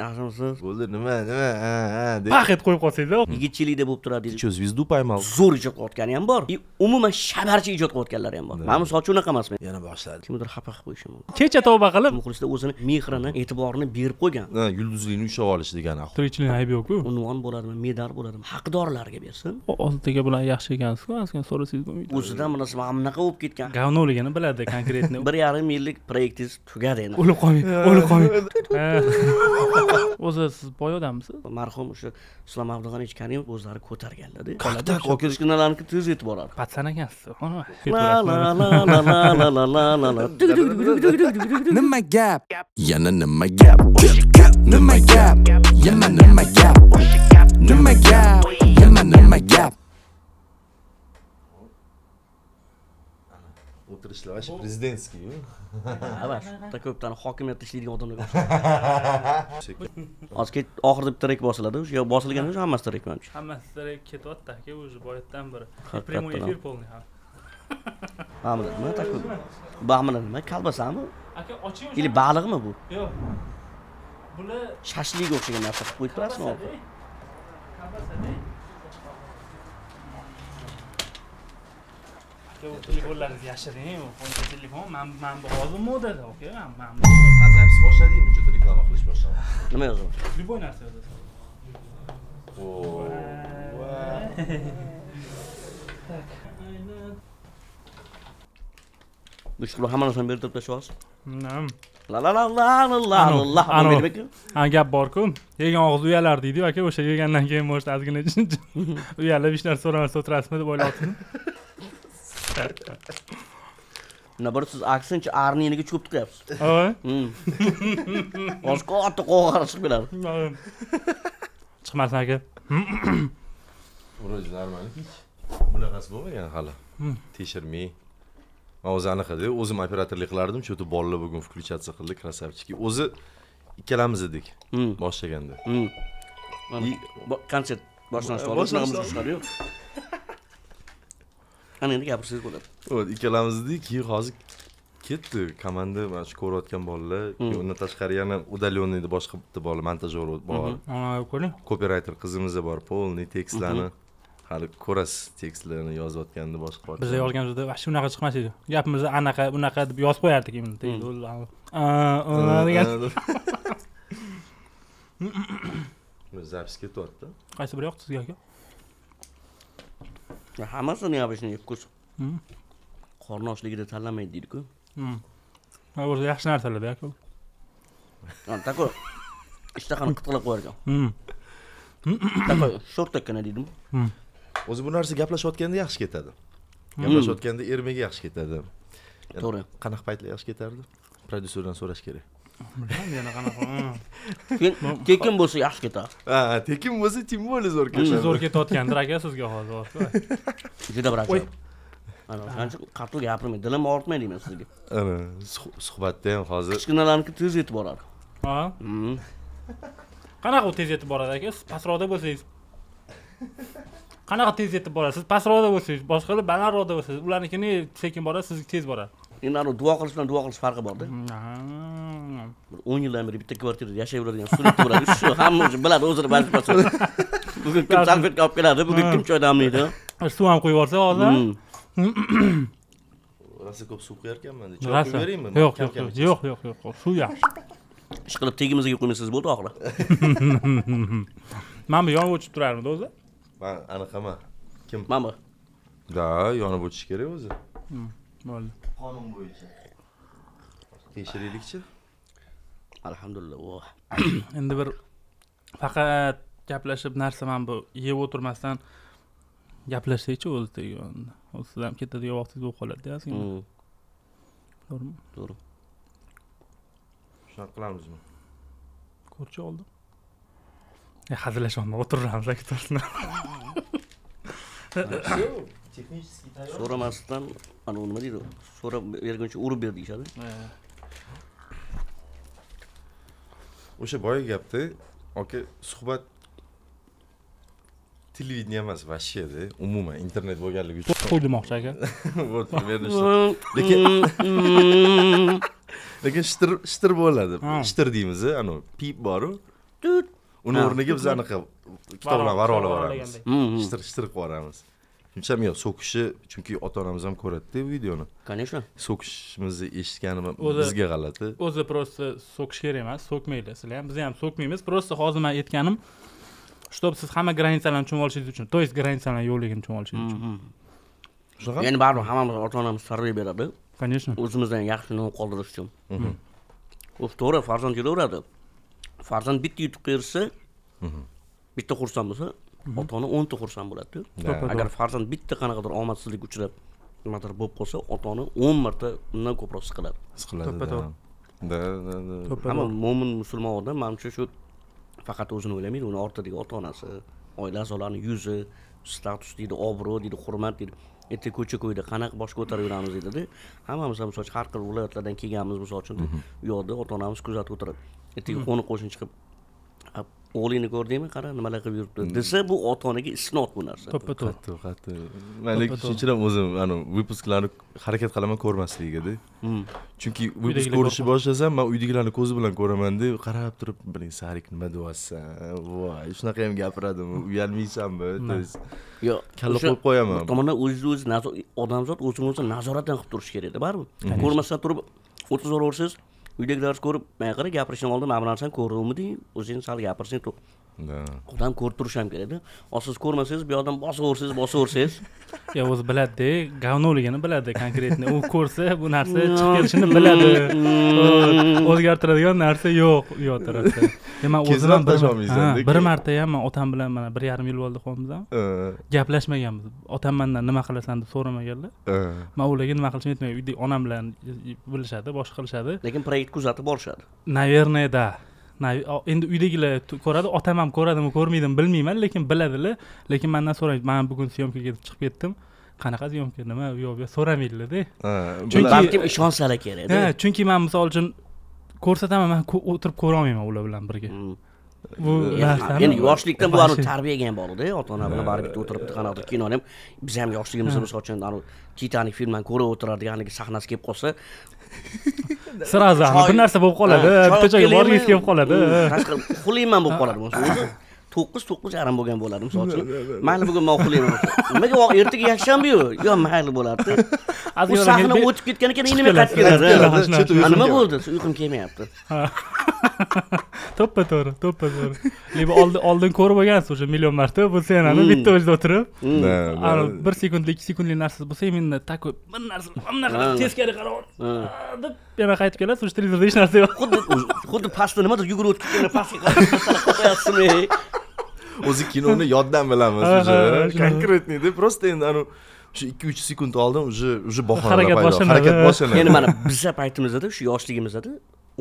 yaxshimisiz bo'ldi nima nima ha ha deb pax etib qo'yib qolsangiz yigitchilikda bo'lib turadi deydi что звезду поймал zo'r ijod qilayotgani ham bor и umuman shabarchi ijod qilayotganlari ham bor man misolchi unaqa emasman yana boshladi kimnidir xafa qilib qo'yishi mumkin kecha tavba qilib muxlislar o'zini mehrini e'tiborini berib qo'ygan yulduzlikni ushlab olish degani tirikchilikni aybi yo'qku unvon bo'ladimi medal bo'ladimi haqdorlarga bersin oltiga bilan yaxshi ekansiz ekansizu so'rasangiz bo'lmaydi o'zidan bilasiz man bunaqa bo'lib ketgan говноligini biladi конкретно bir yarim yillik proyektingiz tugadi endi o'lib qolmang o'lib qolmang o'zi siz boy odammisiz marhum o'sha islom abdug'aniyevich karimov o'zlari ko'targanlarda kaltak kinolarniki tez yetib boradi patsan ekansiz nima gap yana nima gap nima gap yana nima gap nima gap yana nima gap o'tirishlar вообще prezidentskiy avash bitta ko'pdan hokimiyatda ishlaydigan odamlarga o'xshaydi hozir oxirida bitta rek bosiladi o'sha bosilgan o'sha hammasi rek manimcha hammasi rek ketyapti aka уже boyadan beri прямой эфир полный hamda nima такой bahmana nima kolbasami aka oching или baliqmi bu yo'q bular shashlikka o'xshagan narsa qilib qo'yib turasizmi kolbasada telefonlaringizni yashiring qo'yincha telefon man man bu hozir modada aka man запись boshladingmi juda reklama qilish boshladi nima yozaman любой narsa yozasan так uch qilib hamma narsani berdirib tashlayapsiz la la la la la la la gap borku yegan og'iz uyalar deydiyu aka o'sha yegandan keyin может ozgina uyalib hech narsa so'ramasa o'tirasizmi deb o'ylayapsizmi nima siz aksincha arniniga cho'p tiqyapsiz hozir katta hmm. qo'g'ar chiqib keladi chiqmasin aka originalmani hech bunaqasi bo'lmagan hali hmm. tekshirmay man o'zi anaqada o'zim operatorlik qilardim что то bolalar bugun включаться qildi красавчики o'zi ikkalamiz edik hmm. boshlaganda konsert boshlanishi oldin shunaqa musiqa chiqadiyu qani endi gapirsangiz bo'ladi вот ikkalamizni keyin hozir ketdi komanda mana shu ko'rayotgan bolalar hmm. undan tashqari yana udaленныйda boshqa bitta bola montajyor bor mhm. ko'ring kopirayter qizimiz bor полный tekstlarni mhm. hali ko'rasiz tekstlarni yozayotganini boshqa biza yozganimizda вообще unaqa chiqmas edi gapimizni anaqa bunaqa deb yozib qo'yardik hmm. zapis zapiska ketyapti qaysi biri yoqdi sizga aka hammasini обычно yeb ko'rsin qorni ochligida tanlamaydi deydiku bo'lsa yaxshi narsalarda yaku такой ishtahani qitqilab qo'yar ekan такой sho'rtakkina deydimi o'zi bu narsa gaplashayotganda yaxshi ketadi gaplashayotganda ermaga yaxshi ketadi to'g'ri qanaqa paytlar yaxshi ketardi prodyuserdan so'rash kerak keyin tekin bo'lsa yaxshi ketadi ha tekin bo'lsa teng bo'ldi zo'r ketadi zo'r ketayotgandir aka sizga hozir juda vrach qattiq gapirmang dilim og'ritmang deyman sizga ana suhbatda ham hozir kichkinalarniki tez yetib boradi ha qanaqa tez yetib boradi aka siz pastroqda bo'lsangiz qanaqa tez yetib boradi siz pastroqda bo'lsangiz boshqalar balandroqda bo'lsangiz ularnikini sekin boradi sizniki tez boradi endi anavi duo qilish bilan duo qilish farqi borda bir o'n yildan beri bitta kvartirada yashayveradigan suratda bo'ladi shu hamma уже biladi o'zini vazifasini bugun kim salfetka olib keladi bugun kim choy damlaydi suv ham quyib yuborsa hozir hmm. rosa ko'p suv quyarkanman choy quyib beraymi yo'q yo'q yo'q yo'q yo'q suv yaxshi ishqilib tegimizga qo'ymasangiz bo'ldi oxiri mana bu yonib o'chib turarmidi o'zi man anaqaman kim mana bu да yonib o'tishi kerak o'zi hmm, bo'ldi qonun bo'yicha tekshiraylikchi alhamdulillah endi bir faqat gaplashib narsa mana bu yeb o'tirmasdan gaplashsakchi o'zi tegon sizlar ham ketadigan vaqtingiz bo'lib qoladida ozgina hmm. to'g'rimi to'g'ri shunaqa qilamizmi ko'rchi oldim e, hazillashyapman o'tiraveramiz aktorni so'ramasdan anavi nima deydi so'rab berguncha urib ber deyishadi e. o'sha boya gapda aka suhbat televideniya emas вообще umuman internet bo'lganligi uchun qo'y demoqchi aka вот примерно lekin lekin shitir shitir bo'ladi shitir deymiz e, anavi pip boru uni o'rniga biz anaqa kitoblarni varolab boramiz hmm. shitir shitir qilib yuboramiz shunchami yo'q so'kishi chunki ota onamiz ham ko'radida videoni конечно so'kishimizni eshitganim bizga g'alati o'zi просто so'kish kerak emas so'kmanglar sizlar ham biz ham so'kmaymiz просто hozir man aytganim чтобы siz hamma granitsalarni tushunib olishingiz uchun то есть granitsalarni yo'qligini tushunib olishingiz uchun shunaqa mm-hmm. endi baribir hammamiz ota onamiz tarbiya beradi конечно o'zimizdan yaxshi nom qoldirish uchun mm-hmm. to'g'ri farzand yuraveradi farzand bitta yutuqqa erishsa mm-hmm. bitta xursand bo'lsa ota ona o'nta xursand bo'ladida agar farzand bitta qanaqadir omadsizlik uchrab nimadir bo'lib qolsa ota ona o'n marta undan ko'proq his qiladi his qiladi to'ppa to'g'ri hamma mo'min musulmon odam manimcha shu faqat o'zini o'ylamaydi uni ortidagi ota onasi oila a'zolarini yuzi status deydi obro' deydi hurmat deydi erta ko'cha ko'yda qanaqa bosh ko'tarib yuramiz deydida hammamiz ham misol uchun har xil viloyatlardan kelganmiz misol uchun mhmm. u yoqda ota onamiz kuzatib o'tiradi ertaga mhmm. qo'ni qo'shni chiqib o'g'lingni ko'rdingmi qara nimalar qilib yuribdi hmm. desa bu ota onaga isnot bu narsa to'ppa to'g'ri qattiq man lekin shunchalar o'zim anavi выпускlarni harakat qilaman ko'rmasligigada hmm. chunki выпуск ko'rishni boshlasam man uydagilarni ko'zi bilan ko'ramanda qarab turib блин sarik nima deyapsan voy shunaqa ham gapiradimi uyalmaysanmi то есть kalla qo'yib qo'yaman bir tomondan o'zizni o'zi odamzod o'zini o'zi nazoratan qilib turishi kerakda baribir ko'rmasdan turib o'tiraversangiz uydagilar ko'rib man qara gapirishini oldin amalsan ko'ruvmiding o'zing sal gapirsin odam ko'rib turishi ham kerakda siz ko'rmasangiz bu yoqdan bosaversangiz bosaversangiz yo o'zi biladida говноligini biladi конкретно u ko'rsa bu narsa chiqib kelishini biladi o'zgartiradigan narsa yo'q u yoq tarafda man o'zim ham bir marta ham man otam bilan mana bir yarim yil bo'ldi hovlimizdan gaplashmaganmiz otam mandan nima qilasan deb so'ramaganlar man ularga nima qilishimni aytmagan uyda onam bilan bilishadi boshqa qilishadi lekin proyektga uzatib borishadi наверное да endi uydagilar ko'radi otam ham ko'radimi ko'rmaydimi bilmayman lekin biladilar lekin mendan so'raydi man bugun syomkaga chiqib ketdim qanaqa syomka nima u yoq bu yoq chunki balkim ishonsalar kerak chunki man misol uchun ko'rsataman man o'tirib ko'rolmayman ular bilan birga hmm. bu endi yoshlikdan bu anavi tarbiyaga ham bog'liqda ota ona bilan baribir bitta o'tiribdi qanaqadir kinoni ham biz ham yoshligimizda misol uchun anavi titanik filmlarni ko'rib o'tirardik haligi sahnasi kelib qolsa сразу bir narsa bo'lib qoladi bitta joyga borgingiz kelib qoladi xuliman bo'lib qoladi to'qqiz to'qqiz yarim bo'lgan bo'lardi misol uchun mayli bugun man uxlayman nimaga ertaga yakshanbayu yo mayli bo'lardi u sahna o'tib ketgan ekan endi men qaytib keladi nima bo'ldi uyqum kelmayapti to'ppa to'g'ri to'ppa to'g'ri oldin ko'rib bo'lgansiz уже million marta bu senani hmm. bitta o'zida o'tirib hmm. bir sekundlik ikki sekundlik narsa bo'lsa именно такой bir narsa mana bunaqa teskari qarab ah, deb yana qaytib kelasiz uch televizorda hech narsa yo'q xuddi xuddi pastda nimadir yugurib o'tib ketganda pastga qarab qo'yapsizmi o'zi kinoni yoddan bilamiz уже конкретныйda просто endi anavi shu ikki uch sekund oldin уже уже bahona harakat boshlanadi harakat boshlanadi endi mana bizni paytimizda shu yoshligimizda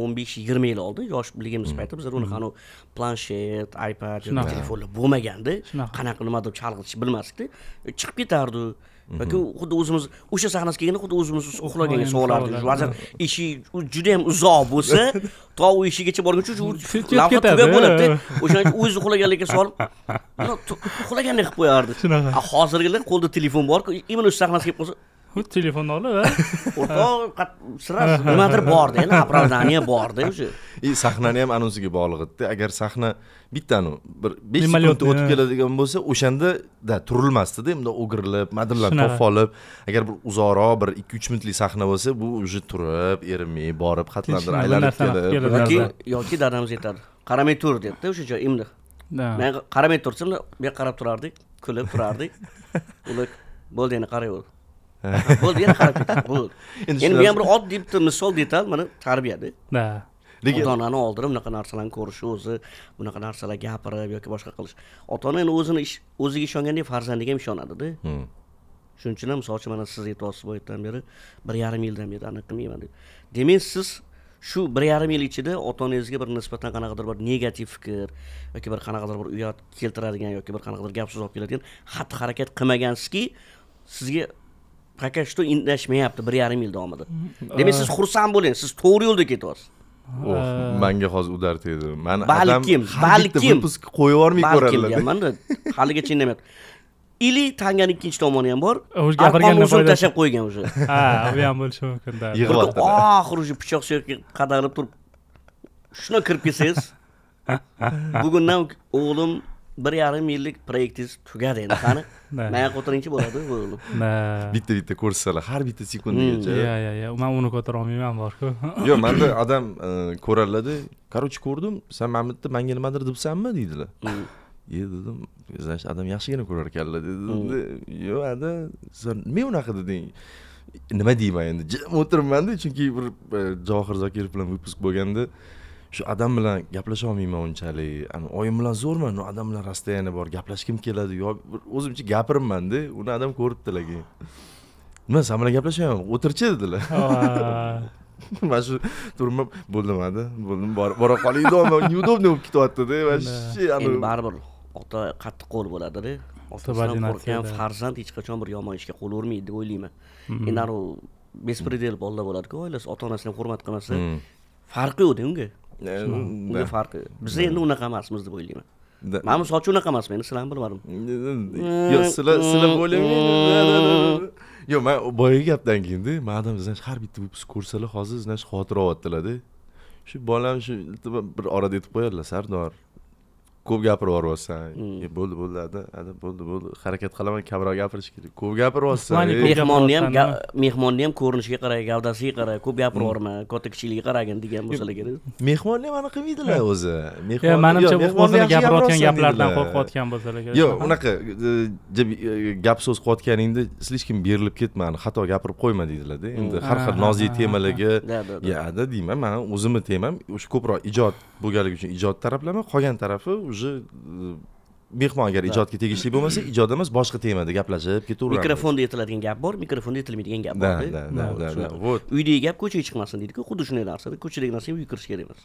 o'n besh yigirma yil oldin yoshligimiz hmm. paytida bizlar unaqa hmm. anavi planshet ipad telefonlar bo'lmaganda qanaqa nima deb chalg'itishni bilmasdikda chiqib ketardi yoki xuddi o'zimiz o'sha sahnasi kelganda xuddi o'zimiz uxlagan sug'orardik vazir ishi juda yam uzoq bo'lsa to u eshigigacha borguncha shu lavha tugab bo'ladida o'shaning uchun o'zi uxlaganlikka solib uxlaganday qilib qo'yardi shunaqa hozirgilar qo'lida telefon borku именно o'sha sahnasi kelib qolsa xuddi telefonni olib o'rtoq sira nimadir borda endi оправдание borda уже и sahnani ham bog'liq bog'liqda agar sahna bittanu bir besh sekundda o'tib keladigan bo'lsa o'shanda да turilmasdida bunday o'girilib to'p olib agar bir uzoqroq bir ikki uch minutlik sahna bo'lsa bu уже turib erimay borib xatlantirib aylanib kelib yoki yoki dadamiz aytadi qaramay tur debdi o'sha joy endi man qaramay tursam bu yoqqa qarab turardik kulib turardik ular bo'ldi endi qarayver bo'ldi yana qarab ketadi bo'ldi endi bu ham bir oddiy bitta misol detal mana tarbiyada lekin ota onani oldiri bunaqa narsalarni ko'rishi o'zi bunaqa narsalar gapirib yoki boshqa qilish ota ona endi o'zini o'ziga ishongandek farzandiga ham ishonadida hmm. shuning uchun ham misol uchun mana siz aytyapsiz boyadan beri bir yarim yildan beri anaqa qilmayman deb demak siz shu bir yarim yil ichida ota onangizga bir nisbatan qanaqadir bir negativ fikr yoki bir qanaqadir bir uyat keltiradigan yoki bir qanaqadir gap so'z olib keladigan xatti harakat qilmagansizki sizga прокачту indashmayapti bir yarim yil davomida mm-hmm. demak siz xursand bo'ling siz to'g'ri yo'lda ketyapsiz oh, uh, manga hozir udar tegdi man balkim balkim qo'yib yubormay ko'radilarda haligacha indamayapti или tangani ikkinchi tomoni ham bor uh, o'zgartirgan tashlab qo'ygan уже ha u ham bo'lishi mumkin yig'lyapti oxiri уже pichoq suyakka qadalib turib shuni kirib kelsangiz bugundan o'g'lim bir yarim yillik proyektingiz tugadi endi qani man ko'tiringchi bo'ladi bitta bitta ko'rsatsalar har bitta sekundagacha yo yo yo man uni ko'tara olmayman borku yo'q manda odam ko'radilarda короче ko'rdim san mana bu yerda manga nimadir debsanmi deydilar e dedim значит adam yaxshigina ko'rar ekanlar dedi yo'q ada san nima unaqa deding nima deyman endi jim o'tiribmanda chunki bir johir zokirov bilan выпуск bo'lganda shu odam bilan gaplasha olmayman unchalik ani oyim bilan zo'rman odam bilan rossiya yana bor gaplashgim keladi yo o'zimcha gapirimanda uni odam ko'ribdilar keyin nima san bilan gaplashmayman o'tirchi dedilar mana shu bo'ldi bo'lmadi bo'ldi bora qoling deyapman неудобно bo'lib ketyaptida вообще endi baribir ota qattiq qo'l bo'ladida ota qo'rqqan farzand hech qachon bir yomon ishga qo'l urmaydi deb o'ylayman endi anavi беспредел bolalar bo'ladiku oilasi ota onasini ham hurmat qilmasa farqi yo'qda unga unga farqi biz endi unaqa emasmiz deb o'ylayman man misol uchun unaqa emas meni sizlarni bilmadim yo'q sizlar sizlar o'ylamang yo'q man boyagi gapdan keyinda man adam знаешь har bitta выпуск ko'rsalar hozir знаешь xotira olyaptilarda shu bolam shu bir orada aytib qo'yadilar sardor ko'p gapiryapsan hmm. e, bo'ldi bo'ldi ana bo'ldi bo'ldi harakat qilaman kamroq gapirish kerak ko'p gapiryapsan e, mehmonni ham mehmonni ham ko'rinishiga qarag gavdasiga qarag ko'p gapiraverma hmm. katta kichikligiga qaragin degan bo'lsalar kerak mehmonni ham anaqa qilmaydilar o'zi manimcha gapirayotgan gaplaridan qo'rqayotgan bo'lsalar kerak yo'q unaqa e, gap so'z qilayotganingda слишком berilib ketma xato gapirib qo'yma deydilarda endi hmm. har xil nozik temalarga yada deyman man o'zimni temam o'sha ko'proq ijod bo'lganligi uchun ijod taraflama qolgan tarafi уже э, mehmon agar ijodga tegishli bo'lmasa ijod emas boshqa temada gaplashib ketaveramiz mikrofonda aytiladigan gap bor mikrofonda aytilmaydigan gap bor вот uydagi gap ko'chaga chiqmasin deydiku xuddi shunday narsa ko'chadagi narsaga uyga kirish kerak emas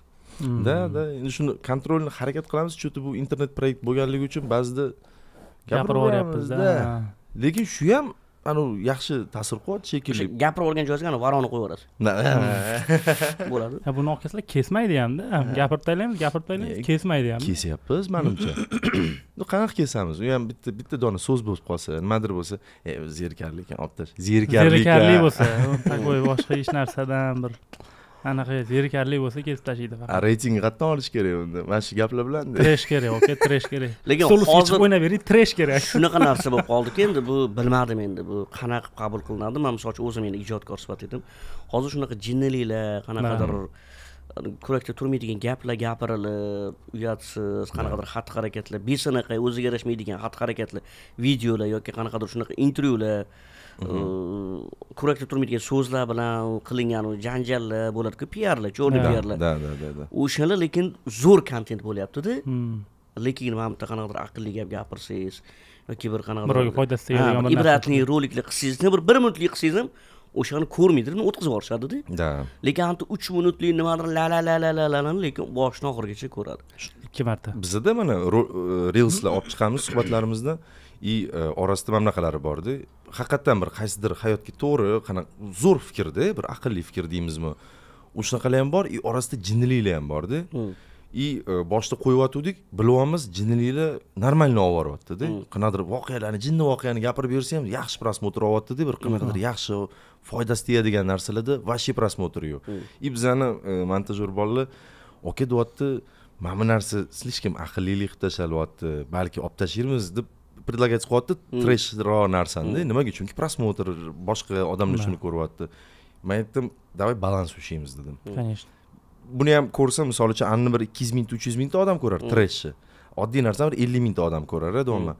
да hmm. да endi shuni kontrolni harakat qilamiz chunki bu internet proyekt bo'lganligi uchun ba'zida gapiraveryapmizda lekin shu ham anavi yaxshi ta'sir qilyapti shekilli gapirib olgan joyingizga ana varoni yuborasiz bo'ladi buni olib kelsalar kesmaydi hamda gapirib tashlaymiz gapirib tashlaymiz kesmaydi ham kesyapmiz manimcha qanaqa kesamiz u ham bitta bitta dona so'z bo'lib qolsa nimadir bo'lsa zerikarli ekan olib tash zerikarli zerikarli bo'lsa boshqa hech narsadan bir anaqa zerikarli bo'lsa kesib tashlaydi faqat reytingni qayerdan olish kerak unda mana shu gaplar bilan tresh kerak aka tresh kerak lekin hozir o'ynavering tresh kerak shunaqa narsa bo'lib qoldiki endi bu bilmadim endi bu qanaqa qilib qabul qilinadi man misol uchun o'zim endi ijodkor sifatida edim hozir shunaqa jinniliklar qanaqadir kurakda turmaydigan gaplar gapirilib uyatsiz qanaqadir xatti harakatlar besanaqa o'ziga yarashmaydigan xatti harakatlar videolar yoki qanaqadir shunaqa intervyular kurakda turmaydigan so'zlar bilan qilingan janjallar bo'ladiku piarlar черный piarlar да да да o'shalar lekin zo'r kontent bo'lyaptida lekin mana bitta qanaqadir aqlli gap gapirsangiz yoki bir qanaqa birovga foydasi tegadigan ibratli roliklar qilsangiz bir bir minutlik qilsangiz ham o'shani ko'rmaydi o'tkazib yuborishadida да lekin anta uch minutlik nimadir la la la la la la lekin boshidan oxirigacha ko'radi ikki marta bizada mana reelslar olib chiqamiz suhbatlarimizda и orasida mana bunaqalari borda haqiqatdan bir qaysidir hayotga to'g'ri qanaqa zo'r fikrda bir aqlli fikr deymizmi o'shanaqalar ham bor и orasida jinniliklar ham borda и hmm. e, boshida qo'yyotgandik bilyapmiz jinniliklar нормально olib boryaptida hmm. qanaqadir voqealarni jinni voqeani gapirib bersa ham yaxshi просмотр olyaptida bir qanaqadir hmm. yaxshi foydasi tegadigan narsalarda вообще просмотр yo'q и bizani e, montajyor bolalar oka deyapti mana bu narsa слишком aqllilik tashlayapti balki olib tashlaymiz deb предлагать qilyapti treshroq narsani nimaga chunki просмотр boshqa odamlar shuni ko'ryapti man aytdim давай balans ushlaymiz dedim конечно buni ham ko'rsa misol uchun anni bir ikki yuz mingta uch yuz mingta odam ko'rar treshni oddiy narsani bir ellik mingta odam ko'rar deyapman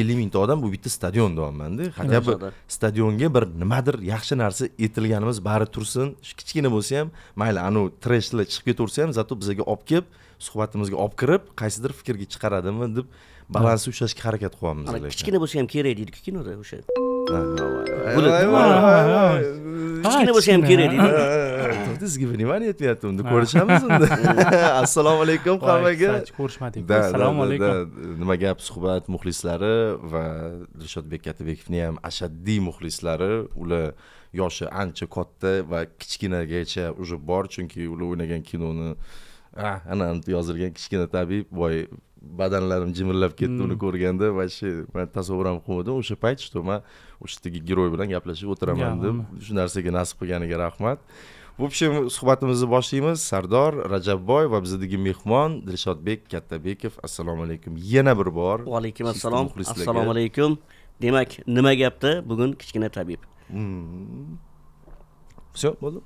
ellik mingta odam bu bitta stadion deyapmanda хотя бы stadionga bir nimadir yaxshi narsa etilganimiz bari tursin kichkina bo'lsa ham mayli anavi treshlar chiqib ketaversa ham зато bizaga olib kelib suhbatimizga olib kirib qaysidir fikrga chiqaradimi deb balansni ushlashga harakat qilyapmiz ana kichkina bo'lsa ham kerak deydiku kinoda o'sha kichkina bo'lsa ham kerak deydi sizga внимание etyapti unda ko'rishamiz unda assalomu alaykum hammaga ko'rishmadik assalomu alaykum nima gap suhbat muxlislari va dilshodbek kattabekovni ham ashaddiy muxlislari ular yoshi ancha katta va kichkinagacha уже bor chunki ular o'ynagan kinoni ah, ana yozilgan kichkina tabib boy badanlarim jimirlab ketdi uni hmm. ko'rganda вообще man tasavvur ham qilmadim o'sha payt что man o'sha geroy bilan gaplashib o'tiraman deb shu narsaga nasib qilganiga rahmat в общем suhbatimizni boshlaymiz sardor rajabboy va bizdagi mehmon dilshodbek kattabekov assalomu alaykum yana bir bor vaalaykum assalom assalomu alaykum demak nima gapda bugun kichkina tabib все hmm. bo'ldi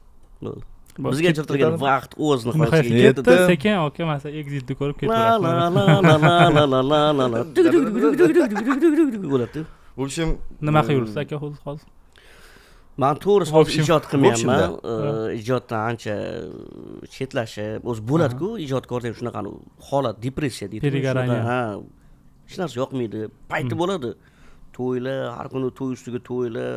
bo'ldi bizga chirtirgan vaqt o'zini xohishiga ketdi sekin man sen exitni ko'rib ketaverasiz в общем nima yuribsiz aka hozir hozir man to'g'risi hozir ijod qilmayapman ijoddan ancha chetlashib o'zi bo'ladiku ijodkor deb shunaqani holat depressiya deydi перегорание ha hech narsa yoqmaydi payti bo'ladi to'ylar har kuni to'y ustiga to'ylar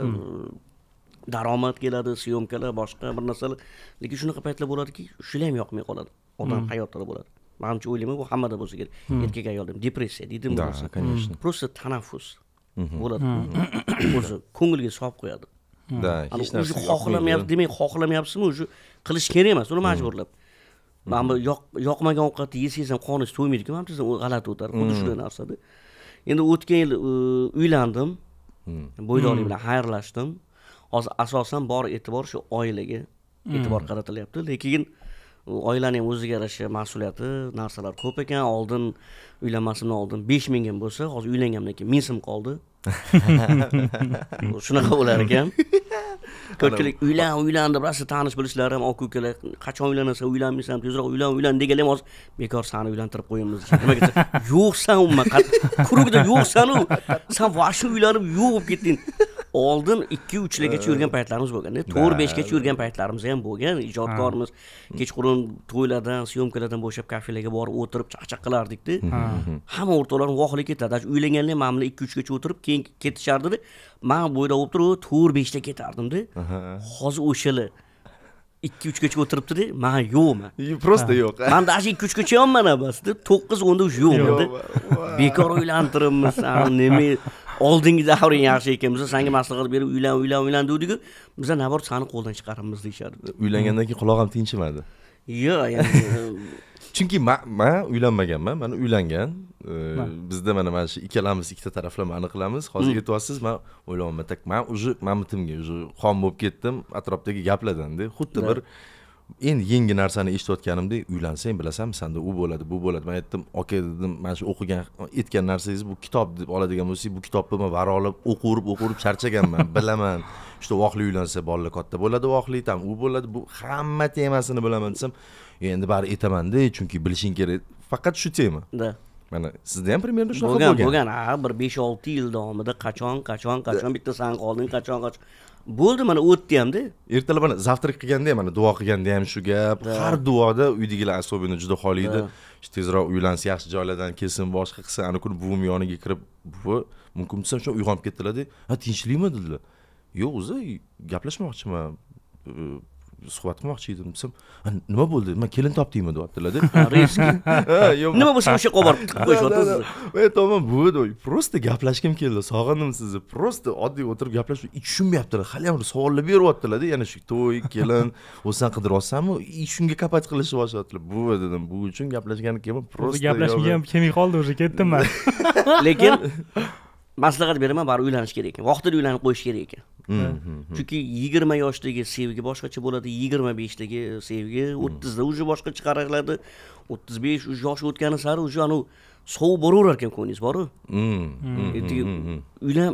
daromad keladi syomkalar boshqa bir narsalar lekin shunaqa paytlar bo'ladiki shular ham yoqmay qoladi odam hmm. hayotida bo'ladi manimcha o'ylayman bu hammada bo'lsa kerak hmm. erkak ayolda depressiya deydimi да конечно hmm. просто tanaffus mhm. bo'ladi o'zi ko'ngilga solib qo'yadi да hech narsa xohlamayapti demak xohlamayapsizmi уже qilish kerak emas uni majburlab mana bu yoqmagan ovqatni yesangiz ham qoningiz to'ymaydiku mana sizdan g'alati o'tadi xuddi shunday narsada endi o'tgan yil uylandim bo'ydoqlik bilan xayrlashdim hozir asosan bor e'tibor shu oilaga hmm. e'tibor qaratilyapti lekin oilani ham o'ziga yarasha mas'uliyati narsalar ko'p ekan oldin uylanmasimdan oldin besh ming ham bo'lsa hozir uylanganimdan keyin ming so'm qoldi shunaqa bo'lar ekan ko'pchilik uylan uylan deb rosa tanish bilishlar ham aka ukalar qachon uylanasan uylanmaysan tezroq uylan uylan deganlar ham hozir bekor sani uylantirib qo'yamiz nimaga yo'qsan umuman kurugida yo'qsanu san vashe uylanib yo'q bo'lib ketding oldin ikki uchlargacha yurgan paytlarimiz bo'lganda e, to'rt beshgacha yurgan paytlarimiz ham bo'lgan ijodkormiz kechqurun to'ylardan syomkalardan bo'shab kafelarga borib o'tirib chaqchaq qilardikda hamma o'rtoqlarim vohilib ketadi uylanganlar mana bular ikki uchgacha o'tirib keyin ketishardida man bo'ylab bo'lib turib to'rt beshda ketardimda hozir o'shalar ikki uchgacha o'tiribdida man yo'qman просто yo'q man даже ikki uchgacha ham mana to'qqiz o'nda уже yo'qmanda bekor o'ylantiribmiz nima oldingi davring yaxshi ekan biza sanga maslahat berib uylan uylan uylan deguvdiku biza nabor sani qo'ldan chiqaramiz deyishardi uylangandan keyin qulog'im tinchimadi yo'q ya'ni chunki man uylanmaganman man uylangan bizda mana mana shu ikkalamiz ikkita taraflama aniqlamiz hozir mm. aytyapsiz man o'ylayapman так man уже man bitimga уже xom bo'lib ketdim atrofdagi gaplardanda xuddi bir endi yangi narsani eshitayotganimda uylansang bilasanmi sanda u bo'ladi bu bo'ladi man aytdim oka dedim mana shu o'qigan aytgan narsangiz bu kitob deb oladigan bo'lsangiz bu kitobni man varolab o'qiverib o'qiverib charchaganman bilaman что voqli uylansa bolalar katta bo'ladi vohli там u bo'ladi bu hamma temasini bilaman desam endi bari aytamanda chunki bilishing kerak faqat shu tema да mana sizda ham примерно shunaqa bo'lgan bo'lgan ha bir besh olti yil davomida qachon qachon qachon bitta sani qolding qachon qachon bo'ldi mana u hamda ertalab mana zavtrak qilganda ham mana duo qilganda ham shu gap har duoda uydagilar особенно juda xohlaydi işte tezroq uylansin yaxshi joylardan kelsin boshqa qilsin ana kuni buvim yoniga kirib buvi mumkin desam shu uyg'onib ketdilarda ha tinchlikmi dedilar yo'q o'zi gaplashmoqchiman suhbat qilmoqchi edim desam nima bo'ldi man kelin topdingmi deyaptilarda nima bo'lsa o'sha olib borib tiqib qo'yishyapti aytyapman buva просто gaplashgim keldi sog'indim sizni просто oddiy o'tirib gaplashib и tushunmayaptilar haliyam savollar beryaptilarda yana shu to'y kelin o'zsan qidiryapsanmi и shunga kapat qilishib boshlayaptilar bu dedim bu uchun gaplashgani kelmay просто gaplashgim ham kelmay qoldi уже ketdim man lekin maslahat beraman baribir uylanish kerak ekan vaqtida uylanib qo'yish kerak ekan hmm, hmm, hmm. chunki yigirma yoshdagi sevgi boshqacha bo'ladi yigirma beshdagi sevgi o'ttizda уже boshqacha qaraladi o'ttiz besh уже yosh o'tgani sari уже anavi sovib boraverar ekan ko'nglingiz borku ertaga uylan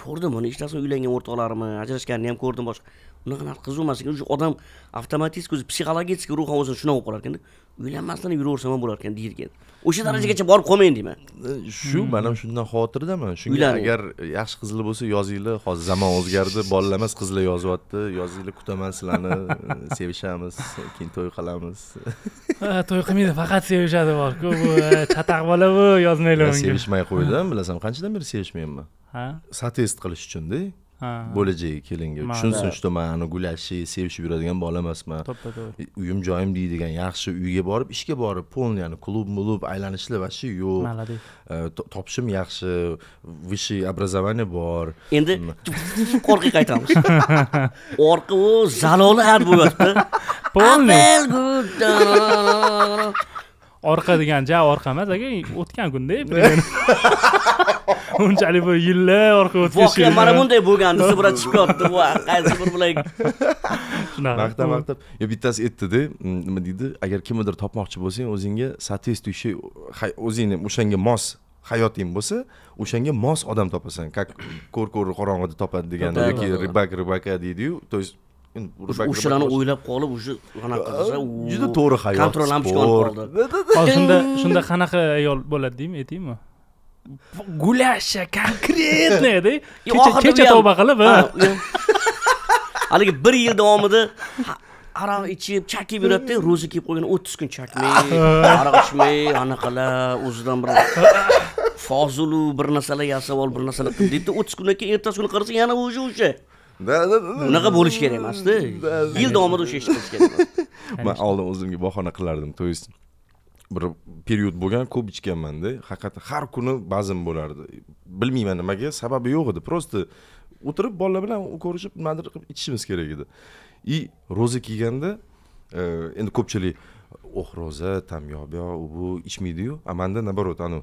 ko'rdim buni hech narsa uylangan o'rtoqlarimni ajrashganini ham ko'rdim boshqa unaqa narsa qiziq emas ekan уже odam avtomatik o'zi psixologический ruhan o'zini shunaqa qilib qolar ekanda uylanmasdan yuraversam ham bo'lar deyilgan o'sha hmm. darajagacha borib qolmang deyman shu hmm. man ham shundan xotirdaman shunga agar yaxshi qizlar bo'lsa yozinglar hozir zamon o'zgardi bolalar emas qizlar yozyapti yozinglar kutaman sizlarni sevishamiz keyin to'y qilamiz to'y qilmaydi faqat sevishadi borku bu chataq bola bu yozmaylar unga sevishmay qo'ydim bilasan qanchadan beri sevishmayapman ha satest qilish uchunda bo'lajak kelinga tushunsin что man ani gulashib sevishib yuradigan bola emasman uyim joyim deydigan yaxshi uyga borib ishga borib полный yani klub mulub aylanishlar вообще yo'q topishim yaxshi высший образование bor endi mm. orqaga qaytamiz orqa u zaloli har bo'lyapti orqa degan ja orqa emas aka o'tgan kunda unchalik bir yillar orqa o'tib ketish voqea mana bunday bo'lgan desa sibrat chiqib yotdi qaysi bir bilan shunaqa maqtab maqtab yo bittasi aytdida nima deydi agar kimnidir topmoqchi bo'lsang o'zingga соответствующий o'zingni o'shanga mos hayoting bo'lsa o'shanga mos odam topasan как ko'r ko'r qorong'ida topadi degan yoki ribak ribaka deydiyu то есть o'shalarni o'ylab qolib o'sha anaqa qilsa juda to'g'ri hayot kontrol lampochka olib qoldi shunda shunda qanaqa ayol bo'ladi deymi aytingmi gulasha конкретныйda kecha tavba qilib haligi bir yil davomida aroq ichib chakib yuradida ro'za kelib qo'ygan o'ttiz kun chakmay aroq ichmay anaqalar o'zidan bir fozilu bir narsalar yasab ol bir narsalar qil deydida o'ttiz kundan keyin ertasi kuni qarasa yana o'sha o'sha unaqa bo'lishi kerak emasda yil davomida o'sha ishni qilish kerak man oldin o'zimga bahona qilardim то есть bir period bo'lgan ko'p ichganmanda haqiqatdan har kuni bazm bo'lardi bilmayman nimaga sababi yo'q edi просто o'tirib bolalar bilan ko'rishib nimadir qilib ichishimiz kerak edi и ro'za kiyganda e, endi ko'pchilik oh ro'za там yo u bu ichmaydiyu a manda наоборот anavi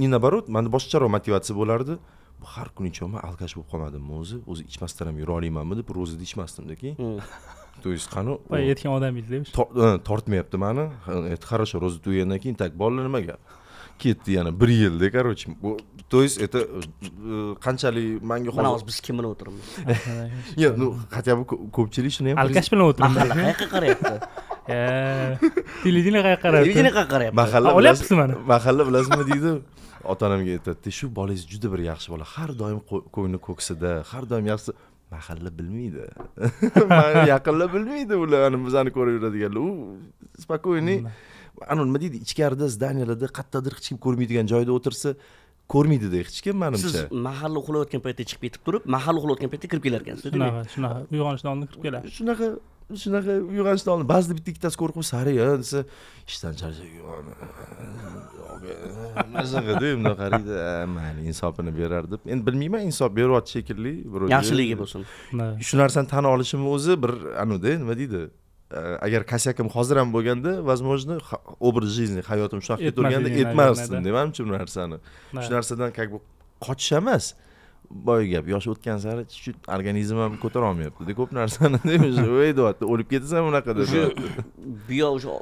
не наоборот manda boshqacharoq motivatsiya bo'lardi har kuni ichyoman alkash bo'lib qolmadimmi o'zi o'zi ichmasdan ham yura olamanmi deb ro'zada ichmasdimda keyin то есть qani aytgan odamingizdaymish tortmayapti mani это хорошо ro'za tugagandan keyin так bolalar nima gap ketdi yana bir yilda короче то есть это qanchalik manga hozir hozir biz kim bilan o'tiribmiz yo'q ну хотя бы ko'pchilik shuni ham alkash bilan o'tiribmiz mahalla qayoqqa qarayapti televideniye qayoqqa qarayapti televideniye qayoqqa qarayapti mahalla olyapsizmi mahalla bilasizmi deydi ota onamga aytadida shu bolangiz juda bir yaxshi bola har doim ko'ngli ko'ksida har doim yaxshi mahalla bilmaydi yaqinlar bilmaydi ular bizani ko'rib yuradiganlar u спокойный anavi nima deydi ichkarida zdaniyalarda qayerdadir hech kim ko'rmaydigan joyda o'tirsa ko'rmaydida hech kim manimcha siz mahalla uxlayotgan paytda chiqib ketib turib mahalla uxlayotgan paytda kirib kelar ekansiz shunaqa shunaqa uyg'onishdan oldin kirib kelasiz shunaqa shunaqa uyg'onishni oldin ba'zida bitta ikkitasi qo'rqib sari yo desa ishdan charchab mazag'ida bundoq qaraydi mayli insofini berar deb endi bilmayman insof beryapti shekilli birovga yaxshiligi bo'lsin shu narsani tan olishimni o'zi bir anavida nima deydi agar kosyakim hozir ham bo'lganda возможно образ жизни hayotim shunaqa ketaverganda turganda etmasdim manimcha bu narsani shu narsadan как бы qochish emas boyagi gap yosh o'tgan sari чуть organizm ham ko'tara olmayaptida ko'p narsani уже ey deyapti o'lib ketasan bunaqa deb o'sha bu o'sha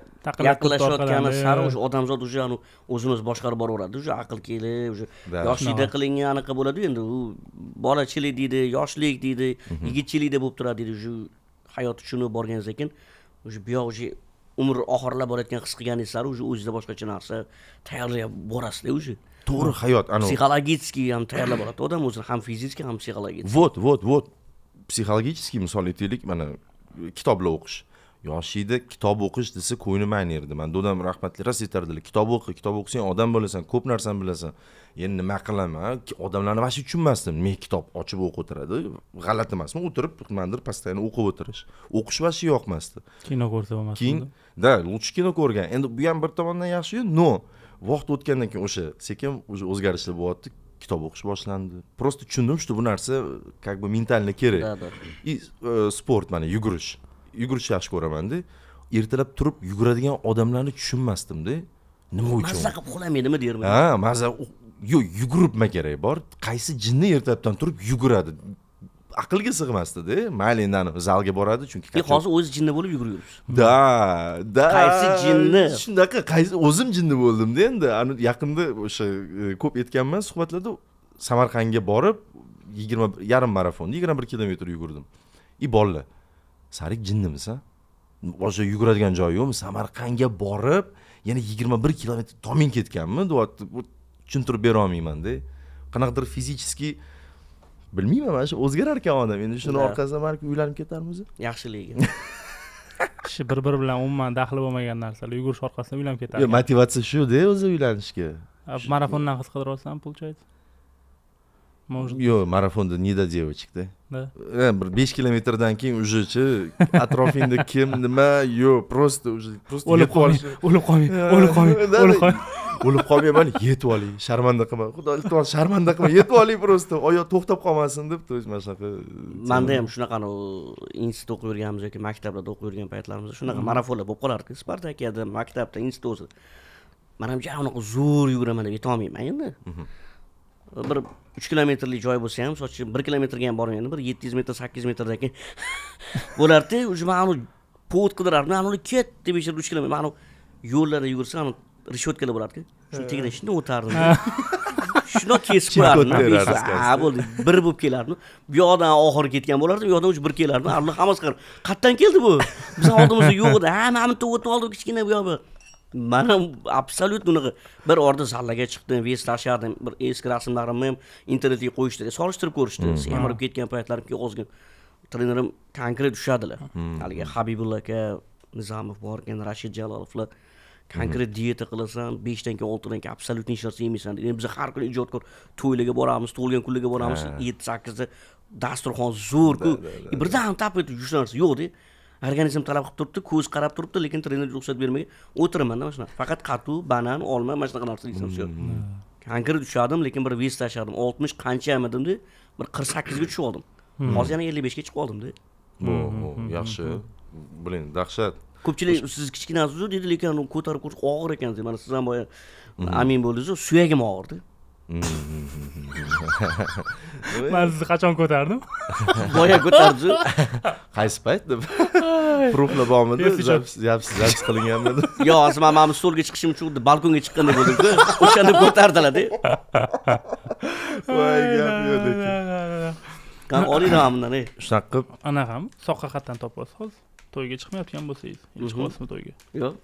yaqinlashayotgani sari o'sha odamzod уже o'zi boshqarib boraveradi уже aql kelib уже yoshlikda qilingan anaqa bo'ladiyu endi u bolachilik deydi yoshlik deydi mhm. yigitchilikda bo'lib turadi deydi уже hayot tushunib borgan sekin уже buyoq уже umr oxirlab borayotgan his qilganingiz sari уже o'zizda boshqacha narsa tayyorlab borasizda уже to'g'ri hayot anavi psixologiskiy ham tayyorlab oladi odam o'zini ham fiziskiy ham psixologiskiy вот вот вот psixologiskiy misol aytaylik mana kitoblar o'qish yoshingda kitob o'qish desa ko'nglim aynirdi man dodam rahmatli rost aytardilar kitob o'qi kitob o'qisang odam bo'lasan ko'p narsani bilasan endi nima qilaman odamlarni вообще tushunmasdim men kitob ochib o'qib o'tiradi g'alati emasmi o'tirib nimanidir постоянно o'qib o'tirish o'qish вообще yoqmasdi kino ko'rsa bo'lmasdi keyin да лучше kino ko'rgan endi bu ham bir tomondan yaxshiyu но vaqt o'tgandan keyin o'sha sekin уже o'zgarishlar bo'lyapti kitob o'qish boshlandi просто tushundim что bu narsa как бы ментально kerak да да и э, sport mana yugurish yugurishni yaxshi ko'ramanda ertalab turib yuguradigan odamlarni tushunmasdimda nima uchun mazza qilib uxlamaydimi derman ha mazza yo'q yuguribman kerak bor qaysi jinni ertalabdan turib yuguradi aqlga sig'masdida mayli endi zalga boradi chunki hozir o'zi jinni bo'lib yugurib yuribsiz da da qaysi jinni shunaqa qaysi o'zim jinni bo'ldimda endi yaqinda o'sha e, ko'p aytganman suhbatlarda samarqandga borib yigirma yarim marafonni yigirma bir kilometr yugurdim и bolalar sarik jinnimisan o'sha yuguradigan joyi yo'qmi samarqandga borib yana yigirma bir kilometr tomin ketganmi deyapti tushuntirib berolmaymanda qanaqadir fizicheskiy bilmayman mana shu o'zgarar ekan odam endi shuni orqasidan balki uylanib ketarmiz yaxshiligi kishi bir biri bilan umuman daxli bo'lmagan narsalar yugurish orqasidan uylanib ketadi motivatsiya shuda o'zi uylanishga marafondan qiz qidirib olsam получается может yo'q marafonda не до девочекда да bir besh kilometrdan keyin уже chi atrofingda kim nima yo'q просто уже просто o'lib qolmang o'lib qolmang o'lib qolmang o'lib qolmang o'lib qolmayman yetib oling sharmanda qilma xudo iltimos sharmanda qilma yetib oling просто oyoq to'xtab qolmasin deb то есть mana shunaqa manda ham shunaqani institutda o'qib yurganmiz yoki maktablarda o'qib yurgan paytlarimizda shunaqa marafonlar bo'lib qolardi spartakiyada maktabda institutda o'zida man ham unaqa zo'r yuguraman deb yetolmayman endi mhm. bir uch kilometrlik joy bo'lsa ham misol uchun bir kilometrga ham bormaydi bir yetti yuz metr sakkiz yuz metrdan keyin bo'lardida уже man anavi povod qidirardim anavi ket deb ichirib uch kilometr u yo'llarda yugursam решетkalar bo'lardi shuni tagidan shunday o'tardim shundoq kesib qo'yardim ha bir bo'lib kelardim bu yoqdan oxiri ketgan bo'lardim bu yoqdan uch bir kelardim alloh hammasi qilib qayerdan keldi bu bizni oldimizda yo'q edi ha mana bitta o'tib oldim kichkina bu yoqni mana absolyutno unaqa bir orada zallaga chiqdim vest tashardim bir eski rasmlarimni ham internetga qo'yishdi e, solishtirib ko'rishdi hmm. semirib ketgan paytlarim qo'zgan trenerim konkret tushadilar hmm. haligi habibulla aka nizamov bor ekan rashid jalolovlar konkret mhm. dieta qilasan beshdan keyin oltidan keyin absolyutно hech narsa yemaysan endi biz har kuni ijodkor to'ylarga boramiz tug'ilgan kunlarga boramiz yetti sakkizda dasturxon zo'rku e, birdan tap etib hech narsa yo'qda organizm talab qilib turibdi ko'z qarab turibdi lekin trener ruxsat bermagan o'tiramanda mana shunaqa faqat qatu banan olma mana shunaqa narsa yeysan все mhm. konkret ushladim lekin bir vez tashladim oltmish qanchaymidimda bir qirq sakkizga tushib oldim hmm. hozir yana ellik beshga chiqib oldimda hmm, hmm, yaxshi блин dahshat ko'pchilik siz kichkinasizu dedi lekin ko'tarib ko'rsa og'ir ekan deb mana siz ham boya mm-hmm. amin bo'ldingizu suyagim og'irdi mm-hmm. man sizni qachon ko'tardim boya ko'tardiz qaysi payt deb pruflab olmadi запись запись qilinganmidi yo'q hozir man mana stolga chiqishim uchun xuddi balkonga chiqqanday bo'ldimku o'shanda ko'tardilarda voy gap yo'q lekin bundan shunaqa qilib anaqami soqqa qayerdan topib olasiz hozir to'yga chiqmayotgan bo'lsangiz mhm. chiqyapsizmi to'yga yo'q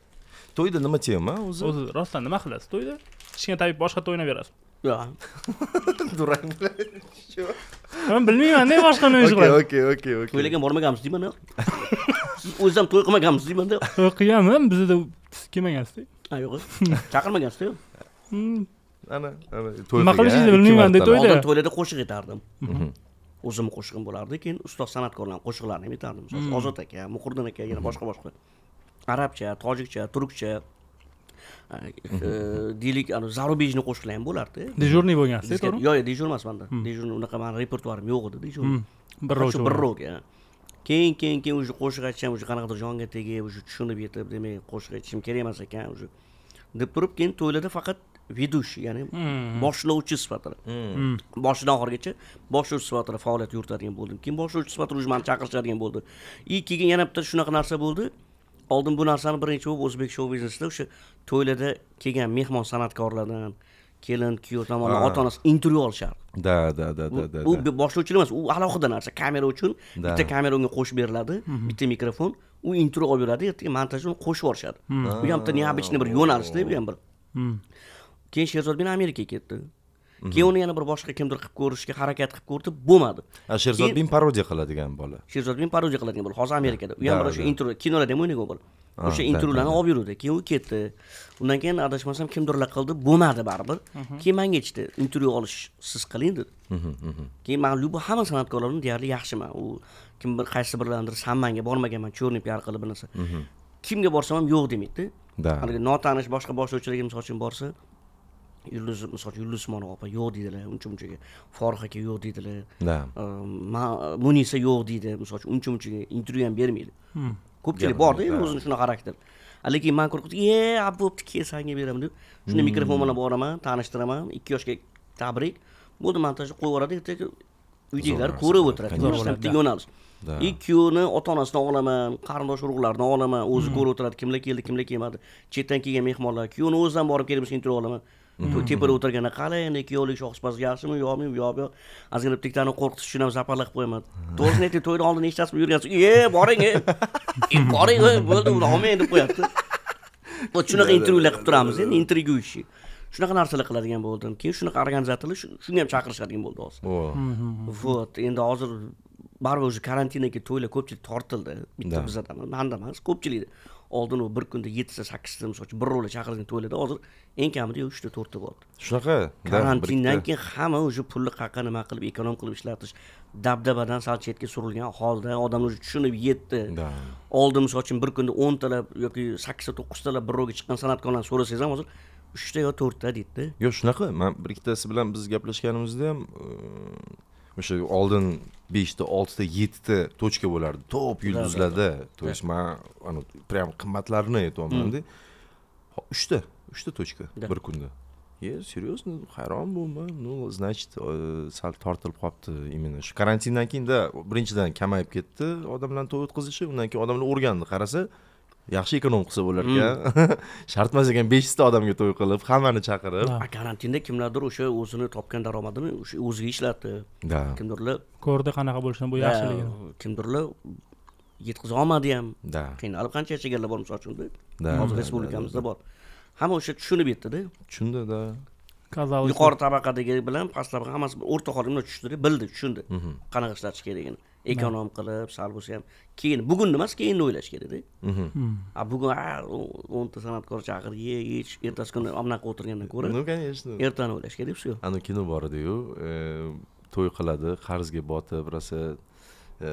to'yda nima tema o'zi o'zi rostdan nima qilasiz to'yda kichkina tabib boshqa to'y o'ynaverasiz durang man bilmaymanda boshqa nima ish qiladi okey okey okey to'ylarga bormaganmiz deymanda siz o'ziz ham to'y qilmaganmisiz deymanda to'y qilganman bizada siz kelmagansizda yo'q chaqirmagansizda hmm. ana ana to'y nima qilishingizni bilmaymanda to'yda oldin to'ylarda qo'shiq aytardim mhm. o'zimni qo'shig'im bo'lardi keyin ustoz san'atkorlarni qo'shiqlarini ham aytardim misol uchun hmm. ozod aka muhiddin aka yana hmm. boshqa boshqa arabcha tojikcha turkcha e, hmm. deylik anavi зарубежный qo'shiqlar ham bo'lardi dejurniy bo'lgansiz to'g'rimi yo'q yo'q dejur emas manda дежурный unaqa mani repertuarim yo'q edi дежур birrovga keyin keyin keyin уже qo'shiq aytsam уже qanaqadir jonga tegib уже tushunib yetib demak qo'shiq aytishim kerak emas ekan уже deb turib keyin to'ylarda faqat ведущий ya'ni hmm. boshlovchi sifatida hmm. hmm. boshidan oxirigacha boshlovchi sifatida faoliyat yuritadigan bo'ldim keyin boshlovchi sifatida уже mani chaqirishadigan bo'ldi и keyin yana bitta shunaqa narsa bo'ldi oldin bu narsani birinchi bo'lib o'zbek shou biznesida o'sha to'ylarda kelgan mehmon san'atkorlardan kelin kuyov tomonidan ota onasi intervyu olishardi да да да да да u boshlovchilik emas u alohida narsa kamera uchun bitta kamera unga qo'shib beriladi bitta mikrofon u intervyu olib beradi ertaga montajda qo'shib yuborishadi bu ham bitta необычный bir yo'nalish bu ham bir keyin sherzod bin amerikaga ketdi mhm. keyin uni yana bir boshqa kimdir qilib ko'rishga harakat qilib ko'rdi bo'lmadi bin parodiya qiladigan bola bin parodiya qiladigan bola hozir amerikada u ham bir o'sha intervyu kinolarda ham o'ynagan bola ah, o'sha intervyularni olib yuruvdi keyin u ketdi undan keyin adashmasam kimdirlar qildi bo'lmadi baribir mhm. keyin manga aytishdi intervyu olish siz qiling dedi mhm, keyin man любой hamma san'atkorlarni deyarli yaxshiman u kim bir qaysi birlanidir sammanga bormaganman черный piar qilib bir narsa kimga borsam ham yo'q demaydida haligi notanish boshqa boshlovchilarga misol uchun borsa yulduz yulduz usmonova opa yo'q deydilar uncha munchaga forih aka yo'q deydilar э, munisa yo'q deydi misol uchun uncha munchaga intervyu ham bermaydi hmm. ko'pchilik borda endi o'zini shunaqa xarakter lekin man qo'rqib e bo'pti kel sanga beraman deb shunday hmm. mikrofon bilan boraman tanishtiraman ikki yoshga tabrik bo'ldi montajni qo'yib yuboradi ertaga uydagilar ko'rib o'tiradi bitta yo'nalish ikkovini ota onasidan olaman qarindosh urug'laridan olaman o'zi hmm. ko'rib o'tiradi kimlar keldi kimlar kelmadi chetdan kelgan mehmonlar kuyovni o'zidan borib kelib intervyu olaman tepada endi qarang kuyovlik shohsupazi yaxshimi yo'qmi yo'q yo'q ozgina bittani qo'rqitish uchun ham zaparlab qo'yaman to'g'risini ayting to'yni oldin nechtasi yurgansiz e boring e boring bo'ldi olmang deb qo'yapti вот shunaqa intervyular qilib turamiz endi intriguющий shunaqa narsalar qiladigan bo'ldim keyin shunaqa organizatorlar shunga ham chaqirishadigan bo'ldi hozir вот endi hozir baribir уже karantindan keyin to'ylar ko'pchilik tortildi bitta ham manda emas ko'pchilikda oldin u bir kunda yettita sakkizta misol uchun birovlar chaqirgan to'ylarda hozir eng kamida yo uchta to'rtta bo'ldi shunaqa karantindan keyin hamma уже pulni qayerqa nima qilib ekonom qilib ishlatish dabdabadan sal chetga surilgan holda odamlar уже tushunib yetdi oldin misol uchun bir kunda o'ntalab yoki sakkizta to'qqiztalab birovga chiqqan san'atkorlarni so'rasangiz ham hozir uchta yo to'rtta deydida yo'q shunaqa man bir ikkitasi bilan biz gaplashganimizda ham o'sha oldin beshta oltita yettita точка bo'lardi top yulduzlarda то есть man прям qimmatlarini aytyapmanda hmm. uchta uchta точка bir kunda e серьезно hayron bo'lman ну значит э, sal tortilib qolibdi именно shu karantindan keyinda birinchidan kamayib ketdi odamlarni to'y o'tkazishi undan keyin odamlar o'rgandi qarasa yaxshi ekonom qilsa bo'lar ekan hmm. shart emas ekan beshta odamga to'y qilib hammani chaqirib karantinda kimlardir o'sha o'zini topgan daromadini o'sha o'ziga ishlatib да kimdirlar ko'rdi qanaqa bo'lishini bu yaxshiligini kimdirlar yetkaza olmadi ham да qiynalib qancha chegarlar bor misol uchun hozir respublikamizda bor hamma o'sha tushunib yetdida tushundi да yuqori tabaqadagi bilan past tabaqa hammasi o'rta holimga tushdida bildi tushundi qanaqa ishlatish kerakligini ekonom qilib sal bo'lsa ham keyin bugun emas keyinni o'ylash kerakda mhm. hmm. a bugun o'nta san'atkor chaqirib ye ich ertasi kuni bunaqa o'tirgandan ko'ra ну конечно ertani o'ylash kerak все ana kino bor ediyu e, to'y qiladi qarzga botib rosa e,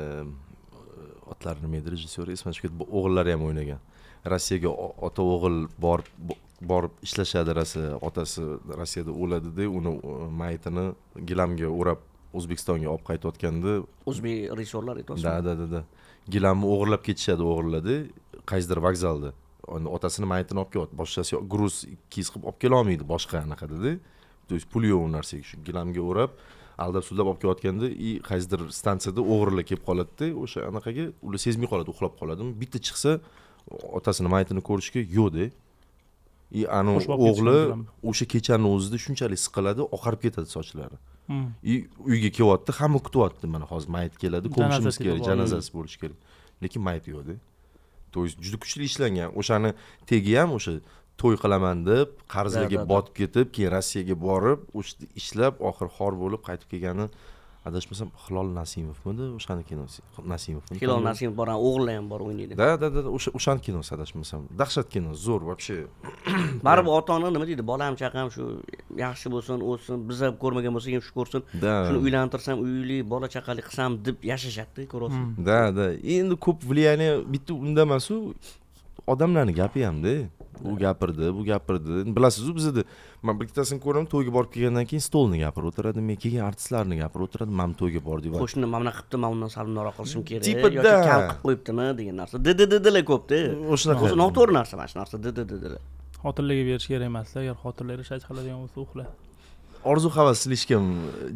otlari nima edi rejissyor esimdan chiqib ketdi o'g'illari ham o'ynagan rossiyaga ota o'g'il borib borib ishlashadi rosa otasi rossiyada o'ladida uni e, mayitini gilamga o'rab o'zbekistonga olib qaytayotganda o'zbek rejissyorlar aytyapsizmi da da da gilamni o'g'irlab ketishadi o'g'irladi qaysidir vokzalda endi otasini mayitini olib kelyapti boshqasi gruz ikki qilib olib kelolmaydi boshqa anaqadada то есть puli yo'q u narsaga shu gilamga o'rab aldab suldab olib kelayotganda и qaysidir stansiyada o'g'rilar kelib qoladida o'sha anaqaga ular sezmay qoladi uxlab qoladimi bitta chiqsa otasini mayitini ko'rishga yo'qda и anavi o'g'li o'sha kechani o'zida shunchalik siqiladi oqarib ketadi sochlari и uyga kelyapti hamma kutyapti mana hozir mayit keladi ko'mishimiz kerak janozasi bo'lishi kerak lekin mayit yo'qda то есть juda kuchli ishlangan o'shani tegi ham o'sha to'y qilaman deb qarzlarga botib ketib keyin rossiyaga borib o'sha ishlab oxiri xor bo'lib qaytib kelgani adashmasam hilol nasimovmidi o'shani kinosi nasimovmi hilol nasimov bor o'g'li ham bor o'ynaydi да да да o'sha o'shani kinosi adashmasam dahshat kino zo'r вообще baribir ota ona nima deydi bolam chaqam shu yaxshi bo'lsin o'ssin biz ham ko'rmagan bo'lsak ham shu ko'rsin shuni uylantirsam uyli bola chaqali qilsam deb yashashadida ko'ryapsizmi да да endi ko'p влияние bitta unda odamlarni gapi hamda u gapirdi bu gapirdi bilasizu bizada man bir ikkitasini ko'raman to'yga borib kelgandan keyin stolni gapirib o'tiradi men kelgan artistlarni gapirib o'tiradi mana bu to'yga deb qo'shni mana bunaqa qilibdi man undan sal bundoqroq qilishim kerak tipida yoki kam qilib qo'yibdimi degan narsa ddddlar ko'pda o'shanaqa o'zi noto'g'ri narsa mana shu narsa ddddlar xotinlarga berish kerak emasda agar xotinlar ish qiladigan bo'lsa uxla orzu havasni hech kim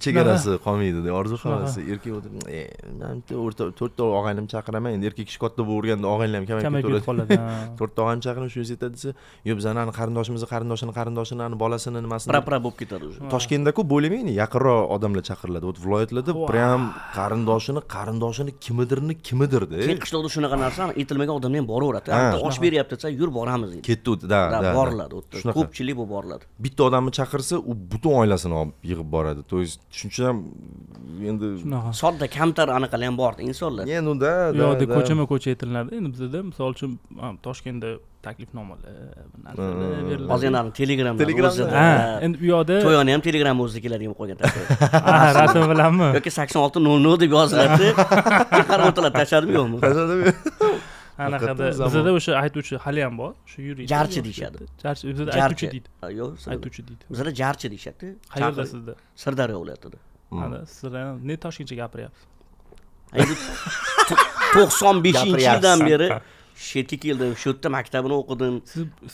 chegarasi qolmaydi orzu havasi e, erkak bitta o'rta e, to'rtta og'aynimni chaqiraman endi erkak kishi katta bo'lganda og'aynlar ham kamayib ketadi to'rtta og'ayni chaqiring shu universitetda desa yo'q bizani ani qarindoshimizni qarindoshini qarindoshini ani bolasini nimasini pra pra bo'lib ketadi уже toshkentdaku bo'ylamaydi yaqinroq odamlar chaqiriladi вот viloyatlarda прям qarindoshini qarindoshini kimidirni kimidirda keyin qishloqda shunaqa narsa aytilmagan odamlar ham boraveradi osh beryapti desa yur boramiz deydi ketdi да да boriladi u ko'pchilik bo'lib boriladi bitta odamni chaqirsa u butun oila hammasini olib yig'ib boradi то есть tushuncham endi shunaqa sodda kamtar anaqalar ham bor insonlar endi unda u yoqda ko'chama ko'cha aytilinadi endi bizada misol uchun toshkentda taklifnomalar narsalar beriladi hozir endi telegramda telegramda ha endi u yoqda to'yoni ham telegramni o'zida keladigan bo'lib qolgan rasm bilanmi yoki sakson olti nol nol deb yoziladi qarab o'tiladi tashladimi yo'qmi tashladimi anaqada bizada o'sha aytuvchi hali ham bor shu yuriydi jarchi deyishadi jarchi bizada aytuvchi deydi yo'q aytuvchi deydi bizada jarchi deyishadida qayerda sizda sirdaryo viloyatida mana sizlar ham nega toshkentcha gapiryapsiz to'qson beshinchi yildan beri sherkik keldim shu yerda maktabini o'qidim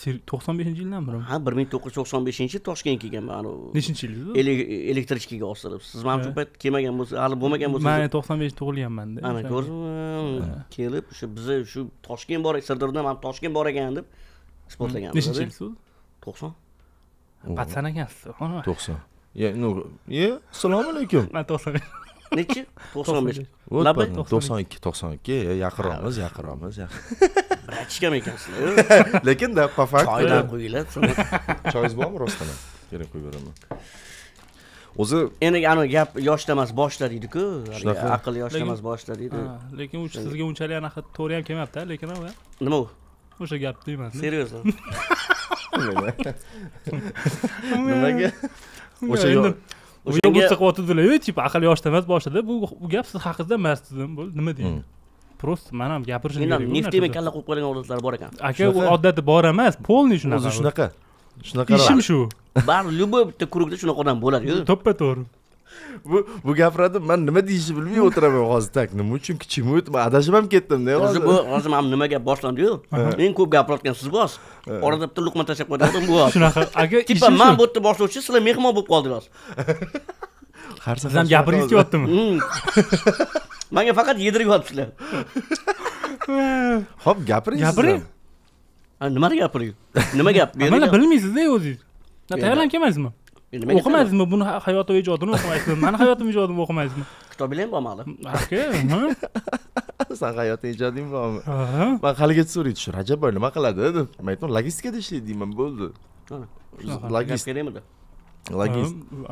siz to'qson beshinchi yildan ha bir ming to'qqiz yuz to'qson beshinchi toshkentga kelganman anavi nechinchi yilda elektrichkaga osilib siz mana shu payt kelmagan bo'lsa hali bo'lmagan bo'lsa man to'qson beshda tug'ilganmanda ana ko'rdimi kelib shu biza shu toshkent bor sirdaryodan mana toshkent bor ekan deb isbotlaganmiz nechinchi yil to'qson patsan ekansiz to'qson ну ye assalomu alaykum man to'qson nechi to'qson besh labi to'qson ikki to'qson ikki e, yaqinroqmiz yaqinroqmiz bratishkam ekansizlar lekunda по факту choydan e, quyinglar choyingiz bormi rostdan ham kerak quyib beraman o'zi endi anavi gap yoshda emas boshda deydiku shunaqa aql yoshda emas boshda deydi lekin u sizga unchalik anaqa to'g'ri ham kelmayapti lekin nima u o'sha gapni deyman seryoza nimaga o'sha u bo'lsa yo tip aql yoshda emas boshida bu bu gap siz haqingizda emas dedim bo'ldi nima deydi prosta hmm. man ham gapirishim kerak men neftima kalla qo'yib qo'ygan odatlar bor ekan aka u odati bor emas полный shunaqa o'zi shunaqa shunaqa ishim shu baribir любой bitta krugda shunaqa odam bo'ladi to'ppa to'g'ri bu bu gapirdi man nima deyishni bilmay o'tiraman hozir tak nima uchun kichim man adashib ham ketdimda hozir bu hozir mana nima gap boshlandiyu eng ko'p gapirayotgan siz hozir orada bitta luqma tashlab qo'yadigan bu shunaqa aka типа man bu yerda boshlovchi sizlar mehmon bo'lib qoldingiz har safar ham gapiringiz kelyaptimi hmm. manga faqat yedirib yuboribsizlar ho'p gapiring gapiring nimani gapiring nima gap bilmaysizda o'zingiz tayyorlanib kelmaysizmi nima o'qimaysizmi buni hayoti ijodini o'qimaysizmi mani hayotim ijodimni o'qimaysizmi kitobinglar ham bormi hali aka san hayoti ijoding bormi man haligacha so'raydi shu rajab boy nima qiladi deb men aytdim logistikada ishlaydi deyman bo'ldi logist logist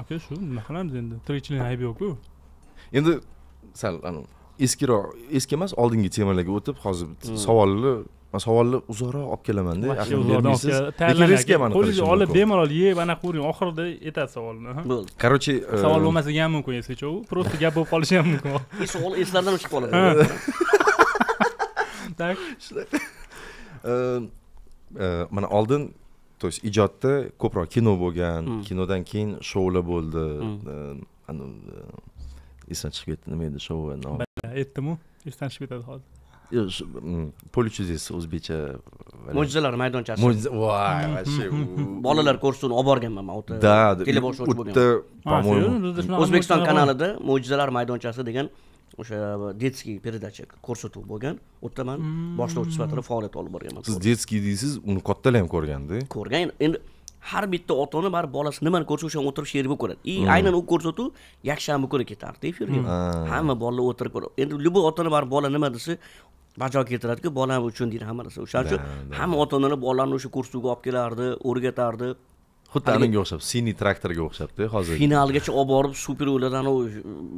aka shu nima qilamiz endi tirikchilikni aybi yo'qku endi sal eskiroq eski emas oldingi temalarga o'tib hozir savolni man savolni uzoqroq olib kelamanda lekin riskga qo'lingizni olib bemalol yeb anaqa ko'ring oxirida aytadi savolni bo'ldi короче savol э, bo'lmasligi ham mumkin если что просто gap bo'lib qolishi ham mumkin savol eslardan chiqib qoladi так э, э, mana oldin то есть ijodda ko'proq kino bo'lgan hmm. kinodan keyin shoular bo'ldi hmm. esdan chiqib ketdi nima edi shou aytdimu esdan chiqib ketadi hozir poli yuz o'zbekcha mo'jizalar maydonchasi mo'jiza voy вообще bolalar ko'rsin olib borganman man u yerda да teleboshlovchi bo'lgan по моему o'zbekiston kanalida mo'jizalar maydonchasi degan o'sha детский передача ko'rsatuv bo'lgan u yerda man boshlovchi sifatida faoliyat olib borganman siz детский deysiz uni kattalar ham ko'rganda ko'rgan endi har bitta ota ona baribir bolasi nimani ko'rsa o'shani o'tirib sherik bo'lib ko'radi и aynan u ko'rsatuv yakshanba kuni ketardi efirga hamma bolalar o'tirib ko'radi endi любой ota ona baribir bola nima desa bajo keltiradiku bola uchun deydi hamma narsa o'shaning uchun hamma ota onalar bolalarni o'sha kursuvga olib kelardi o'rgatardi xuddi anaga o'xshab siniy traktorga o'xshabdi hozir finalgacha olib borib super ular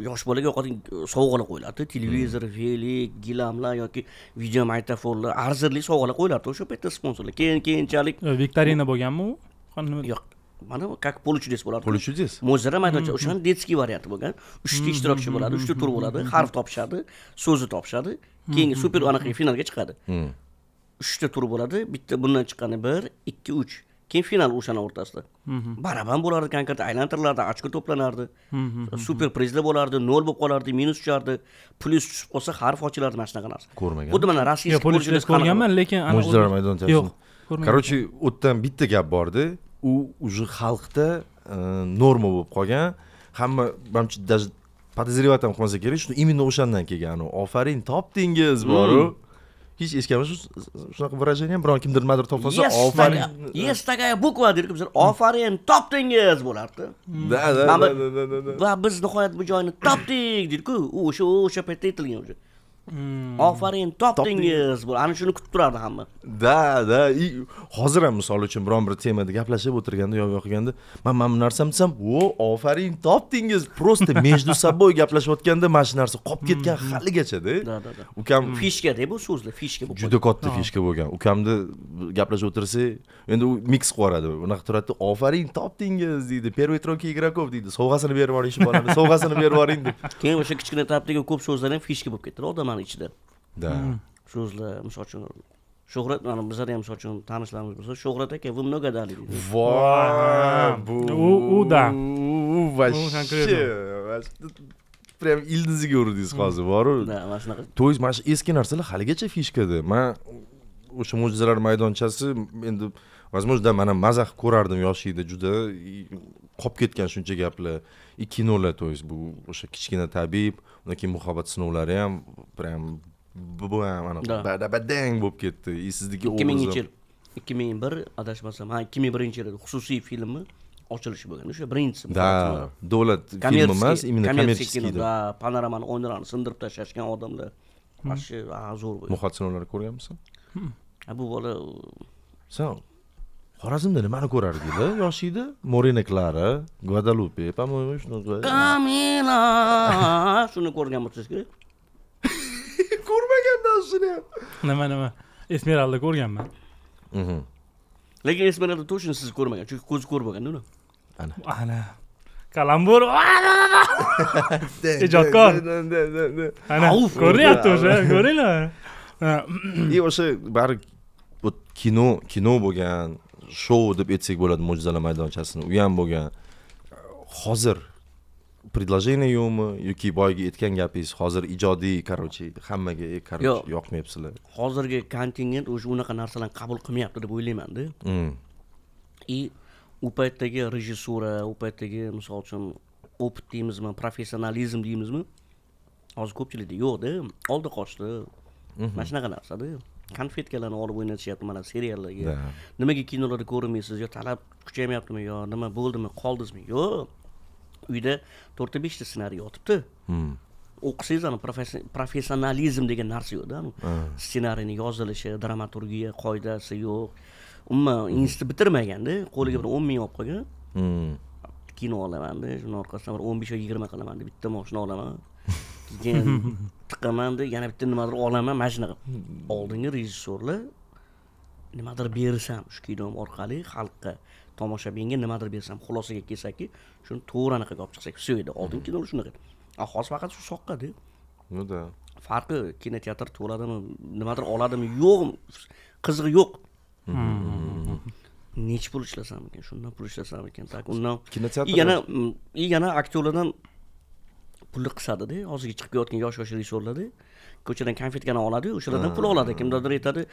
yosh bolaga yoqadigan sovg'alar qo'yilardi televizor velik gilamlar yoki video magnitofonlar arzirli sovg'alar qo'yilardi o'sha paytda sponsorlar keyin keyinchalik viktorina bo'lganmi u yo'q mana как поле чудес bo'ladi поле чудес mo'jizara maydoncha o'shani детский varianti bo'lgan uchta ishtirokchi bo'ladi uchta tur bo'ladi harf topishadi so'zni topishadi keyingi super anaqa finalga chiqadi uchta tur bo'ladi bitta bundan chiqqani bir ikki uch keyin final o'shani o'rtasida baraban bo'lardi konkert aylantirilardi ochko to'planardi super prizlar bo'lardi nol bo'lib qolardi minus tushardi plyus tushib qolsa harf ochilardi mana shunaqa narsa ko'rmagan xuddi mana rossiyskiy ko'rganman lekin mo'jizalar maydonchasi yo'q короче u yerdan bitta gap borda u уже xalqda e, norma bo'lib qolgan hamma manimcha даже подозревать ham qilmasa kerak что именно o'shandan kelgan ofarin topdingiz boru hmm. hech eshitganmiz shunaqa выражение biron kimdir nimadir topmasa ofarin есть такая буква derku bizlar ofarin topdingiz bo'lardi да да да va biz nihoyat bu joyni topdik derku u o'sha o'sha paytda aytilgan уже Hmm. ofarin topdingiz bu ana shuni kutib turardi hamma da da hozir ham misol uchun biron bir temada gaplashib o'tirganda yo yo'qiganda man mana bu narsani desam o ofarin topdingiz просто между собой gaplashayotganda mana shu narsa qolib ketgan hmm, hmm. haligachada da da da ukam fishkada bu so'zlar fishka bo'lgan juda katta fishka bo'lgan ukamni gaplashib o'tirsak endi u miks qilib yuboradi unaqa turadida ofarin topdingiz deydi первый тройка игроков deydi sovg'asini berib yuboring shu bolani sovg'asini berib yuboring deb keyin o'sha kichkina tapdagi ko'p so'zlar ham fishka bo'lib ketadi odam nimani ichida да so'zlar misol uchun shuhrat mana bizlar ham misol uchun tanishlarimiz bo'lsa shuhrat aka вы много дали deydi u u да вообще прям ildiziga urdingiz hozir boru да mana shunaqa то есть mana shu eski narsalar haligacha fishkada man o'sha mo'jizalar maydonchasi endi возможно да mana mazah ko'rardim yoshlikda juda qolib ketgan shuncha gaplar и kinolar то есть bu o'sha kichkina tabib lekin muhabbat sinovlari ham прям bu ham badabadang bo'lib ketdi esizniki ikki minginchi yil ikki ming bir adashmasam ha ikki ming birinchi yil xususiy filmi ochilishi bo'lgan o'sha birinchisi да davlat filmi emas именно коммерческий да panoramani oynalarini sindirib tashlashgan odamlar вообще shu zo'r bo'lgan muhabbat sinovlari ko'rganmisan bu bola san xorazmda nimani ko'rardinglar edi morena klara gvadalupe по моему shunaqa kamina shuni ko'rgan kerak ko'rmaganman shuni ham nima nima esmeralda ko'rganman mhm. lekin esmeralda точно siz ko'rmagan chunki ko'zi ko'r bo'lganda uni ana ana kalambur ijodkor ana ko'rinyapti o'sha ko'ringlar и o'sha baribir kino kino bo'lgan shou deb aytsak bo'ladi mo'jizalar maydonchasini u ham bo'lgan hozir предложение yo'qmi yoki boyagi aytgan gapingiz hozir ijodiy короче hammaga e, короче yoqmayapsizlar hozirgi kontingent уже unaqa narsalarni qabul qilmayapti deb o'ylaymanda и mm. u paytdagi rejissura u paytdagi misol uchun opit deymizmi professionalizm deymizmi hozir ko'pchilikda yo'qda oldi qochdi mhm. mana shunaqa narsada konfet kelani olib o'ynatishyapti mana seriallarga nimaga kinolarda ko'rmaysiz yo talab kuchaymayaptimi yo nima bo'ldimi qoldizmi yo'q uyda to'rtta beshta ssenariy yotibdi hmm. o'qisangiz ani professionalizm degan narsa yo'qda ssenariyni yozilishi dramaturgiya qoidasi yo'q umuman hmm. institut bitirmaganda qo'liga bir o'n ming olib qolgan hmm. kino olamanda shuni orqasidan bir o'n besh yo yigirma qilaman deb bitta moshina olaman keyin tiqaman deb yana bitta nimadir olaman mana shunaqa oldingi rejissyorlar nimadir bersam shu kinom orqali xalqqa tomoshabinga nimadir bersam xulosaga kelsakki shuni to'g'ri anaqa olib chiqsak все edi oldingi kinolar shunaqa а hozir faqat shu soqqada ну да farqi kinoteatr to'ladimi nimadir oladimi yo'qmi qizig'i yo'q hmm. nechi pul ishlasam ekan shundan pul ishlasam ekan так undan kinoteatr yana yana aktyorlardan pulni qisadida hozirgi chiqib kelayotgan yosh yosh rejissyorlarda ko'chadan konfetkani oladiyu o'shalardan pul oladi kimdadir aytadi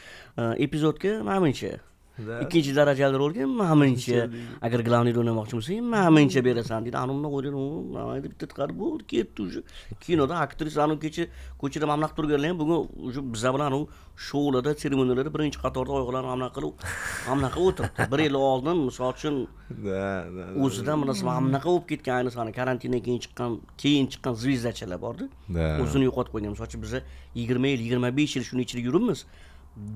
epizodga manimcha ikkinchi darajali rolga manimcha agar главный rol o'ynamoqchi bo'lsang manimcha berasan deydi anavni qo'ydi bitta tiqadi bo'ldi ketdi уже kinoda aktrisa anavi kecha ko'chada mamnaq turganlar ham bugun уже biza bilan anavi shoularda seremoniyalarda birinchi qatorda oyoqlarini anaqa qilib bunaqa o'tiribdi bir yil oldin misol uchun o'zidan bilasiz bunaqa bo'lib ketgan ayniqsa karantindan keyin chiqqan keyin chiqqan звезdachilar borda o'zini yo'qotib qo'ygan misol uchun biza yigirma yil yigirma besh yil shuni ichida yuribmiz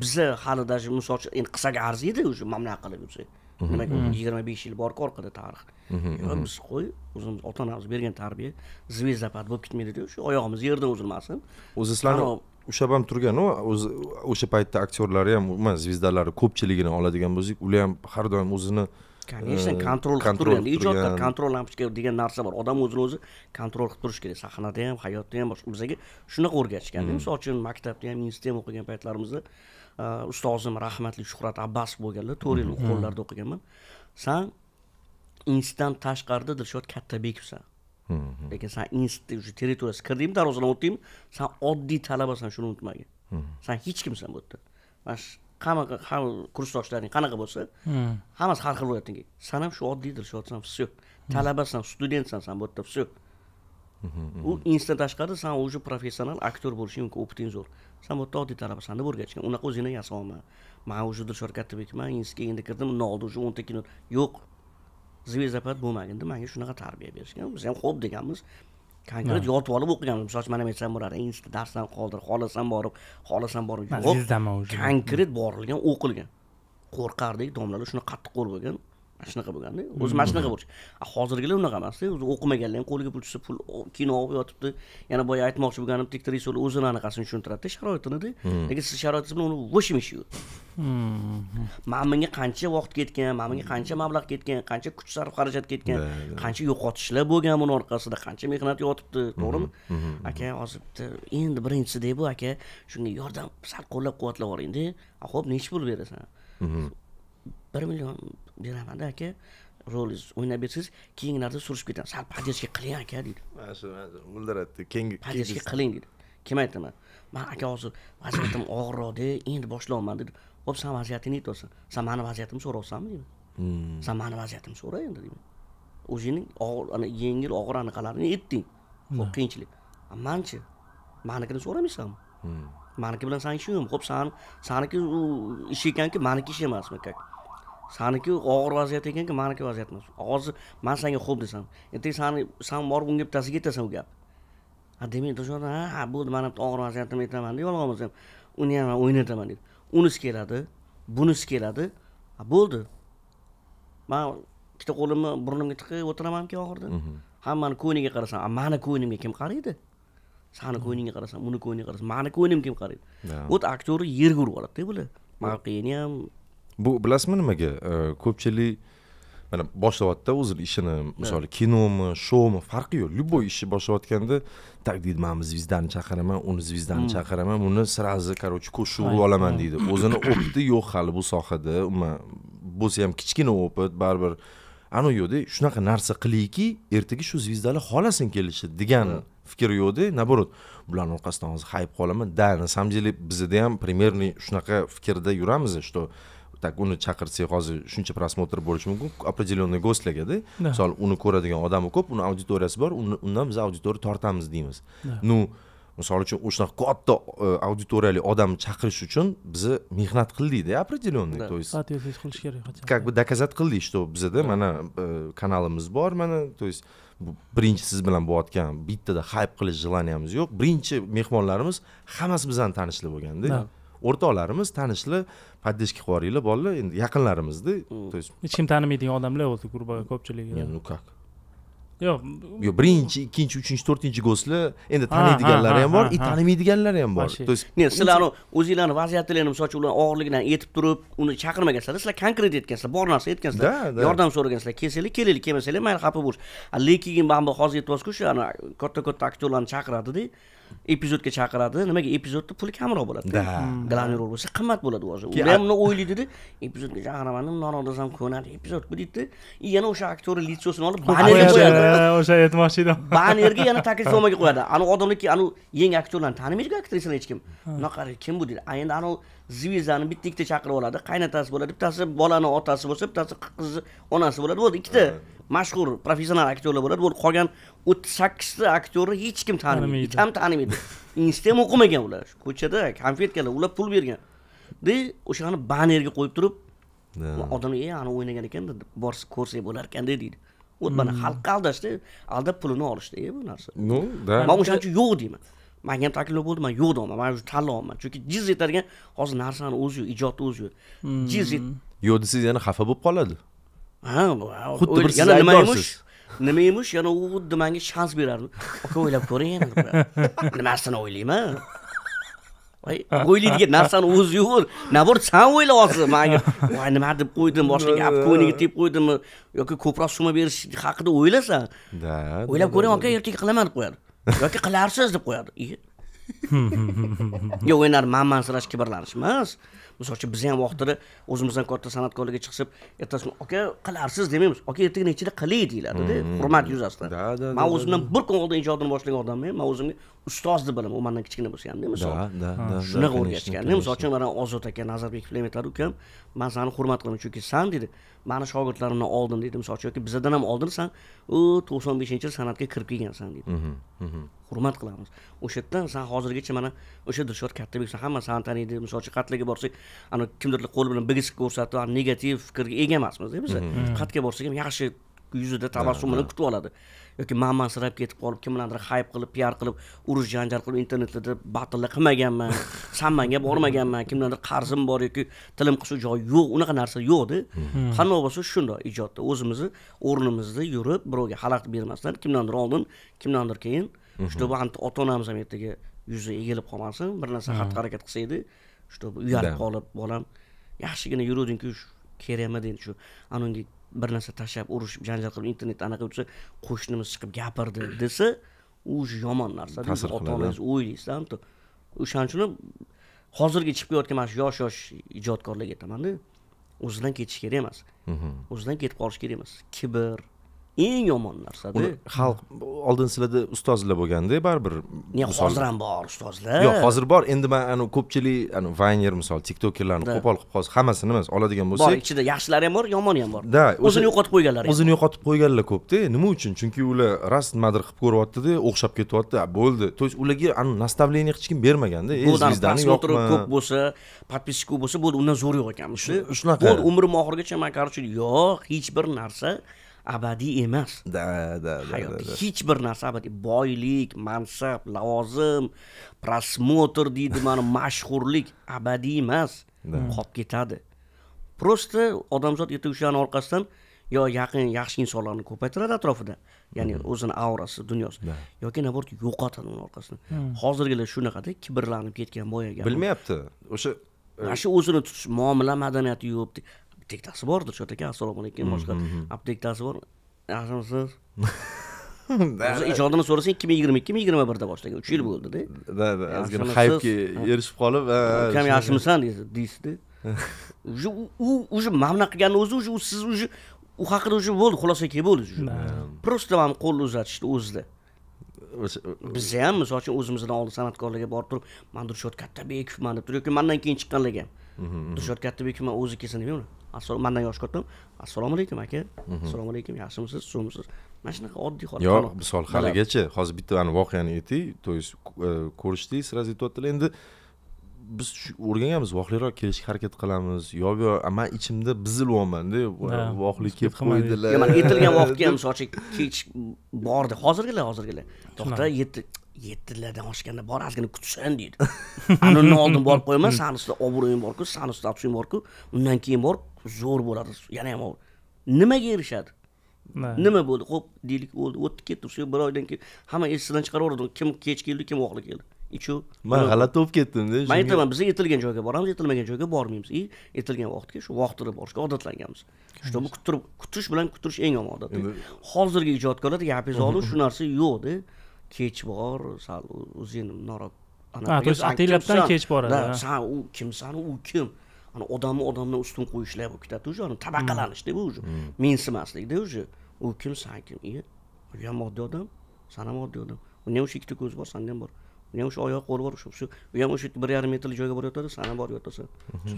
biza hali даже misol uchun endi qissaga arziydi уже mana bunaqa qilib yursak nimaga mhm. mhm. yigirma besh yil borku orqada tarix mhm, yo'q biz qo'y o'zimiz ota onamiz bergan tarbiya звезда bo'lib ketmaydida shu oyog'imiz yerdan uzilmasin o'zi sizlarni ushlab ham turganu o'zi o'sha paytda aktyorlari ham umuman звездалari ko'pchiligini oladigan bo'lsak ular ham har doim o'zini конечно kontrol qilib turgan ijodkor kontrol lampochka degan narsa bor odam o'zini o'zi kontrol qilib turishi kerak sahnada ham hayotda ham boshqa bizaga shunaqa o'rgatishgan hmm. misol uchun maktabda ham institutda ham o'qigan paytlarimizda e, ustozim rahmatli shuhrat abbasov bo'lganlar to'rt yil hmm. qo'llarida o'qiganman san institutdan tashqarida dilshod kattabekovsan hmm. lekin san institutni уже territoriyasiga kirdingmi darvozadan o'tdingmi san oddiy talabasan shuni unutmagin san hech kimsan bu yerda mana hamma hamma kursdoshlaring qanaqa bo'lsa hmm. hammasi har xil bo'ladi keyin san ham shu oddiydir shu все talabasan studentsan san bu yerda все u institutdan tashqari san уже professional aktyor bo'lishing mumkin opiting zo'r san bu yerda oddiy talabasan deb o'rgatishgan unaqa o'zingni yasayolma man уже dilshod kattibekman institutga endi kirdim bundoq oldin уже o'nta kino yo'q звездопад deb manga shunaqa tarbiya berishgan biz ham ho'p deganmiz konkret yotib olib o'qigan misol uchun mana men aytsam bo'lar institutda darsdan qoldir xohlasam borib xohlasam borib yo'q konkret borilgan o'qilgan qo'rqardik domlalar shuni qattiq qo'l bo'lgan shunaqa bo'lganda hmm. o'zi mana shunaqa bo'lishi hozirgilar unaqa emasda o'zi o'qimaganlar ham qo'liga pul tushsa pul kino olib yotibdi yana boya aytmoqchi bo'lganim tik o'zini anaqasini tushuntiradida sharoitinida hmm. lekin siz sharoitingiz bilan uni yo'q hmm. mana bunga qancha vaqt ketgan mana bunga qancha mablag' ketgan qancha kuch sarf xarajat ketgan qancha yo'qotishlar bo'lgan buni orqasida qancha mehnat yotibdi to'g'rimi aka hozir bitta endi birinchisida bu aka shunga yordam sal qo'llab quvvatlab yuboringda ho'p nechi pul berasan bir million beramanda aka rolingizni o'ynab bersangiz keyingilarda surishib ketadi sal поддержка qiling aka deydi mana shu muldir aytdi keyingi поддержка qiling deydi kim aytaman man aka hozir vaziyatim og'irroqda endi boshlayapman dedi hop san vaziyatingni aytyapsan san mani vaziyatimni so'rayapsanmi deyman hmm. san mani vaziyatimni so'ra endi deyman o'zingni yengil og'ir anaqalarini aytding hop qiyinchilik manchi manikini so'ramaysanmi hmm. maniki bilan sani ishing yo'qmi ho'p san saniki ish ekanki maniki ish emasmi как saniki og'ir vaziyat ekanku maniki vaziyat emas hozir man senga ho'p desam ertaga sani san borib unga bittasiga yetasan u gapni ha demak do'stlar ha ha bo'ldi man bitta og'ir vaziyatimni aytaman de yolg'on ham uni ham o'ynataman deydi unisi keladi bunisi keladi bo'ldi man ikkita qo'limni burnimga tiqib o'tiramanku oxirida mhm. hammani ko'niga qarasam mani ko'nglimga kim qaraydi sani ko'ngliga qarasam uni ko'ngliga qarasam mani ko'nglimga kim qaraydi вот aktyorni yerga urib oladida bular mavqeini ham bu bilasizmi nimaga ko'pchilik mana boshlayaptida o'zini ishini misoli kinomi shoumi farqi yo'q любой ishni boshlayotganda так deydi man bu звездаni chaqiraman uni звездаni hmm. chaqiraman buni сразу короче ko'shib urib olaman deydi o'zini o'piti yo'q hali bu sohada umuman bo'lsa ham kichkina o'pit baribir anavi yo'qda shunaqa narsa qilayki ertaga shu звездаlar xohlasin kelishi degan fikr yo'qda наоборот bularni orqasidan hozir hayib qolaman да на самом деле bizada ham примерный shunaqa fikrda yuramiz что так uni chaqirsak hozir shuncha prosmotr bo'lishi mumkin определенный go'stlagada misol uni ko'radigan odami ko'p uni auditoriyasi bor undan biz auditoriya tortamiz deymiz ну misol uchun o'shanaqa katta e, auditoriyali odamni chaqirish uchun bizni mehnat qildikda определенный то есть qilish kerak как бы доказать qildik что bizada mana e, kanalimiz bor mana то есть birinchi siz bilan bo'layotgan bittada hayp qilish желаниямiz yo'q birinchi mehmonlarimiz hammasi bizani tanishlar bo'lganda o'rtoqlarimiz tanishlar поддержка qilib yuboringlar bolalar endi yaqinlarimizda то hmm. есть hech kim tanimaydigan odamlar o'zi grubaga ko'pchiligi ну как yo'q yo'q birinchi ikkinchi uchinchi to'rtinchi gostlar endi taniydiganlari ham bor и e, tanimaydiganlari ham bor то есть не sizlarni o'zinglarni vaziyatinglarni misol uchun ularni og'irligidan aytib turib uni chaqirmagansizlar sizlar konkret aytgansizlar bor narsa aytgansizlar yordam so'ragansizlar kelsanglar kelinglar kelmasanglar mayli xafa bo'lish lekin mana bu hozir aytyapsizku shu katta katta aktyorlarni chaqiradida epizodga chaqiradi nimaga epizodni puli kamroq bo'ladi да главный rol bo'lsa qimmat bo'ladi hozir u ham buni o'ylaydida epizodga chaqirmadim norodasi ham ko'nadi epizodku deydida и yana o'sha aktyorni litsosini olib banerga qo'yadi o'sha aytmoqchidim banerga yana taklifnomaga qo'yadi anavi odamlarki anavi yangi aktyorlarni tanimaydiku aktrisalar hech kim unaqa kim bu deydi a endi anavi zvezani bitta ikkita chaqirib oladi qaynotasi bo'ladi bittasi bolani otasi bo'lsa bittasi qizni onasi bo'ladi bo'ldi ikkita mashhur professional aktyorlar bo'ladi bo'lib qolgan o'ttiz sakkizta aktyorni hech kim tanimaydi hech ham tanimaydi institutda ham o'qimagan ular ko'chada konfetkalar ular pul bergan de o'shani bannerga qo'yib turib odamlar e ani o'ynagan ekan borsa ko'rsak ekanda deydi вот mana hmm. xalqqa aldashda aldab pulini olishda bu narsa ну да man o'shaning uchun yo'q deyman manga ham taklif bo'ldi man yo'q deyapman man уже tanlayapman chunki jiz etadigan hozir narsani o'zi yo'q ijodni o'zi yo'q hmm. jiz yo'q desangiz yana xafa bo'lib qoladi ha xuddi bir yana nima emish nima emish yana u xuddi manga shans berardi aka o'ylab ko'ring endi nimasini o'ylayman o'ylaydigan narsani o'zi yo'q наоборот san o'ylayapsan manga voy nima deb qo'ydim gap ko'ngliga tegib qo'ydimmi yoki ko'proq summa berish haqida o'ylasan да o'ylab ko'ring aka ertaga qilaman deb qo'yadi yoki qilarsiz deb qo'yadi endi o'ynarmanmansirash kibrlanish emas misol uchun bizni ham vaqtida o'zimizdan katta san'atkorlarga chiqib ertasi aka qilarsiz demaymiz aka ertaga nechida qilay deyiladida mm-hmm. hurmat yuzasidan man o'zimdan bir kun oldin ijodini boshlagan odamman man o'zimga ustozni deb bilaman u mandan kichkina bo'lsa hamda misol shunaqa o'rgatgan misol uchun mana ozod aka nazarbekov ne'matlar ukam man sani hurmat qilaman chunki san dedi mani shogirdlarimdan oldin dedi misol uchun yoki bizadan ham oldin san u to'qson beshinchi yil san'atga kirib kelgansan deydi mhmm, mhmm. hurmat qilamiz o'sha yerdan san hozirgacha mana o'sha dilshod kattabek hamma sani taniydi misol uchun qatlaga borsak ana kimdirlar qo'li bilan bigiz ko'rsatib negativ fikrga ega emasmizda biz mhmm. qatga borsak ham yaxshi yuzida tabassum bilan kutib oladi yoki manmansirab ketib qolib kimlardir hayb qilib piar qilib urush janjal qilib internetlarda batillik qilmaganman sammanga bormaganman kimlardir qarzim bor yoki tilim qisib joyi yo'q unaqa narsa yo'qda hmm. qandoq bo'lsa shundoq ijodda o'zimizni o'rnimizda yurib birovga xalaqit bermasdan kimlardir oldin kimlardir keyin чтобы hmm. ota onamiz ham ertaga yuzi egilib qolmasin bir narsa xatti hmm. harakat qilsa edi чтобы uyalib qolib bolam yaxshigina yuruvdingku kerakmidi endi shu anaviga bir narsa tashlab urushib janjal qilib internetda anaqa bo'lsa qo'shnimiz chiqib gapirdi desa u yomon narsa ta'sir ota onangiz o'ylaysizda o'shaning uchun hozirgi chiqib kelayotgan mana shu yosh yosh ijodkorlarga aytamanda o'zidan ketish kerak emas mhmm. o'zidan ketib qolish kerak emas kibr eng yomon narsada xalq oldin sizlarda ustozlar bo'lganda baribir hozir ham bor ustozlar yo'q hozir bor endi man anavi ko'pchilik an vayner misol tiktokerlarni qo'pol qilib hozir hammasini emas oladigan bo'lsak bor ichida yaxshilari ham bor yomoni ham bor да o'zini yo'qotib qo'yganlar o'zini yo'qotib qo'yganlar ko'pda nima uchun chunki ular rast nimadir qilib ko'ryaptida o'xshab ketyapti bo'ldi то есть ularga наставление hech kim bermaganda звездani ko'p bo'lsa подписчик ko'p bo'lsa bo'ldi undan yo'q ekanmiz shunaqa bo'ldi umrim oxirigacha man короче yo'q hech bir narsa abadiy emas da da hayotda hech bir narsa abadiy boylik mansab lavozim prosmotr deydi mana mashhurlik abadiy emas qolib ketadi просто odamzod ertaga o'shani orqasidan yo yaqin yaxshi insonlarni ko'paytiradi atrofida ya'ni mm-hmm. o'zini aurasi dunyosi yoki наоборот yo'qotadi uni orqasidan mm. hozirgilar shunaqada kibrlanib ketgan boyagan bilmayapti o'sha mana shu o'zini tutish muomala madaniyati yo'q aptekasi bordir shu aka assalomu alaykum boshqa mm-hmm, mm-hmm. aptekasi bor yaxshimisiz ijodini so'rasang ikki ming yigirma ikki ming yigirma birda boshlagan uch yil bo'ldida да да ozgina haypga erishib qolib ukam yaxshimisan deysizda уже u уже mana bunaqa qilganni o'zi уже siz уже u haqida уже bo'ldi xulosaga kelib bo'ldi просто mana qo'lni uzatishdi o'zida bizda ham misol uchun o'zimizdan oldin san'atkorlarga borib turib man dilshod kattabekovman deb turib yoki mandan keyin chiqqanlarga ham mm-hmm, dilshod kattabekovman o'zi kelsin demayman assalomu mandan yosh katta assalomu alaykum aka mhm. assalomu alaykum yaxshimisiz suvmisiz mana shunaqa oddiy holat yo'q misol haligacha hozir bitta ani voqeani aytay то есть e, ko'rishdik сразу aytyaptilar endi biz o'rganganmiz voqliroq kelishga harakat qilamiz yo yo man ichimda buzilyapmanda voqli kelib qo'ydilar mana aytilgan vaqtga ham misol uchun kech bordi hozirgilar hozirgilar to'xta yetti yettilardan oshganda bor ozgina kutsin deydi ana undan oldin borib qo'yaman hmm. sani ustida obro'ying borku sani ustida statusing borku undan keyin borib zo'r bo'ladi yana ham og'ir nimaga erishadi nima bo'ldi ho'p deylik bo'ldi o'tdi ketdi shu bir oydan keyin hamma esidan chiqaraveradi kim kech keldi kim vaqtli keldi shu man g'alati bo'lib ketdimda man aytaman biz etilgan joyga boramiz etilmagan joyga bormaymiz и etilgan vaqtga shu vaqtida borishga odatlanganmiz чтобы kuttirib kutish bilan kutirish eng yomon odat hozirgi ijodkorlar gapiz olib shu narsa yo'qda kech bor sal o'zingni noroq то есть ataylabdan kech boradi san u kimsan u kim ana odamni odamdan ustun qo'yishlar bo'lib ketadi уже tabaqalanishda bu уже mensimaslikda уже u kim san kim e u ham oddiy odam san ham oddiy odam uni ham o'sha ikkita ko'zi bor sanda ham bor uni ham o'sha oyoq qo'li bor shu u ham o'sha bir yarim metrli joyga borib yotadi san ham borib yotasan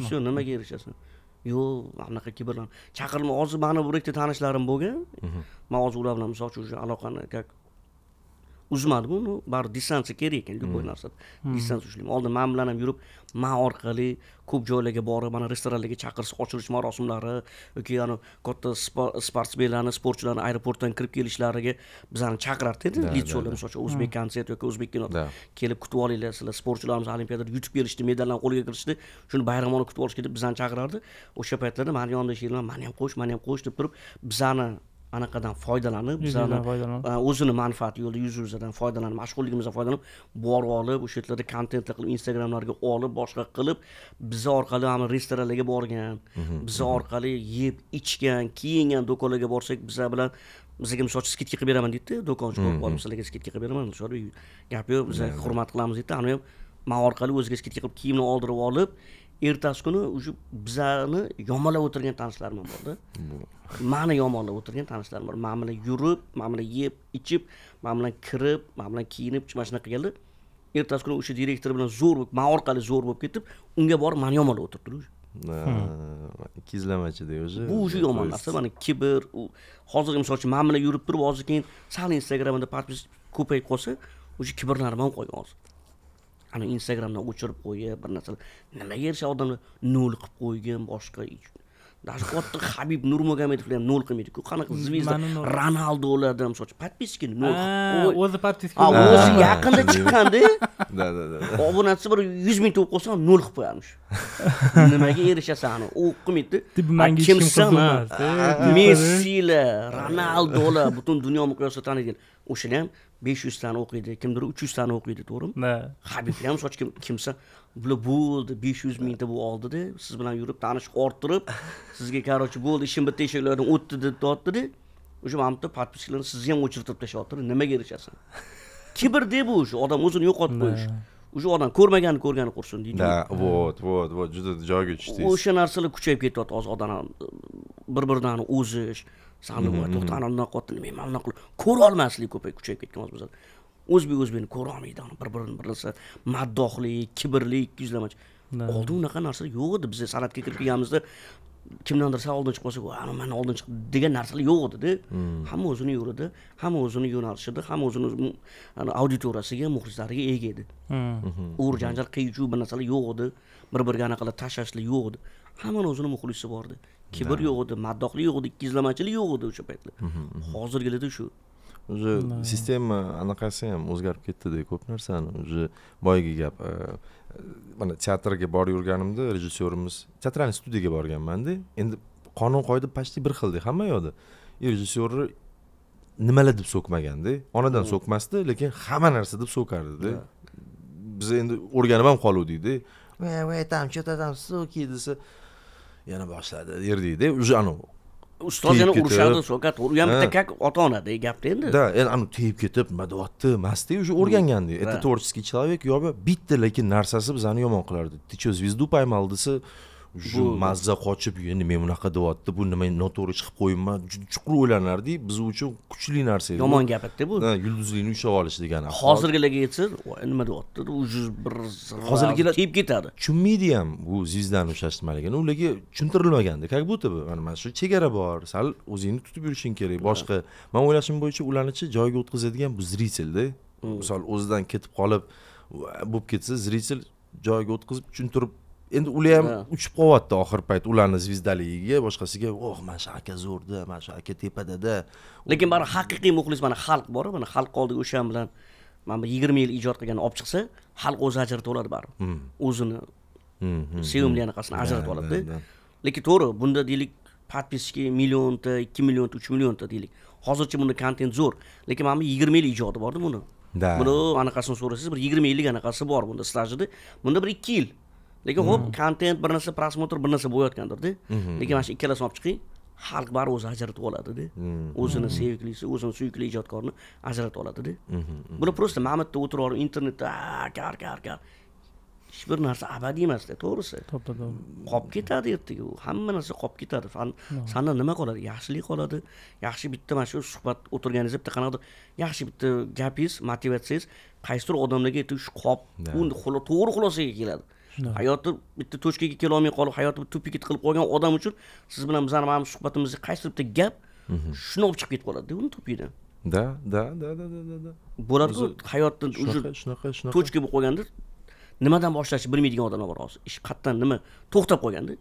все nimaga erishasan yo'q anaqa kibrlan chaqirma hozir mani bir ikkita tanishlarim bo'lgan man hozir ular bilan misol uchun o'sha aloqani как uzmadim uni baribir distansiya kerak ekan любой hmm. narsada hmm. distansiya ushlayman oldin man bilan ham yurib man orqali ko'p joylarga borib mana restoranlarga chaqirish ochilish marosimlari yoki ani katta sportsmenlarni sportchilarni aeroportdan kirib kelishlariga bizani chaqirardi edi litsiolar misol uchun o'zbek hmm. konsert yoki o'zbek kino kelib kutib olinglar sizlar sportchilarimiz olimpiadada yutib kelishdi medallarni qo'lga kiritishdi shuni bayramona kutib olishga deb bizani chaqirardi o'sha paytlarda mani yonimda ishlaydigan mani ham qo'sh mani ham qo'sh deb turib bizani anaqadan foydalanib bizlarni e, o'zini manfaati yo'lida yuzimizdan foydalanib mashhurligimizdan foydalanib borib olib o'sha yerlarda kontentlar qilib instagramlarga olib boshqa qilib biza orqali mana restoranlarga borgan mhm, biza mhm. orqali yeb ichgan kiyingan do'konlarga borsak biza bilan bizaga misol uchun skidka qilib beraman deydida do'konchi mhm, olib qolib sizlarga skidka qilib beraman gap yo'q biza hurmat qilamiz deydida ani ham man orqali o'ziga skidka qilib kiyimni oldirib olib ertasi kuni уже bizani yomonlab o'tirgan tanishlarim borda mani yomonlab o'tirgan tanishlarim bor man bilan yurib man bilan yeb ichib man bilan kirib man bilan kiyinib mana shunaqa qilganlar ertasi kuni o'sha direktor bilan zo'r bo'lib man orqali zo'r bo'lib ketib unga borib mani yomonlab o'tiribdilar уже hmm. kizlamachida уже bu уже yomon narsa mana kibr u hozirgi misol uchun man bilan yurib turib hozir keyin sal instagramda подписчик ko'payib qolsa уже kibrlarim ham qolgan hozir ana instagramdan o'chirib qo'yib bir narsalar nimaga erishadi odamlar nol qilib qo'ygan boshqa даже katta habib нурмагомедов ham nol qilmaydiku qanaqa звезда ronaldolarni misol uchun подписчики nol o'zi подписка o'zi yaqinda chiqqanda да да да obunachisi bir yuz ming to'lib qo'ysa nol qilib qo'yarmish nimaga erishasan u qilmaydida kimsan messilar ronaldolar butun dunyo miqyosida taniydigan o'shalar ham besh yuztani o'qiydi kimdir uch yuztani o'qiydi to'g'rimi habiblar ham uchun kimsa bular bo'ldi besh yuz mingta bo'lib oldida siz bilan yurib tanish orttirib sizga короче bo'ldi ishim bitta eshaklardan o'tdi deb tortdida уже mana bitta подписчикlarni sizni ham o'chirtirib tashlayaptida nimaga erishasan kibrda bu уже odam o'zini yo'qotib qo'yish уже odam ko'rmaganni ko'rgani qursin deydi да вот вот вот juda joyiga tushdingiz o'sha narsalar kuchayib ketyapti hozir odam bir biridan o'zish san to'xta ana bunaqa qilyapti men mana bunaqa ko'ra olmaslik ko'payib kuchayib ketgan hozir bizada o'zbek o'zbekni ko'ra olmaydi bir birini bir narsa maddohlik kibrlik yuzlamachi oldin unaqa narsa yo'q edi biz san'atga kirib kelganimizda kimdandir sal oldin chiqib qolsa ana man oldin chiqdim degan narsalar yo'q edida hmm. hamma o'zini yo'lida hamma o'zini yo'nalishida hamma o'zini auditoriyasiga muxlislariga ega edi hmm. mhm. ur mhm. janjal qiy chuv bir narsalar yo'q edi bir biriga anaqalar tashlashlar yo'q edi hammani o'zini muxlisi bor edi kibr yo'q edi maddohlik yo'q edi ikkiyuzlamachilik yo'q edi o'sha paytlar mhm, hozirgilarda shu уже sistema anaqasi ham o'zgarib ketdida ko'p narsani уже boyagi gap mana teatrga borib yurganimda rejissyorimiz teatralniy studiyaga borganmanda endi qonun qoida почти bir xilda hamma yoqda и rejissyorni nimalar deb so'kmaganda onadan so'kmasdi lekin hamma narsa deb so'kardida biz endi o'rganib ham qoluvdikda voy voy там что то там суки desa yana boshladi erdaydida уже anavi ustozini urishadi so'kat u ham bitta kak ota onada e, gapda endi да ani tegib ketib nima deyapti mast уже o'rganganda это творческий человек yo bitta lekin narsasi bizani yomon qilardi ты что звезду поймал desa shu mazza qochib endi men bunaqa deyapti bu nima noto'g'ri ish qilib qo'yibman juda chuqur o'ylanardik biz uchun kuchli narsa edi yomon gap edida bu yulduzlikni ushlab olish degani hozirgilarga yetsa nima deyapti уже bir hozirgilar kelib ketadi tushunmaydi ham bu звездani ushlash nimaligini ularga tushuntirilmaganda как будто бы mana shu chegara bor sal o'zingni tutib yurishing kerak boshqa man o'ylashim bo'yicha ularnichi joyiga o'tkazadigan bu зрительda hmm. misol o'zidan ketib qolib bo'lib ketsa зритель joyiga o'tkazib tushuntirib endi ular ham uchib qolyapti oxirgi payt ularni звездаligiga boshqasiga oh mana shu aka zo'rda mana shu aka tepadada lekin baribir haqiqiy muxlis mana xalq bor mana xalqni oldiga o'sha bilan mana bu yigirma yil ijod qilgan olib chiqsa xalq o'zi ajratib oladi baribir hmm. o'zini hmm, hmm, sevimli anaqasini ajratib oladida lekin to'g'ri bunda deylik подписчики millionta ikki millionta uch millionta deylik hozircha bunda kontent zo'r lekin mana bu yigirma yil ijodi borda buni buni anaqasini so'rasangiz bir yigirma yillik anaqasi bor bunda stajida bunda bir ikki yil lekin ho'p kontent hmm. bir narsa просмотр bir narsa bo'layotgandirda hmm. lekin mana shu ikkalasini olib chiqing xalq bari o'zi ajratib oladida hmm. o'zini seviklisi o'zini suyukli ijodkorini ajratib oladida buni просто yerda o'tirib olib internetda kar kar kar hech bir narsa abadiy emasda to'g'risi qolib ketadi ertaga u hamma narsa qolib ketadi sandan nima qoladi yaxshilik qoladi yaxshi bitta mana shu suhbat o'tirganingizda bitta qanaqadir yaxshi bitta gapingiz motivatsiyangiz qaysidir odamlarga yetib shu qolib to'g'ri xulosaga keladi hayoti bitta точкаga kelolmay qolib hayoti bir тупик qilib qolgan odam uchun siz bilan bizani mana bu suhbatimizda qaysidir bitta gap mhm. shuni olib chiqib ketib qoladi uni tupikdan да да да да да да bo'ladiku hayotda уже shunaqa shunaqa точка bo'lib qolganda nimadan boshlashni bilmaydigan odamlar bor hozir ish qayerdan nima to'xtab qolganda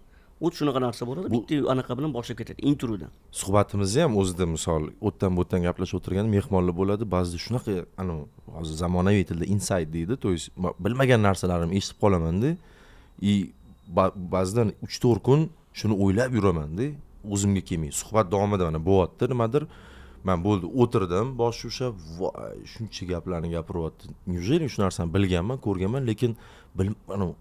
o't shunaqa narsa bo'ladi bitta anaqa bilan boshlab ketadi introdan suhbatimizni ham o'zida misol o'tdan bu yerdan gaplashib o'tirganda mehmonlar bo'ladi ba'zida shunaqa anavi hozir zamonaviy tilda insayt deydi то есть bilmagan narsalarimni eshitib qolamanda и ba'zidan uch to'rt kun shuni o'ylab yuramanda o'zimga kelmay suhbat davomida mana bo'lyapti nimadir man bo'ldi o'tirdim bosh ushlab voy shuncha gaplarni gapiryapti неужели shu narsani bilganman ko'rganman lekin bil anavi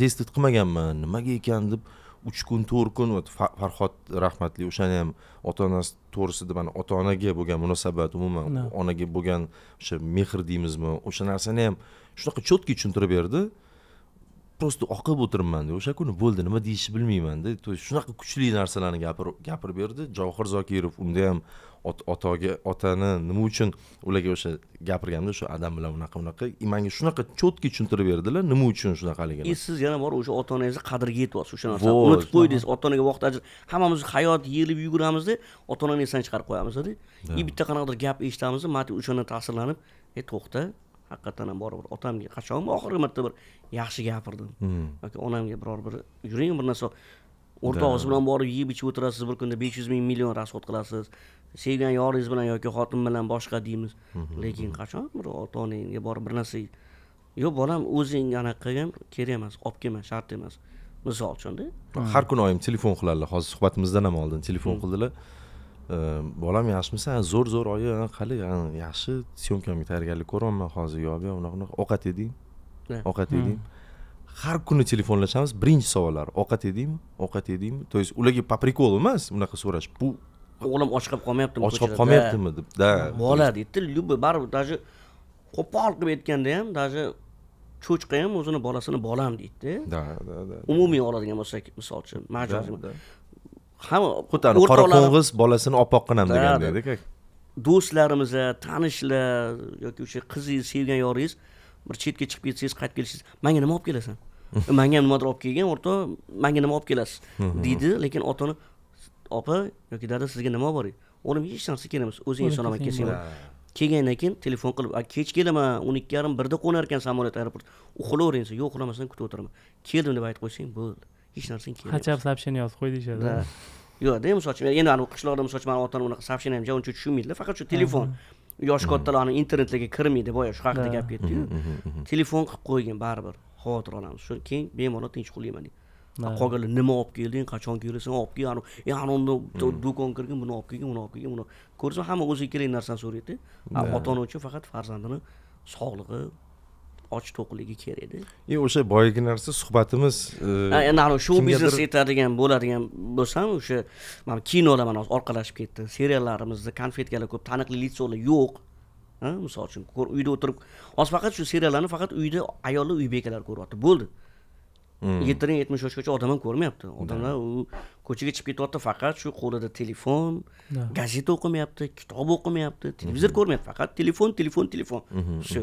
detstvet qilmaganman nimaga ekan deb uch kun to'rt kun farhod rahmatli o'shani ham ota onasi to'g'risida mana ota onaga bo'lgan munosabat umuman onaga bo'lgan o'sha mehr deymizmi o'sha narsani ham shunaqa четкий tushuntirib berdi просто oqib o'tiribmanda o'sha kuni bo'ldi nima deyishni bilmaymanda то есть shunaqa kuchli narsalarni gapirib gapirib berdi javhir zokirov unda ham otaga otani nima uchun ularga o'sha gapirganda o'sha adam bilan unaqa unaqa e, manga shunaqa четкий tushuntirib berdilar nima uchun shunaqaligini e siz yana borib o'sha ota onangizni qadriga yetyapsiz o'sha narsani unutib qo'ydingiz ota onaga vaqt ajrat hammamiz hayot yelib yuguramizda ota onani esdan chiqarib qo'yamizda и e, bitta qanaqadir gap eshitamiz mate o'shandan ta'sirlanib e to'xta haqiqatdan ham borib otamga qachon oxirgi marta bir yaxshi gapirdim hmm. yoki onamga biror bir yuring bir narsa o'rtog'ingiz bilan borib yeb ichib o'tirasiz bir kunda besh yuz ming million rasxod qilasiz sevgan yoringiz bilan yoki xotin bilan boshqa deymiz mhm, lekin mhm. qachon bir ota onangga borib bir narsa yo'q bolam o'zing anaqa qilgin kerak emas olib kelma shart emas misol uchunda har kuni oyim telefon qiladilar hozir suhbatimizdan ham oldin telefon hmm. qildilar bolam yaxshimisan zo'r zo'r oyi qalay yaxshi syomkamga tayyorgarlik ko'ryapman hozir yo yo'q unaqa unaqa ovqat yeding ovqat yeding hmm. har kuni telefonlashamiz birinchi savollar ovqat yedingmi ovqat yedingmi то есть ularga по приколу emas unaqa so'rash bu o'g'lim och qolib qolmayaptimi och qolib qolmayaptimi deb да bola deydida любой baribir даже qo'pol qilib aytganda ham даже cho'chqa ham o'zini bolasini bolam deydida да да да umumiy oladigan bo'lsak misol uchun majoz hamma xuddi qora qo'ng'iz bolasini oppoq qilamiz degandek do'stlarimiz tanishlar yoki o'sha qizingiz sevgan yoringiz bir chetga chiqib ketsangiz qaytib kelishingiz manga nima olib kelasan manga nimadir olib kelgan o'rtoq manga nima olib kelasiz deydi lekin ota ona opa yoki dada sizga nima bor o'g'lim hech narsa emas o'zing salomat kelsanglar kelgandan keyin telefon qilib kech kelaman o'n ikki yarim birda qo'nar ekan samolyot aeroport uxlavering desa yo'q uxlamasdan kutib o'tiraman keldim deb aytib qo'ysang bo'ldi hech narsang kerak хотя бы сообщение yozib qo'y deyishadi yo'qda misol uchun endi qishloqda misol uchun mani ota onam unaqa сообщение ham javoncha tushunmaydilar faqat shu telefon yoshi hmm. kattalarni internetlarga kirmaydi boya shu haqida gap ketdiyu hmm, hmm, telefon qilib qo'ygin baribir xavotir olamiz shu keyin bemalol tinch uxlayman deydi qolganlar nima olib kelding qachon kelasan olib kel anavni e, do'kon kirgin buni olib kelgin buni olib kelgin buni ko'rsa hamma o'ziga kerak narsani so'raydi ota ona uchun faqat farzandini sog'lig'i och to'qligi kerak edi e o'sha boyagi narsa suhbatimiz e, narv shou biznes aytadigan bo'ladigan bo'lsam o'sha mana kinolar mana hozir orqalashib ketdi seriallarimizda konfetkalar ko'p taniqli litsolar yo'q misol uchun uyda o'tirib hozir faqat shu seriallarni faqat uyda ayollar uy bekalar ko'ryapti bo'ldi hmm. yettidan yetmish yoshgacha odam ham ko'rmayapti hmm. odamlar u ko'chaga chiqib ketyapti faqat shu qo'lida telefon hmm. gazeta o'qimayapti kitob o'qimayapti televizor ko'rmayapti faqat telefon telefon telefon все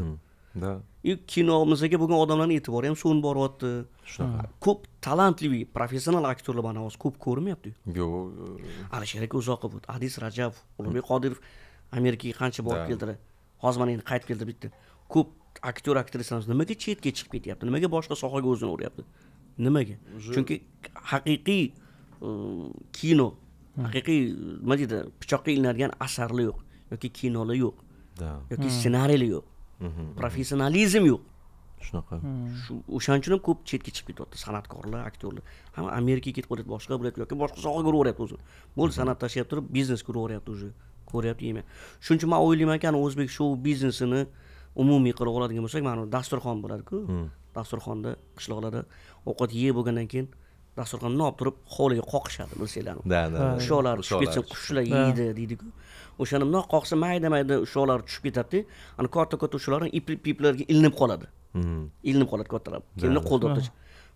да и kinomizga bo'lgan odamlarning e'tibori ham so'nib boryapti shunaqa ko'p talantli professional aktyorlar mana hozir ko'p ko'rinmayaptiku yo'q alisher aka uzoqov adis rajabov ulug'bek qodirov amerikaga qancha borib keldilar hozir mana endi qaytib keldi bitta ko'p aktyor aktrisalarimiz nimaga chetga chiqib ketyapti nimaga boshqa sohaga o'zini uryapti nimaga chunki haqiqiy kino haqiqiy nima deydi pichoqqa ilinadigan asarlar yo'q yoki kinolar yo'q yoki ssenariylar yo'q professionalizm yo'q shunaqa shu o'shaning uchun ham ko'p chetga chiqib ketyapti san'atkorlar aktyorlar hamma amerikaga ketib qolyapti boshqa bo'lyapti yoki boshqa sohaga uraveryapti o'zi bo'ldi mhmm. san'at tashlab turib biznes uraveryapti уже ko'ryapti emas shuning uchun man o'ylaymanki o'zbek shou biznesini umumiy qilib oladigan bo'lsak mana dasturxon bo'ladiku mhmm. dasturxonda qishloqlarda ovqat yeb bo'lgandan keyin dasturxonni olib turib hovliga qoqishadi bilsanglar да да ushoqlar tushib qushlar yeydi deydiku o'shani mundoq qoqsa mayda mayda ushoqlar tushib ketadida ana katta katta ushoqlar ip piplarga ilinib qoladi hmm. ilinib qoladi kattalar keyin qo'lda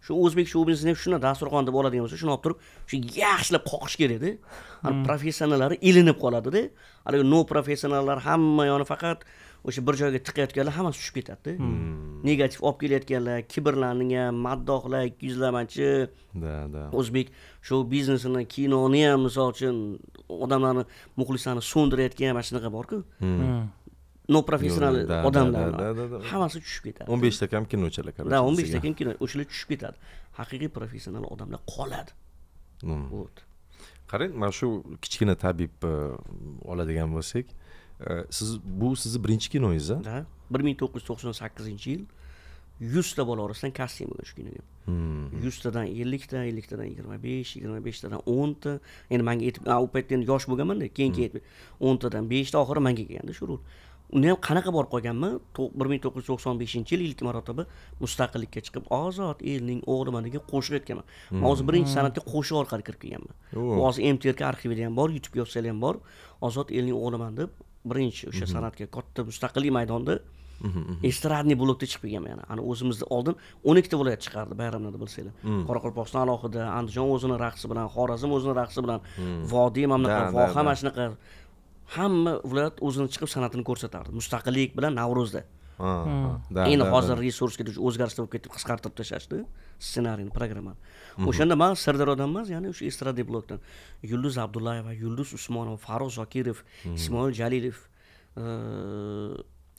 shu o'zbek shou biznesini ham shuni dasturxon deb oladigan bo'lsa shuni olib turib shu yaxshilab qoqish kerakda hmm. professionallari ilinib qoladida haligi no professionallar hamma yoni faqat o'sha bir joyga tiqayotganlar hammasi tushib ketadida hmm. negativ olib kelayotganlar kibrlangan maddohlar ikkiyuzlamanchi да да o'zbek shou biznesini kinoni ham misol uchun odamlarni muxlislarni so'ndirayotgan mana shunaqa borku hmm. Hmm. professional odamlar hammasi tushib ketadi o'n beshta kam kinochilar да o'n beshta kam kino o'shalar tushib ketadi haqiqiy professional odamlar qoladi вот qarang mana shu kichkina tabib e, oladigan bo'lsak siz bu sizni birinchi kinoyingiz a bir ming to'qqiz yuz to'qson sakkizinchi yil yuzta bola orasidan kasting shu kinoga hmm. yuztadan ellikta elliktadan yigirma besh yigirma beshtadan o'nta endi manga yetib u paytda endi yosh bo'lganmanda keyin hmm. keyin o'ntadan beshta oxiri manga kelganda shu rol uni ham qanaqa borib qolganman bir ming to'qqiz yuz to'qson beshinchi yil ilk marotaba mustaqillikka chiqib ozod elning o'g'liman degan qo'shiq aytganman man hmm. o'zi birinchi san'atga qo'shiq orqali kirib kelganman hozir mtrk arxivida ham bor youtubega yozsanglar ham bor ozod elning o'g'liman deb birinchi o'sha mhm. san'atga katta mustaqillik maydonida mhm, mhm. estradniy blokda chiqib kelganman yana ana o'zimizni oldin o'n ikkita viloyat chiqardi bayramlarda bilsanglar qoraqalpog'iston alohida andijon o'zini raqsi bilan xorazm o'zini raqsi bilan vodiy mana bunaqa voha mana shunaqa hamma viloyat o'zini chiqib san'atini ko'rsatardi mustaqillik bilan navro'zda endi hozir resursga o'zgarishlar bo'lib ketib qisqartirib tashlashdi ssenariyni programmani o'shanda man sirdaryodan emas ya'ni o'sha estrada blokdan yulduz abdullayeva yulduz usmonova farruh zokirov ismoil jalilov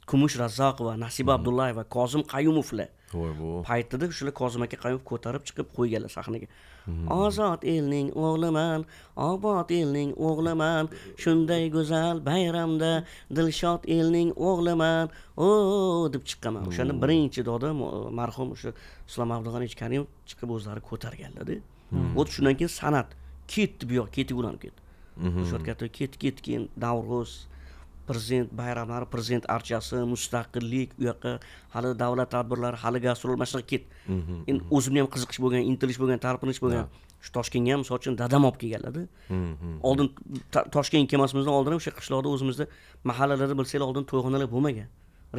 kumush razzoqova nasiba abdullayeva kozim qayumovlar voybo paytida shular kozim aka qayub ko'tarib chiqib qo'yganlar sahnaga hmm. ozod elning o'g'liman obod elning o'g'liman shunday go'zal bayramda dilshod elning o'g'liman o'h, hmm. o deb chiqqanman o'shani birinchi doda marhum o'sha islom abdug'aniyevich karimov chiqib o'zlari ko'targanlarda вот hmm. shundan keyin san'at ketdi bu yoq ketib ulanib ketdi mhm. o'sha ketdi ketdi keyin davrg'oz prezident bayramlari prezident archasi mustaqillik u yoqqa hali davlat tadbirlari hali gastrol mana shunaqa ket mhm, endi mhm. o'zimni ham qiziqish bo'lgan intilish bo'lgan talpinish bo'lgan shu toshkentga ham misol uchun dadam olib kelganlarda mhm, oldin toshkentga kelmasimizdan oldin ham o'sha qishloqda o'zimizda mahallalarda bilsanglar oldin to'yxonalar bo'lmagan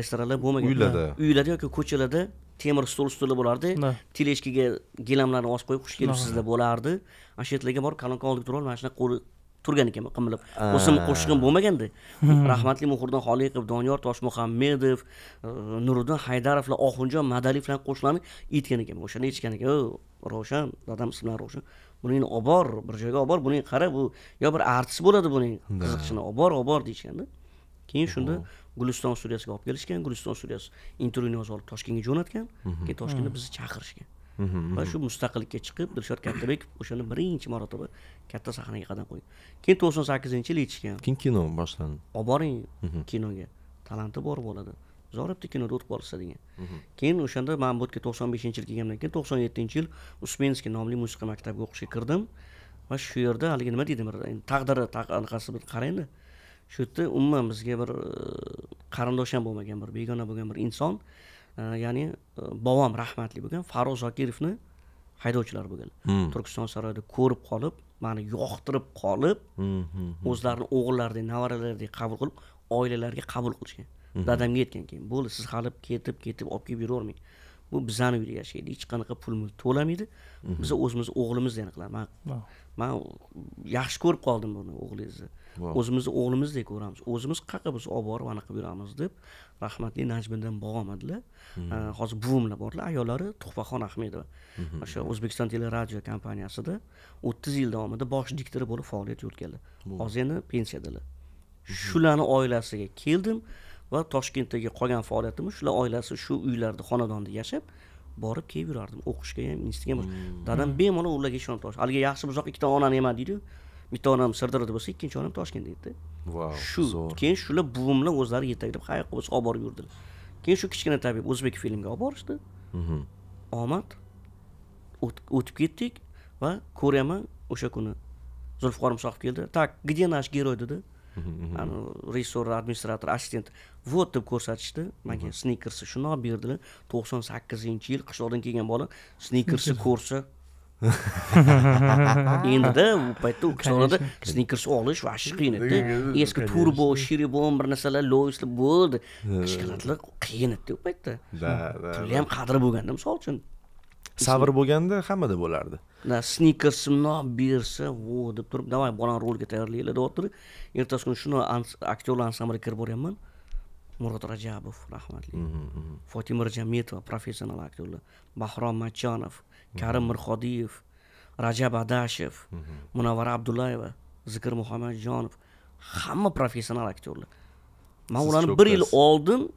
restoranlar bo'lmagan uylarda uylarda yoki ko'chalarda temir stol stuli bo'lardi teleshkaga gilamlarni osib qo'yib xush kelibsizlar bo'lardi ana shu yerlarga borib kalonka olib turib olib mana shunaqa qo'li turgan ekan qimilib o'sim qo'shig'im bo'lmaganda rahmatli muhriddin xoliqov doniyor toshmuhammedov e, nuriddin haydarovlar oxunjon madaliyevlar qo'shiqlarini aytgan ekan o'shanda aytishgan ekan ravshan dadam ismlari ravshan buning olib bor bir joyga olib bor buning qara bu yo bir artist bo'ladi buning qiziqishini olib bor olib bor deyishganda keyin shunda guliston studiyasiga olib kelishgan guliston studiyasi intervyuni yozib olib toshkentga jo'natgan keyin toshkentda bizni chaqirishgan va shu mustaqillikka chiqib dilshod kattabekov o'shani birinchi marotaba katta sahnaga qadam qo'ydi keyin to'qson sakkizinchi yil yetishgan keyin kino boshlandi olib boring mhmm. kinoga talanti bor bo'ladi zoribdi kinoda o'tib qolsa degan mhmm. keyin o'shanda man bu yerga to'qson beshinchi yil kelgandan keyin to'qson yettinchi yil usmenskiy nomli musiqa maktabiga o'qishga kirdim va shu yerda haligi nima deydi bir taqdiri anaqasi bir qarangda shu yerda umuman bizga bir e, qarindosh ham bo'lmagan bir begona bo'lgan bir inson ya'ni e, bobom rahmatli bo'lgan farruh zokirovni haydovchilar bo'lgan hmm. turkiston saroyida ko'rib qolib mani yoqtirib qolib hmm, hmm, o'zlarini o'g'illaridek nevaralaridek qabul qilib oilalariga qabul qilishgan dadamga aytgan keyin bo'ldi siz hali ketib ketib olib kelib yuravermang bu bizani uyda yashaydi hech qanaqa pul mul to'lamaydi biz o'zimizni o'g'limizdek qilamiz man yaxshi ko'rib qoldim buni o'g'lingizni o'zimizni o'g'limizdek ko'ramiz o'zimiz qayerqa bo'lsa olib borib anaqa qilib yuramiz deb rahmatli najmiddin bog'omadilar hmm. hozir buvimlar borlar ayollari tuhfaxon ahmedova hmm. o'sha o'zbekiston teleradio kompaniyasida o'ttiz yil davomida bosh diktori bo'lib faoliyat yuritganlar hozir endi pensiyadalar hmm. shularni oilasiga keldim va toshkentdagi qolgan faoliyatimni shular oilasi shu uylarda xonadonda yashab borib kelib yurardim o'qishga ham institutga ham dadam bemalol ularga ishonib topshirdi haligi yaxshi buzoq ikkita onani emadi deydiyu bitta onam sirdaryoda bo'lsa ikkinchi onam toshkentda edi vau shu keyin shular buvimlar o'zlari yetaklab qayoqqa bo'lsa olib borib yurdilar keyin shu kichkina tabib o'zbek filmga olib borishdi mhm. omad o'tib ketdik va ko'ryapman o'sha kuni zulfiqor musoqov keldi так где наш герой dedi mhm, mhm, rejissor administrator assistent вот deb ko'rsatishdi manga snikersi shundoq olib berdilar to'qson sakkizinchi yil qishloqdan kelgan bola snikersi ko'rsa endida u paytda u koronada snickers olish vashish qiyin edida eski turbo shirebon bir narsalar loislar bo'ldi qishqiratlar qiyin edida u paytda pulni ham qadri bo'lganda misol uchun sabr bo'lganda hammada bo'lardi snikersi mundoq bersa vo deb turib давай bolani rolga tayyorlanglar deyaptiri ertasi kuni shuni aktyorlar ansambliga kirib boryapman murod rajabov rahmatli fotima rajametova professional aktyorlar bahrom matchonov karim mirhodiyev rajab adashev munavvara abdullayeva zikr muhammadjonov hamma professional aktyorlar man ularni bir yil oldin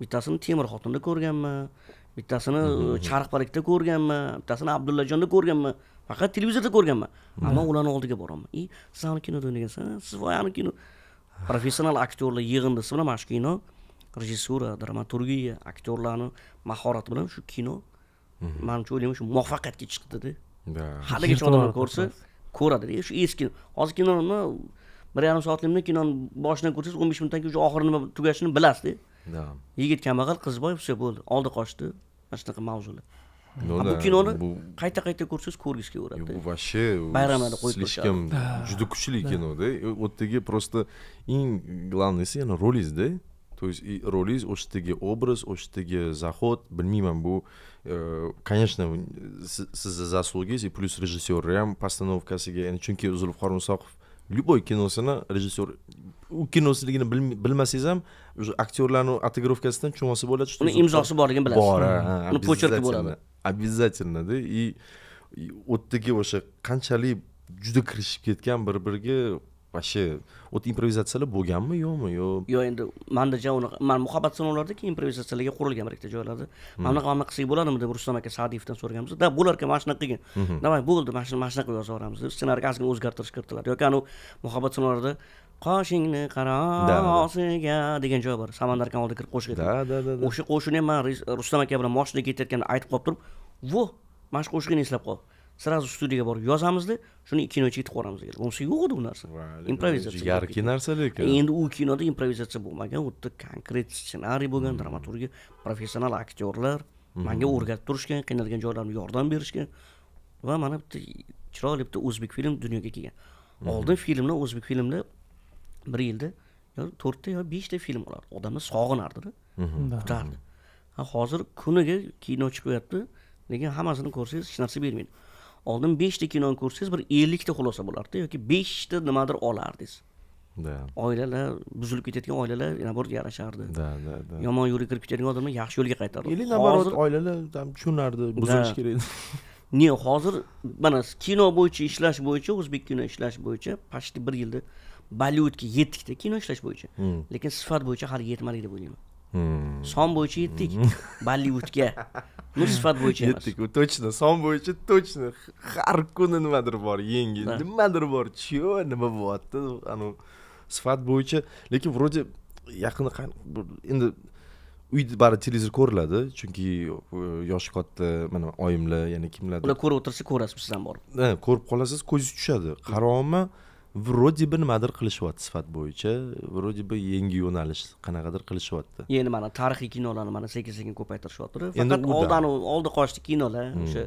bittasini temir xotinda ko'rganman bittasini charxpalakda ko'rganman bittasini abdullajonda ko'rganman faqat televizorda ko'rganman ammo ularni oldiga boraman и siz kinoda o'ynagansan siz voyani kino professional aktyorlar yig'indisi bilan mana shu kino rejissura dramaturgiya aktyorlarni mahorati bilan shu kino manimcha o'ylayman shu muvaffaqiyatga chiqdida haligacha odamlar ko'rsa ko'radi shu eski hozir kinoni bir yarim soatligini kinoni boshidan ko'rsangiz o'n besh minutdan keyin уже oxiri nima tugashini bilasizda yigit kambag'al qiz boy все bo'ldi oldi qochdi mana shunaqa mavzular bu kinoni qayta qayta ko'rsangiz ko'rgisi kelaveradi bu вообще bayramlarda qo'yib слишком juda kuchli kinoda u yerdagi просто eng главныйsi yana rolingizda то есть и rolingiz o'sha yerdagi obraz o'sha yerdagi заход bilmayman bu Э, конечно sizni заслуги, и плюс rejissyorni ham postanovkasiga ya'ni chunki zulfiqor musoqov любой kinosini rejissyor u kinosligini bilmasangiz ham уже aktyorlarni отыгровкасidan tushunolsa bo'ladi uni imzosi borligini bilasiz bor uni почерки обязательно да и u yerdagi o'sha qanchalik juda kirishib ketgan bir biriga вообще o'ta improvizatsiyalar bo'lganmi yo'qmi yo'q yo'q endi mandaja unaqa man muhabbat sinovlarida keyin improvizatsiyalarga qurilgan bir ikkita joylarda mana bunaqa mana qilsak bo'ladimi deb rustam aka sadiyevdan so'raganmiz да bo'lar ekan mana shunaqa qilgin давай bo'ldi mana shuni mana shunaqa qilib yuboramiz deb ssenariyga ozgina o'zgartirish kiritiladi yoki anavi muhabbat sinovlarida qoshingni qarosiga degan joy bor samandar aka oldida kirib qo'shiq da da da o'sha qo'shini man rustam aka bilan mashinada ketayotganda aytib qolib turib vo mana shu qo'shiqni eslab qol сразу studiyaga borib yozamizda shuni ikki kino ichiga yutib bo'lmasa yo'q edi bu narsa improvizatsiya jigarki narsa lekin endi u kinoda improvizatsiya bo'lmagan u yerda konkret ssenariy bo'lgan hmm. dramaturgiya professional aktyorlar hmm. manga o'rgatib turishgan qiynalgan joylarimda yordam berishgan va mana bitta chiroyli bitta o'zbek film dunyoga kelgan hmm. oldin filmlar o'zbek filmda bir yilda to'rtta yo beshta film bo'lardi odamlar sog'inardida kutardi hozir kuniga kino chiqyapti lekin hammasini ko'rsangiz hech narsa bermaydi oldin beshta kinoni ko'rsangiz bir ellikta xulosa bo'lardida yoki beshta nimadir olardingiz да oilalar buzilib ketayotgan oilalar наоборот yarashardi да да да yomon yo'lga kirib ketayotgan odamlar yaxshi yo'lga qaytardi или наоборот oilalar там tushunardi buzilishi kerak не hozir mana kino bo'yicha ishlash bo'yicha o'zbek kino ishlash bo'yicha почти bir yilda bollivudga yetdikda kino ishlash bo'yicha hmm. lekin sifat bo'yicha hali yetmadik deb o'ylayman Hmm. son bo'yicha yetdik hmm. bollivudga nur sifat bo'yicha yetdik точно son bo'yicha точно har kuni nimadir bor yangi nimadir bor чё nima bo'lyapti anavi sifat bo'yicha lekin вроде yaqinda endi uyda baribir televizor ko'riladi chunki yoshi katta mana oyimlar yana kimlar ular ko'rib o'tirsa ko'rasiz sizdan borib ko'rib qolasiz ko'zingiz tushadi qarama hmm. вроде бы nimadir qilishyapti sifat bo'yicha вроде бы yangi yo'nalish qanaqadir qilishyapti endi mana tarixiy kinolarni mana sekin sekin ko'paytirishyaptida faqat oldan oldi qochdi kinolar o'sha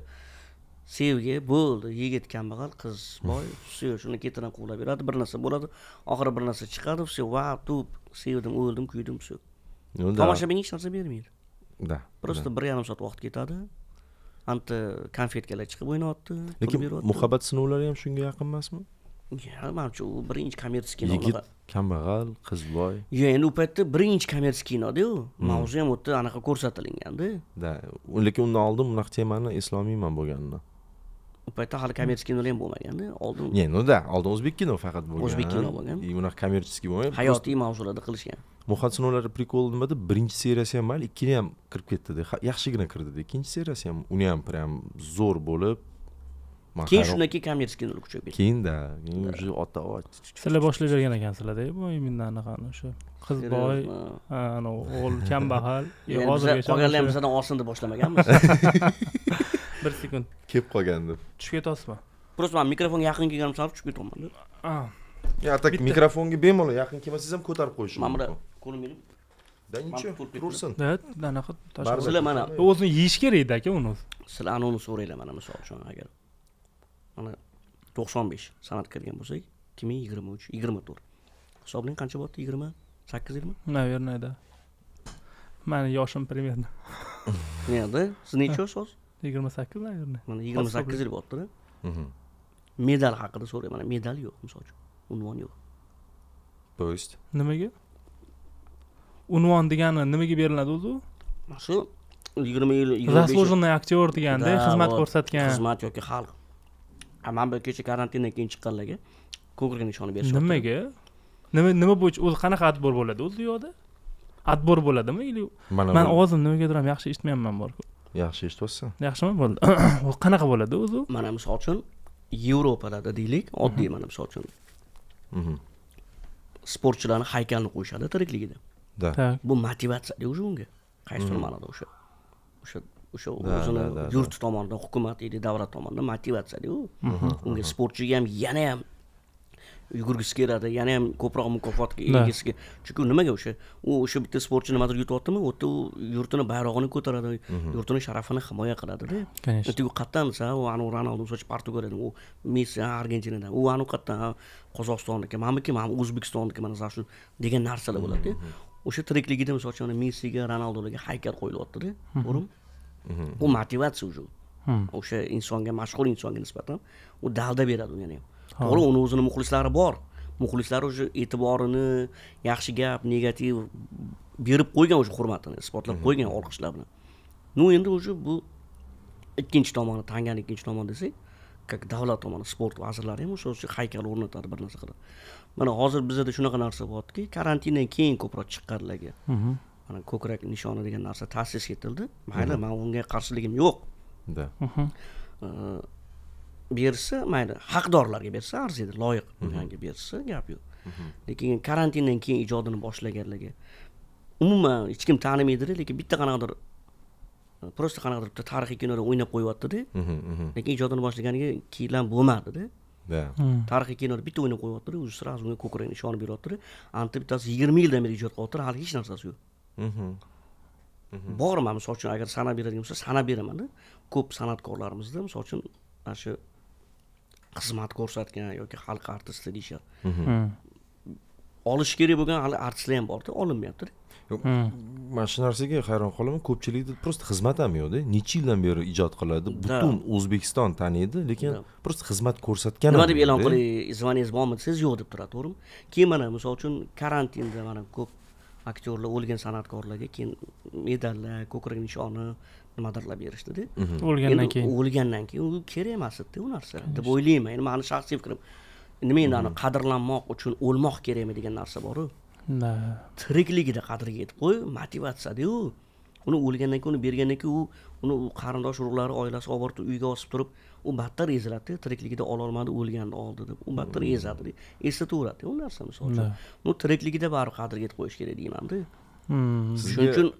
sevgi bo'ldi yigit kambag'al qiz boy все shuni ketidan beradi bir narsa bo'ladi oxiri bir narsa chiqadi все va tup sevdim o'ldim kuydim все tomoshabinga hech narsa bermaydi да просто bir yarim soat vaqt ketadi anta konfetkalar chiqib o'ynayapti lekin muhabbat sinovlari ham shunga yaqin emasmi u birinchi kommersiya kino yigit kambag'al qiz boy yo'q endi u paytda birinchi kommersiya kinoda-yu. Hmm. mavzu ham u yerda anaqa ko'rsatilinganda да lekin undan oldin bunaqa temani eslolmayman bo'lganini u paytda hali kommersiya kinolar ham bo'lmaganda oldin не ну да oldin o'zbek kino faqat bo'lgan o'zbek kino bo'lgan и unaqa kommersiya bo'lmagan hayotiy mavzularda qilishgan muhat sinovlari nima nimada birinchi seriyasi ham mayli ikkini ham kirib ketdida yaxshigina kirdida ikkinchi seriyasi ham uni ham прям zo'r bo'lib keyin shundan keyin kommersiya kinolar kuchayib ketdi да keyin уже ota sizlar boshlab bergan ekansizlarda mo'minni anaqani o'sha qiz boy o'g'il kambag'al hozirgacha qolganlar ham bizdan olsin deb boshlamaganmiz bir sekund kelib qolgan deb tushib ketyapsizmi просто man mikrofonga yaqin kelganim sabab tushib ketyapmanda я так mikrofonga bemalol yaqin kelmasangiz ham ko'tarib qo'yishim mumkin mana bu ko'rinmaydimi да ничего turaversin anaqa sizlar mana o'zini yeyish kerakda aka uni sizlar anavini so'ranglar mana misol uchun agar mana to'qson besh sanat kirgan bo'lsak ikki ming yigirma uch yigirma to'rt hisoblang qancha bo'lyapti yigirma sakkiz yilmi наверное да mani yoshim примерно да siz nechi yosh hozir yigirma sakkiz наверное mana yigirma sakkiz yil bo'lyaptida mhm. medal haqida so'ray mana medal yo'q misol uchun unvon yo'q то есть nimaga unvon degani nimaga beriladi o'zi u shu yigirma yil заслуженный актер deganda xizmat ko'rsatgan xizmat yoki xalq mana bu kecha karantindan keyin chiqqanlarga ko'krak ishonib berish nimaga nima nima bo'yicha o'zi qanaqa отбор bo'ladi o'zi yoqda отбор bo'ladimi или man ovozim nimagadir ham yaxshi eshitmayapman borku yaxshi eshityapsan yaxshimi bo'ldi qanaqa bo'ladi o'zi mana misol uchun yevropada deylik oddiy mhm. mana misol uchun mhm. sportchilarni haykalini qo'yishadi tirikligida да bu motivatsiyada уже unga qaysidir mhm. ma'noda o'sha o'sha o'sha o'zini yurt tomonidan hukumat edi davlat tomonidan motivatsiyada mhm. unga mhm. sportchiga ham yana ham yugurgisi keladi yana ham ko'proq mukofotga egasiga chunki nimaga o'sha u o'sha bitta sportchi nimadir yutyaptimi u yerda u yurtini bayrog'ini ko'taradi mhm. yurtini sharafini himoya qiladida конечно u qayerdan desa u anavi ronaldu uchun portugaliyadan u messi argentinadan u anavi qayerdan qozog'istonniki maniki mana o'zbekistonniki mana shu degan narsalar bo'ladida o'sha tirikligida misol uchun messiga ronaldolarga haykal qo'yilyaptida to'g'rimi u motivatsiya уже o'sha insonga mashhur insonga nisbatan u dalda beradi ya'ni to'g'ri uni o'zini muxlislari bor muxlislari уже e'tiborini yaxshi gap negativ berib qo'ygan уже hurmatini isbotlab qo'ygan olqishlar bilan ну endi уже bu ikkinchi tomoni tangani ikkinchi tomoni desak как davlat tomoni sport vazirlari ham o'sha o'sha haykal o'rnatadi bir narsa qilib mana hozir bizada shunaqa narsa bo'lyaptiki karantindan keyin ko'proq chiqqanlarga mana ko'krak nishoni degan narsa ta'sis etildi mayli man unga qarshiligim yo'q да bersa mayli haqdorlarga bersa arziydi loyiq bo'lganga bersa gap yo'q lekin karantindan keyin ijodini boshlaganlarga umuman hech kim tanimaydida lekin bitta qanaqadir просто e, qanaqadir bitta tarixiy kinoda o'ynab qo'yyaptida lekin ijodini boshlaganiga ham bo'lmadida да tarixiy kinoda bitta o'ynab qo'yyaptida уже сразу unga ko'krak nishoni beryaptida ana bittasi yigirma yildan beri ijod qilyaptida hali hech narsasi yo'q mana misol uchun agar sanab beradigan bo'lsa sanab beraman ko'p san'atkorlarimizni misol uchun ana shu xizmat ko'rsatgan yoki xalq artisti deyishadi olish kerak bo'lgan hali artistlar ham borda olinmayapti yo'q mana shu narsaga hayron qolaman ko'pchilikda просто xizmat ham yo'qda necha yildan beri ijod qiladi butun o'zbekiston taniydi lekin просто xizmat ko'rsatgan nima deb e'lon qilay звонец bormi desangiz yo'q deb turadi to'g'rimi keyin mana misol uchun karantinda mana ko'p aktyorlar o'lgan san'atkorlarga keyin medallar ko'krak nishoni nimadirlar berishdida mhm. o'lgandan keyin o'lgandan keyin u kerak emas edida u narsa deb o'ylayman endi mani shaxsiy fikrim nima endi ani mhm. qadrlanmoq uchun o'lmoq kerakmi degan narsa boru да tirikligida qadriga yetib qo'y motivatsiyada u uni o'lgandan keyin uni bergandan keyin u uni qarindosh urug'lari oilasi olib borib uyga osib turib u battar eziladi tirikligida ololmadi o'lganni oldi deb u battar hmm. ezadi eslataveradida u narsa misol uchun hmm. uni tirikligida baribir qadriga yetib qo'yish kerak deymanda hmm. shuning uchun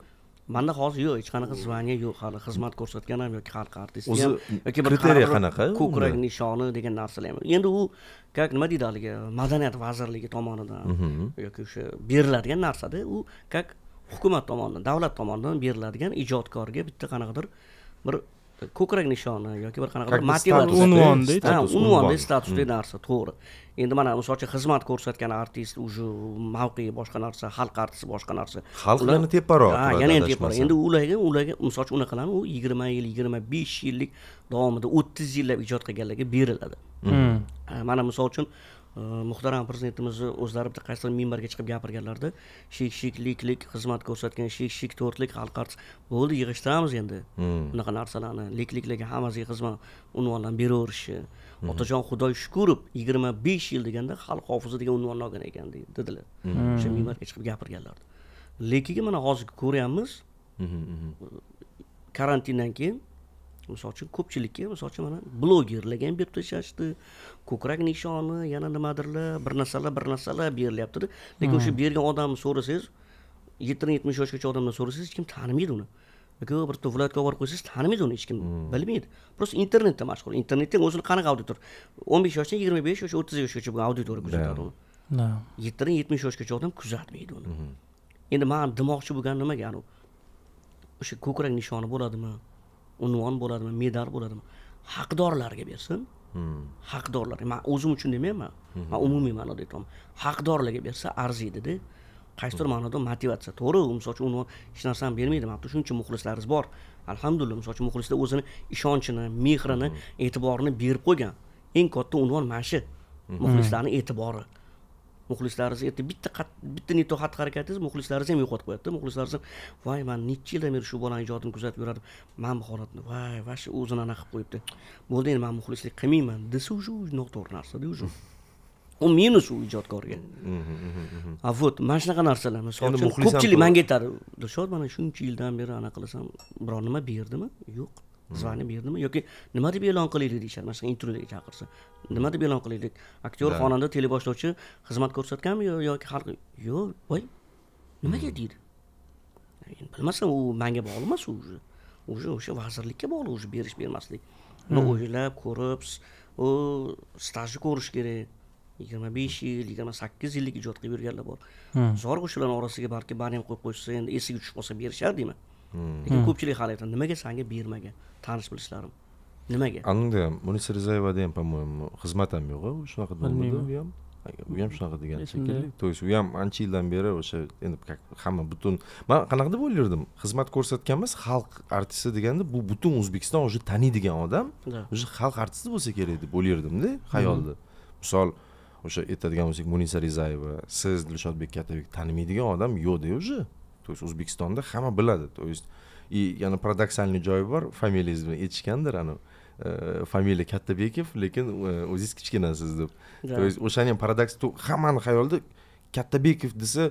manda hozir yo'q hech qanaqa zvaniya yo'q hali xizmat ko'rsatgan ham yoki xalq artisti o'zi yoki bir kriteriya qanaqa ko'krak nishoni degan narsalar ham endi u как nima deydi haligi madaniyat vazirligi tomonidan mhm. yoki o'sha beriladigan narsada u как hukumat tomonidan davlat tomonidan beriladigan ijodkorga bitta qanaqadir bir ko'krak nishoni yoki bir qanaqa material matematik unvonda unvonda statusli narsa to'g'ri endi mana misol uchun xizmat ko'rsatgan artist уже mavqe boshqa narsa xalq artisti boshqa narsa xalqni teparoq ha ham teparoq endi ularga ularga misol uchun unaqalarni u yigirma yil yigirma besh yillik davomida o'ttiz yillab ijod qilganlarga beriladi hmm. ah, mana misol uchun Э, muhtaram prezidentimizni o'zlari bitta qaysidir minbarga chiqib gapirganlarda shik shikliklik xizmat ko'rsatgan shik shik to'rtlik xalqqa bo'ldi yig'ishtiramiz endi hmm. bunaqa narsalarni likliklarga hammasiga xizmat unvonlarni beraverishi hmm. otajon xudoy shukurov yigirma besh yil deganda xalq hofizi degan unvonni olgan ekan dedilar hmm. o'sha minbarga chiqib gapirganlardi lekin mana hozir ko'ryapmiz karantindan keyin misol uchun ko'pchilikka misol uchun mana blogerlarga ham berib tashlashdi ko'krak nishoni yana nimadirlar bir narsalar bir narsalar berilyaptida lekin o'sha hmm. bergan odamni so'rasangiz yettin yetmish yoshgacha odamdan so'rasangiz hech kim tanimaydi uni yoki bir viloyatga olib borib qo'ysangiz tanimaydi uni hech kim hmm. bilmaydi просто internetda mashhur internetda o'zini qanaqa auditor o'n besh yoshdan yigirma besh yosh o'ttiz yoshgacha bo'lgan auditoriya kuzatadi uni yettin yetmish yoshgacha odam kuzatmaydi uni hmm. endi man demoqchi bo'lganim nimaga o'sha ko'krak nishoni bo'ladimi unvon bo'ladimi medal bo'ladimi haqdorlarga bersin hmm. haqdorlarga man o'zim uchun demayman man hmm. umumiy ma'noda aytyapman haqdorlarga bersa arziydida qaysidir hmm. ma'noda motivatsiya to'g'ri misol uchun unvon hech narsani bermaydi mana shuncha muxlislarimiz bor alhamdulillah misol uchun muxlislar o'zini ishonchini mehrini e'tiborini berib qo'ygan eng katta unvon mana shu muxlislarni e'tibori muxlislaringiz ertaga bitta bitta nito xatti harakatingiz muxlislaringiz ham yo'qotib qo'yadida muxlislaringiz ham voy man necha yildan beri shu bolani ijodini kuzatib yuradim mana bu holatni voy вообще o'zini anaqa qilib qo'yibdi bo'ldi endi man muxlislik qilmayman desa уже noto'g'ri narsada уже u minus u ijodkorga mm-hmm, mm-hmm, mm-hmm. a вот mana shunaqa narsalar misol uchun ko'pchilik manga aytadi dilshod mana shuncha yildan beri anaqa qilasan biror nima berdimi yo'q звание hmm. berdimi yoki nima deb e'lon qilaylik deyishadi masalan intervyuga chaqirsa nima deb e'lon qilaylik aktyor xonanda teleboshlovchi xizmat ko'rsatganmi yoki xalq yo'q voy nimaga hmm. deydi bilmasam u manga bog'liq emas уже уже o'sha vazirlikka bog'liq уже berish bermaslik uni hmm. o'ylab ko'rib u stajni ko'rish kerak yigirma besh yil yigirma sakkiz yillik ijod qilib yurganlar bor zo'r o'shalarni orasiga balki bani qo'yib qo'yishsa endi esiga tushib qolsa berishar deyman Hmm. lekin hmm. ko'pchilik hali aytadi nimaga sanga bermagan tanish bilishlarim nimaga anda munisa rizayevada ham по моему xizmat ham yo'q u shunaqa bilmayman u ham u ham shunaqa degan shekilli то есть u ham ancha yildan beri o'sha endi как hamma butun man qanaqa deb o'ylardim xizmat ko'rsatgan emas xalq artisti deganda bu butun o'zbekiston уже taniydigan odam уже xalq artisti bo'lsa kerak deb o'ylardimda xayolda misol o'sha aytadigan bo'lsak munisa rizayeva siz dilshodbek katabek tanimaydigan odam yo'qda уже то есть o'zbekistonda hamma biladi то есть и yana paradoksalniy joyi bor familiyangiz bilan aytishgandir anavi e, familiya kattabekov lekin e, o'zingiz kichkinasiz deb то есть o'shani ham paradoks hammani xayolida kattabekov desa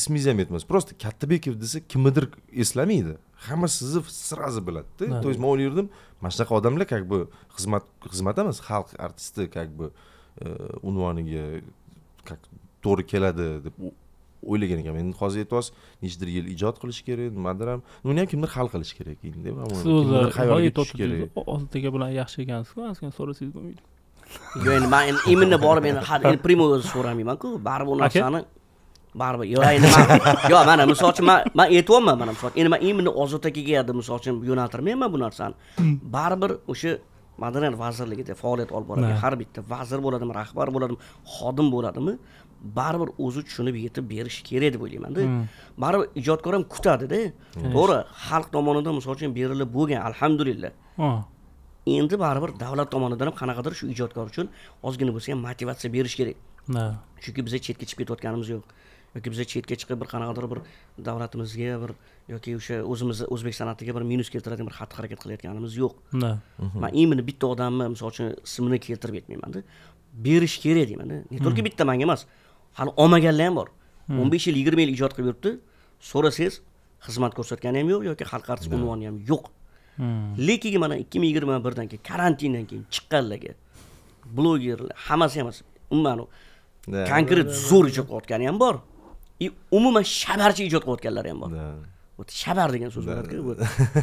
ismingiz ham aytmas просто kattabekov desa kimnidir eslamaydi hamma sizni сразу biladida то есть man o'ylardim mana shunaqa odamlar как бы xizmat xizmat emas xalq artisti как бы e, unvoniga как to'g'ri keladi deb o'ylagan ekanman endi hozir aytyapsiz nechidir yil ijod qilish kerak nimadir ham uni ham kimdir hal qilish kerak endi xayoliga tutish kerak oztega bilan yaxshi ekansizku ozgina so'rasangiz bo'lmaydi yo'q endi man endi imini borib endi har endi прямой o'zi so'ramaymanku baribir u narsani baribir yo'q endi man yo'q mana misol uchun man man aytyapman mana misol endi man именно ozod akaga misol uchun yo'naltirmayman bu narsani hmm. baribir o'sha madaniyat vazirligida faoliyat olib boradigan har bitta vazir bo'ladimi rahbar bo'ladimi xodim bo'ladimi baribir o'zi tushunib yetib berishi kerak deb o'ylaymanda hmm. baribir ijodkor ham kutadida hmm. to'g'ri xalq tomonidan misol uchun berilib bo'lgan alhamdulillah endi baribir davlat tomonidan ham qanaqadir shu ijodkor uchun ozgina bo'lsa ham motivatsiya berish kerak chunki biza chetga chiqib ketayotganimiz yo'q yoki biza chetga chiqib bir qanaqadir bir davlatimizga bir yoki o'sha o'zimizni o'zbek san'atiga bir minus keltiradigan bir xatti harakat qilayotganimiz yo'q man именно bitta odamni misol uchun ismini keltirib aytmaymanda berish kerak deymanda не только hmm. bitta manga emas hali olmaganlar ham bor o'n besh yil yigirma yil ijod qilib yuribdi so'rasangiz xizmat ko'rsatgani ham yo'q yoki xalq artisti unvoni ham yo'q hmm. lekin mana ikki ming yigirma birdan keyin karantindan keyin chiqqanlarga blogerlar hammasi emas umuman konkret zo'r ijod qilayotgani ham bor и umuman shabarcha ijod qilayotganlari ham bor shabar degan so'z bo'ladiku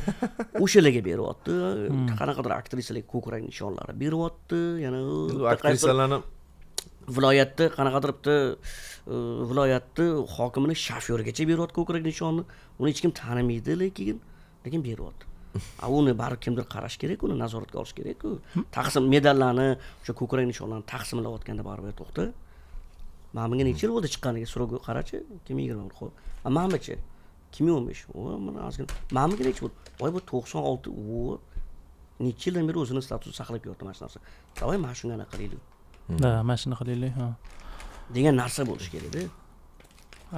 o'shalarga beryapti hmm. qanaqadir aktrisalarga ko'krak nishonlari beryapti yana aktrisalarni viloyatni qanaqadir bitta e, viloyatni hokimini shofyorigacha beryapti ko'krak nishonni uni hech kim tanimaydi lekin lekin beryapti uni baribir kimdir qarash kerak uni nazoratga olish kerakku taqsim medallarni o'sha ko'krak nishonlarni taqsimlayotganda baribir to'xta mana bunga necha yil bo'ldi chiqqaniga so'rab qarachi ikki ming yigirma bir ho'p manichi ikki ming o'n besh mana ozgina maniki nechi bo'ldi voy bu to'qson olti necha yildan beri o'zini statusini saqlab kelyapti mana shu narsa давай mana shunga anaqa qilaylik да mana shuni qilaylik degan narsa bo'lishi kerakda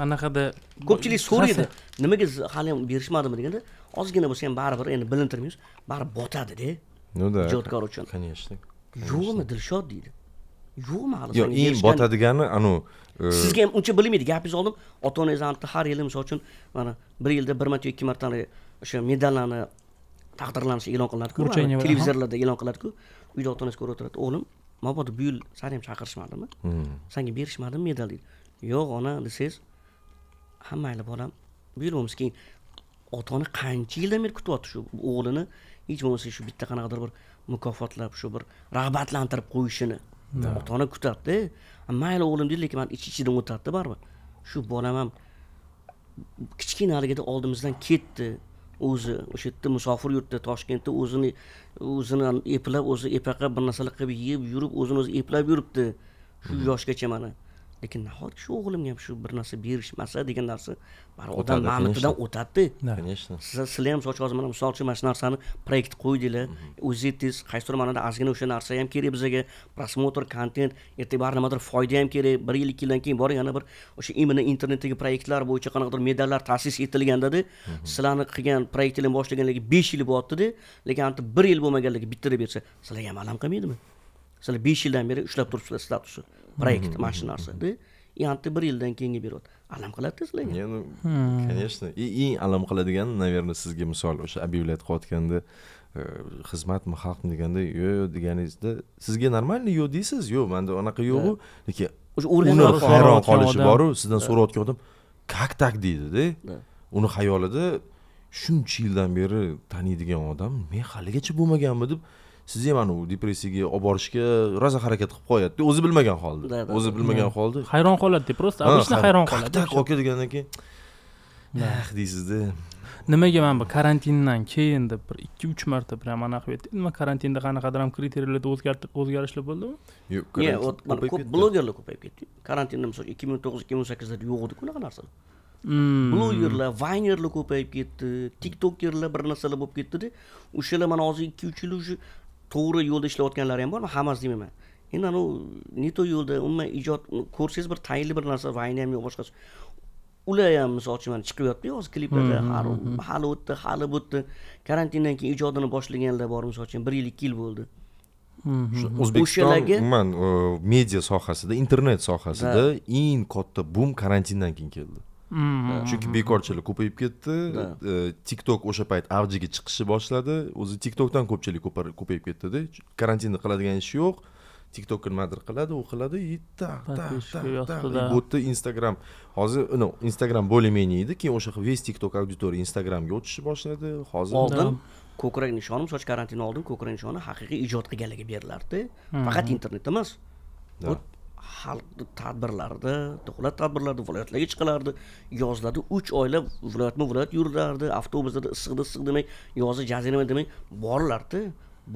anaqada ko'pchilik so'raydi nimaga hali ham berishmadimi deganda ozgina bo'lsa ham baribir endi bilintirmaymiz baribir botadida ну да ijodkor uchun конечно yo'qmi dilshod deydi yo'qmi hali yo'q eng botadigani anavi e- sizga ham uncha bilmaydi gapingizni oldim ota onangizni har yili misol uchun mana bir yilda bir marta ikki marta o'sha medallarni taqdirlanishi e'lon qilinadiku televizorlarda e'lon qiladiku uyda ota onasi ko'rib o'tiradi o'g'lim mabodo bu yil sani ham chaqirishmadimi hmm. sanga berishmadimi medal deydi yo'q ona desangiz ha mayli bolam bu yil bo'lmasa keyin ota ona qancha yildan beri kutyapti shu o'g'lini hech bo'lmasa shu bitta qanaqadir bir mukofotlab shu bir rag'batlantirib qo'yishini ota ona kutadida mayli o'g'lim deydi lekin mani ich ichidan o'tadida baribir shu bolam ham kichkinaligida oldimizdan ketdi o'zi o'sha yerda musofir yurtda toshkentda o'zini o'zini eplab o'zi epaqa bir narsalar qilib yeb yurib o'zini o'zi eplab yuribdi shu yoshgacha mana lekin nahot shu o'g'limga ham shu bir narsa berishmasa degan narsa baribir odam mamitidan o'tadida конечно sizlar ham hozir mana misol uchun mana shu narsani proyekt qo'ydinglar mhm. o'zingiz qaysidir ma'noda ozgina o'sha narsa ham kerak bizga просмотр kontent ertaga bari nimadir foyda ham kerak bir yil ikki yildan keyin borib yana bir o'sha именно internetdagi proyektlar bo'yicha qanaqadir medallar ta'sis etilgandada mhm. sizlarni qilgan proyektlarni boshlaganlarga besh yil bo'lyaptida lekin anta bir yil bo'lmaganlarga bittirib bersa sizlarga ham alam qilmaydimi sizlar besh yildan beri ushlab turibsizlar statusni проект mana shu narsada и ante bir yildan keyinga beradi alam qiladida sizlarga не ну конечно и eng alam qiladigan наверное sizga misol o'sha объявлять qilayotganda xizmatmi xalqmi deganda yo'q deganingizda sizga normalniy yo'q deysiz yo'q manda anaqa yo'qu lekin o'sha o'rganib hayron qolishi boru sizdan so'rayotgan odam как так deydida uni xayolida shuncha yildan beri taniydigan odam men haligacha bo'lmaganmi deb sizni ham anavi depressiyaga olib borishga rosa harakat qilib qo'yadida o'zi bilmagan holda o'zi bilmagan holda hayron qoladida просто обычно hayron qoladi так oka degandan keyin ah deysizda nimaga mana bu karantindan keyin deb bir ikki uch marta прям anaqa qilib nima karantinda qanaqadir ham kriteriyalarda o'zgarishlar bo'ldimi yo'q ko'p blogerlar ko'payib ketdi karantinda misol ikki ming to'qqiz ikki ming sakkizlarda yo'q ediku unaqa narsalar hmm. blogerlar vaynerlar ko'payib ketdi tiktokerlar bir narsalar bo'lib ketdida o'shalar mana hozir ikki uch yil уже to'g'ri yo'lda ishlayotganlari ham bor man hammasini demayman endi anavi то yo'lda umuman ijod ko'rsangiz bir tayinli bir narsa ham yo'q boshqasi ular ham misol uchun mana chiqib hozir kliplarda hmm, hmm, hmm, hali o'tdi hali bo'tdi karantindan keyin ijodini boshlaganlar bor misol uchun bir yil ikki yil bo'ldi o'zbekiston umuman media sohasida internet sohasida eng katta bum karantindan keyin keldi chunki bekorchilik ko'payib ketdi tiktok o'sha payt avjiga chiqishni boshladi o'zi tiktokdan ko'pchilik ko'payib ketdida karantinda qiladigan ishi yo'q tiktokka nimadir qiladi u qiladi и так так так bu yerda instagram hozir ну instagram более менее edi keyin o'sha весь tiktok auditoriya instagramga o'tishni boshladi hozir oldin ko'krak nishoni soch karantindan oldin ko'krak nishoni haqiqiy ijod qilganlarga berilardi faqat internetda emas xalqni tadbirlarida davlat tadbirlarida viloyatlarga chiqilardi yozlarda uch oylab viloyatma viloyat yurilardi avtobuslarda issiqda issiq demak yozda jazirama demak borilardi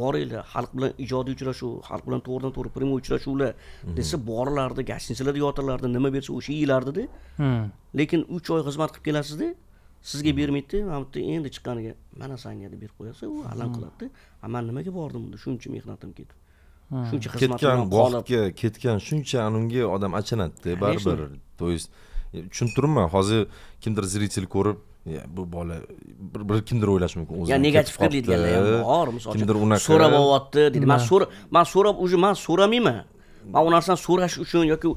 boringlar xalq bilan ijodiy uchrashuv xalq bilan to'g'ridan to'g'ri прямой uchrashuvlar mhmm. desa borilardi гостиницаlarda yotilardi nima bersa o'sha yeyilardida hmm. lekin uch oy xizmat qilib kelasizda sizga hmm. bermaydida mana bu endi chiqqaniga mana sanga deb berib qo'yasiz u alam hmm. qiladida man nimaga bordim shuncha mehnatim ketib shuncha hmm. ketgan vaqtga ketgan shuncha anunga odam achinadida baribir то есть e, tushuntiribman hozir kimdir zритель ko'rib bu bola bir kimdir o'ylashi mumkin o'zi negativ fikr deydiganlar ham bor misol uchun kimdir unaqa so'rab olyapti deydi man so'rab man so'rab уже man so'ramayman man u narsani so'rash uchun yoki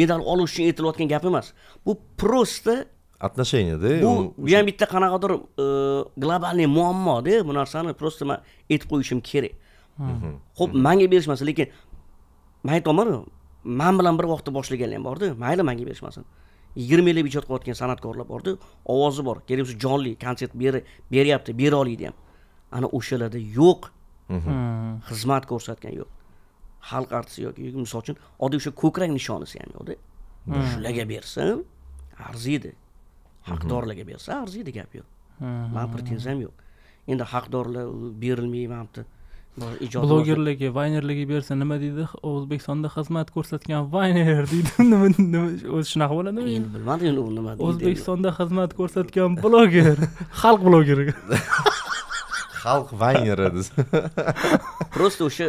medal olish uchun aytilayotgan gap emas bu просто отношенияda bu bu ham bitta qanaqadir e, globalniy muammoda bu narsani просто man aytib qo'yishim kerak xo'p manga berishmasin lekin man aytyapmanu man bilan bir vaqtda boshlaganlar ham borda mayli manga berishmasin yigirma yillab ijod qilayotgan san'atkorlar borda ovozi bor kerak bo'lsa jonli konsert beryapti bera oladi ham ana o'shalarda yo'q mhmm. hmm. xizmat ko'rsatgan yo'q xalq artisti yoki misol uchun oddiy o'sha ko'krak nishonisi ham yo'qda hmm. shularga bersin arziydi haqdorlarga bersa arziydi gap yo'q hmm. man pretenziyam yo'q endi haqdorlar berilmay mana blogerligi vaynerligi bersa nima deydi o'zbekistonda xizmat ko'rsatgan vayner deydi nima o'zi shunaqa bo'ladimi endi bilmadim endi u nima deydi o'zbekistonda xizmat ko'rsatgan bloger xalq blogeri xalq vayneri desa просто o'sha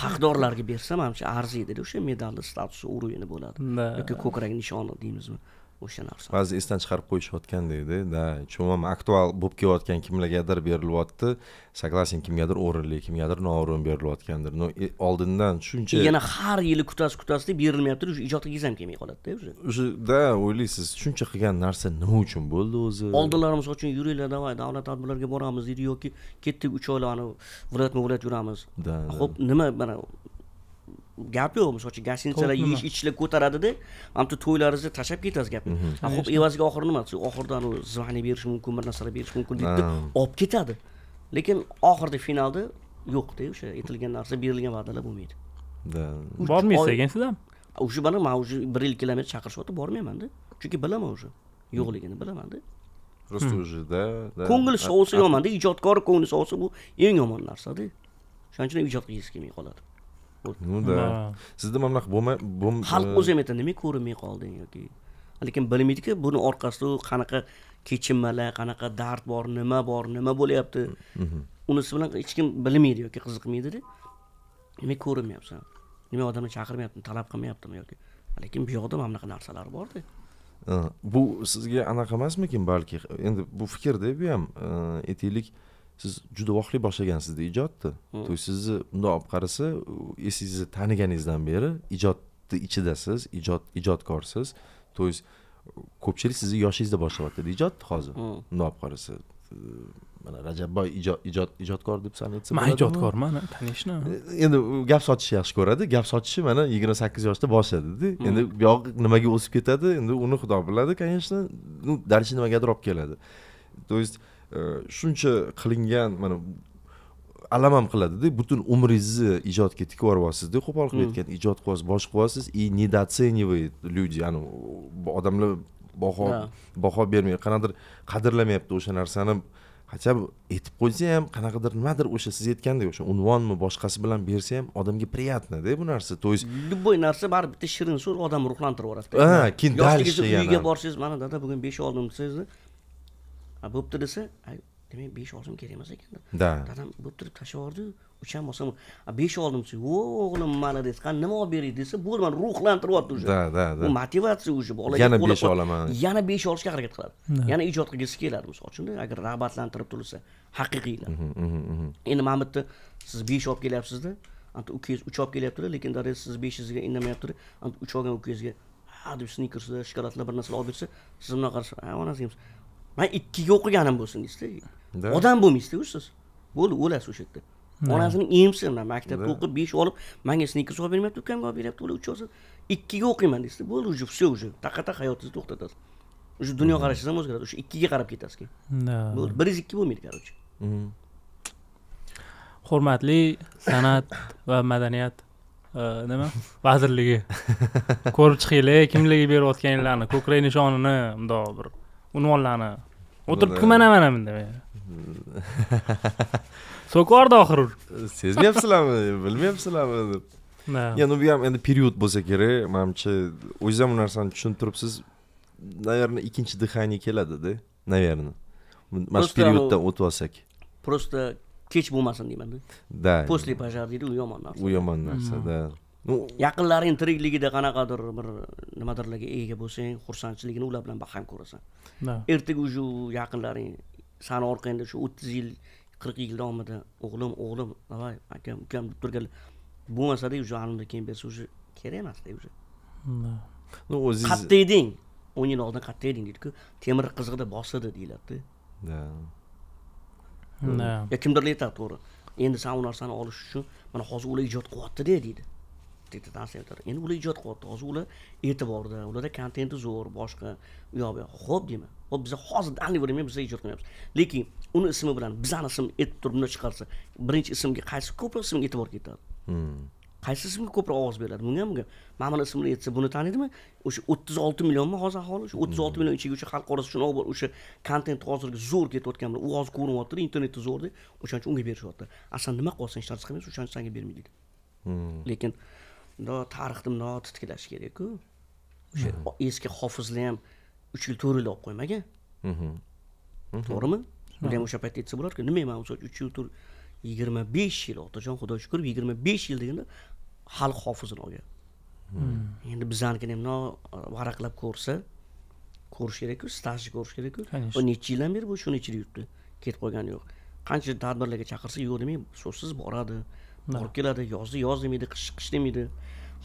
haqdorlarga bersa manimcha arziydi o'sha medalni statusi уровень bo'ladi yoki ko'krak nishoni deymizmi o'sha narsa ba'zi esdan chiqarib qo'yishayotgan deydi да umuman aktual bo'lib kelayotgan kimlargadir berilyapti согласен kimgadir o'rinli kimgadir noo'rin berilayotgandir но e, oldindan shuncha yana har yili kutasiz kutasizda berilmayapti уже ijod ham kelmay qoladida уже уже да o'ylaysiz shuncha qilgan narsa nima uchun bo'ldi o'zi oldinlari misol uchun yuringlar давай davlat tadbirlariga boramiz deydi yoki ketdik uch oylik anavi viloyatma viloyat yuramiz да ho'p nima mana gap yo'q bu sochi gashinichalar yeyish ichishlar ko'taradida ammo to'ylaringizni tashlab ketasiz gapni ho'p mhm. evaziga oxiri nima oxirida anavi звание berish mumkin bir narsalar berish mumkin deydi olib ketadi lekin oxirida finalda yo'qda o'sha aytilgan narsa berilgan va'dalar bo'lmaydi да bormaysiz ekansiz уже mana man уже bir yil kilometr chaqirishyapti bormaymanda chunki bilaman уже yo'qligini bilamanda просто уже да ko'ngil sovishi yomonda ijodkor ko'ngli sovishi bu eng yomon narsada shuning uchun ijod qilgisi kelmay qoladi ну да sizni mana bunaqa bo'lmay xalq e- o'zi ham aytadi nimaga ko'rinmay qolding yoki lekin bilmaydiku buni orqasida qanaqa kechinmalar qanaqa dard bor nima bor nima bo'lyapti mm-hmm. unisi bilan hech kim bilmaydi yoki qiziqmaydida nimaga ko'rinmayapsan nima odamni chaqirmayaptimi talab qilmayaptimi yoki lekin bu yoqda mana bunaqa narsalar borda e, bu sizga anaqa emasmikin balki endi bu fikrda bu ham aytaylik e, uh, siz juda vaqtli boshlagansizda ijodni то hmm. есть sizni bundoq olib qarasa esingizni taniganingizdan beri ijodni ichidasiz ijod ijodkorsiz то есть ko'pchilik sizni yoshingizda boshlayapti ijodni hozir hmm. bundoq olib qarasa mana rajabboy ijod ijod ijodkor deb san aytsa man ijodkorman tanishni endi gap sotishni yaxshi ko'radi gap sotishi mana yigirma sakkiz yoshda boshladida hmm. endi bu yoq nimaga o'sib ketadi endi uni xudo biladi конечно ну дальше nimagadir olib keladi то есть shuncha qilingan mana alam ham qiladida butun umringizni ijodga tikib yuboryapsizda qo'pol qilib hmm. aytganda ijod qilyapsiz boshqa qilyapsiz и недооценивает люди ani odamlar baho baho bermay qanaqadir qadrlamayapti o'sha narsani хотя бы aytib qo'ysa ham qanaqadir nimadir o'sha siz aytgandek o'sha unvonmi boshqasi bilan bersa ham odamga приятноda bu narsa то есть любой narsa baribir bitta shirin so'z odamni ruhlantirib yuboradi ha keyin дальше yana uyga borsangiz mana dada bugun besh oldim desangiz bo'pti desa demak besh olsam kerak emas ekanda dadam bo'pti turib tashlab yubordi uch ham olsam besh oldim desa yo' o'g'lim mana desa qani nima olib beray desa mana ruhlantiryapti уже да да да bu motivatsiya уже bolaga yana besh olaman yana besh olishga harakat qiladi yana ijod qilgisi keladi misol uchun agar rag'batlantirib turilsa haqiqiylar endi mana bu yerda siz besh olib kelyapsizda anta ukangiz uch olib kelyaptida lekin daryo siz besh yuzga indamayaptida anta uch olgan ukangizga ha deb snikers shokoladlar bir narsalar olib bersa siz bundan qarasa ha onasiga man ikkiga o'qiganim bo'lsin deysiz odam bo'lmaysizda siz bo'ldi o'lasiz o'sha yerda onasini emsin man maktabda o'qib besh olib manga snickers olib bermayapti ukamga olib beryapti ular uch olsa ikkiga o'qiyman deysizda bo'ldi уже все уже taq hayotingizni to'xtatasiz уже dunyoqarashingiz ham o'zgaradi o'sha ikkiga qarab ketasiz keyin bo'ldi bir yuz ikki bo'lmaydi короче mhm. hurmatli san'at va madaniyat e, nima vazirligi ko'rib chiqinglar kimlarga berayotganinglarni ko'krak nishonini bundoq bir unvonlarni o'tiribdi mana mana bunda so'kordi oxiri sezmayapsizlarmi bilmayapsizlarmi deb endi bu ham endi period bo'lsa kerak manimcha o'ziz ham bu narsani tushunib turibsiz наверное ikkinchi дыхание keladida наверное mana shu perioddan o'tib olsak просто kech bo'lmasin deymanda да после пожар deydi u yomon narsa u yomon narsa да mm. yaqinlaring tirikligida qanaqadir bir nimadirlarga ega bo'lsang xursandchiligini ular bilan baham ko'rasan ertaga уже yaqinlaring sani orqangda shu o'ttiz yil qirq yil davomida o'g'lim o'g'lim davay akam ukam deb turganlar bo'lmasada уже animdan keyin bersa уже kerak emasda уже ну o'zingiz qatta eding o'n yil oldin qayerda eding deydiku temir qiziqda bosadi deyiladida да yo kimdirlar aytadi to'g'ri endi san u narsani olish uchun mana hozir ular ijod qilyaptida deydi translyator endi ular ijod qilyapti hozir ular e'tiborda ularda kontenti zo'r boshqa u yoq bu yoq ho'p deyman ho'p biza hozir данный время biza ijod qilmayapmiz lekin uni ismi bilan bizani ism etib turib bunday chiqarsa birinchi ismga qaysi ko'proq ismga e'tibor ketadi hmm. qaysi ismga ko'proq ovoz beriladi bunga ham mana buni ismini aytsa buni taniydimi o'sha o'ttiz olti millionmi hozir aholi o'sha hmm. o'ttiz olti million ichiga o'sha xalq orasida shunaqa bir o'sha kontent hozirgi zo'r ketayotgan u hozir ko'rinyaptida internetda zo'rda o'shaning uchun unga berishyapti san nima qilyapsan hech narsa qilmaysan o'shaning sanga bermaydi hmm. lekin mundoq tarixni mundoq titkilash kerakku o'sha mhm. eski hofizlar ham uch yil to'rt yil olib qo'ymagan mhm. Mhm. to'g'rimi ular ham o'sha paytda aytsa bo'larku nima man misol uch yil to'rt yigirma besh yil otajon xudoga shukur yigirma besh yil deganda hali hofizini olgan hmm. endi bizanikini mundoq e, varaqlab ko'rsa ko'rish kerakku stajni ko'rish kerakku va necha yildan beri bu shuni ichida yuribdi ketib qolgani yo'q qancha tadbirlarga chaqirsa yo'q demay so'zsiz boradi borib keladi yozdi yoz demaydi qish qish demaydi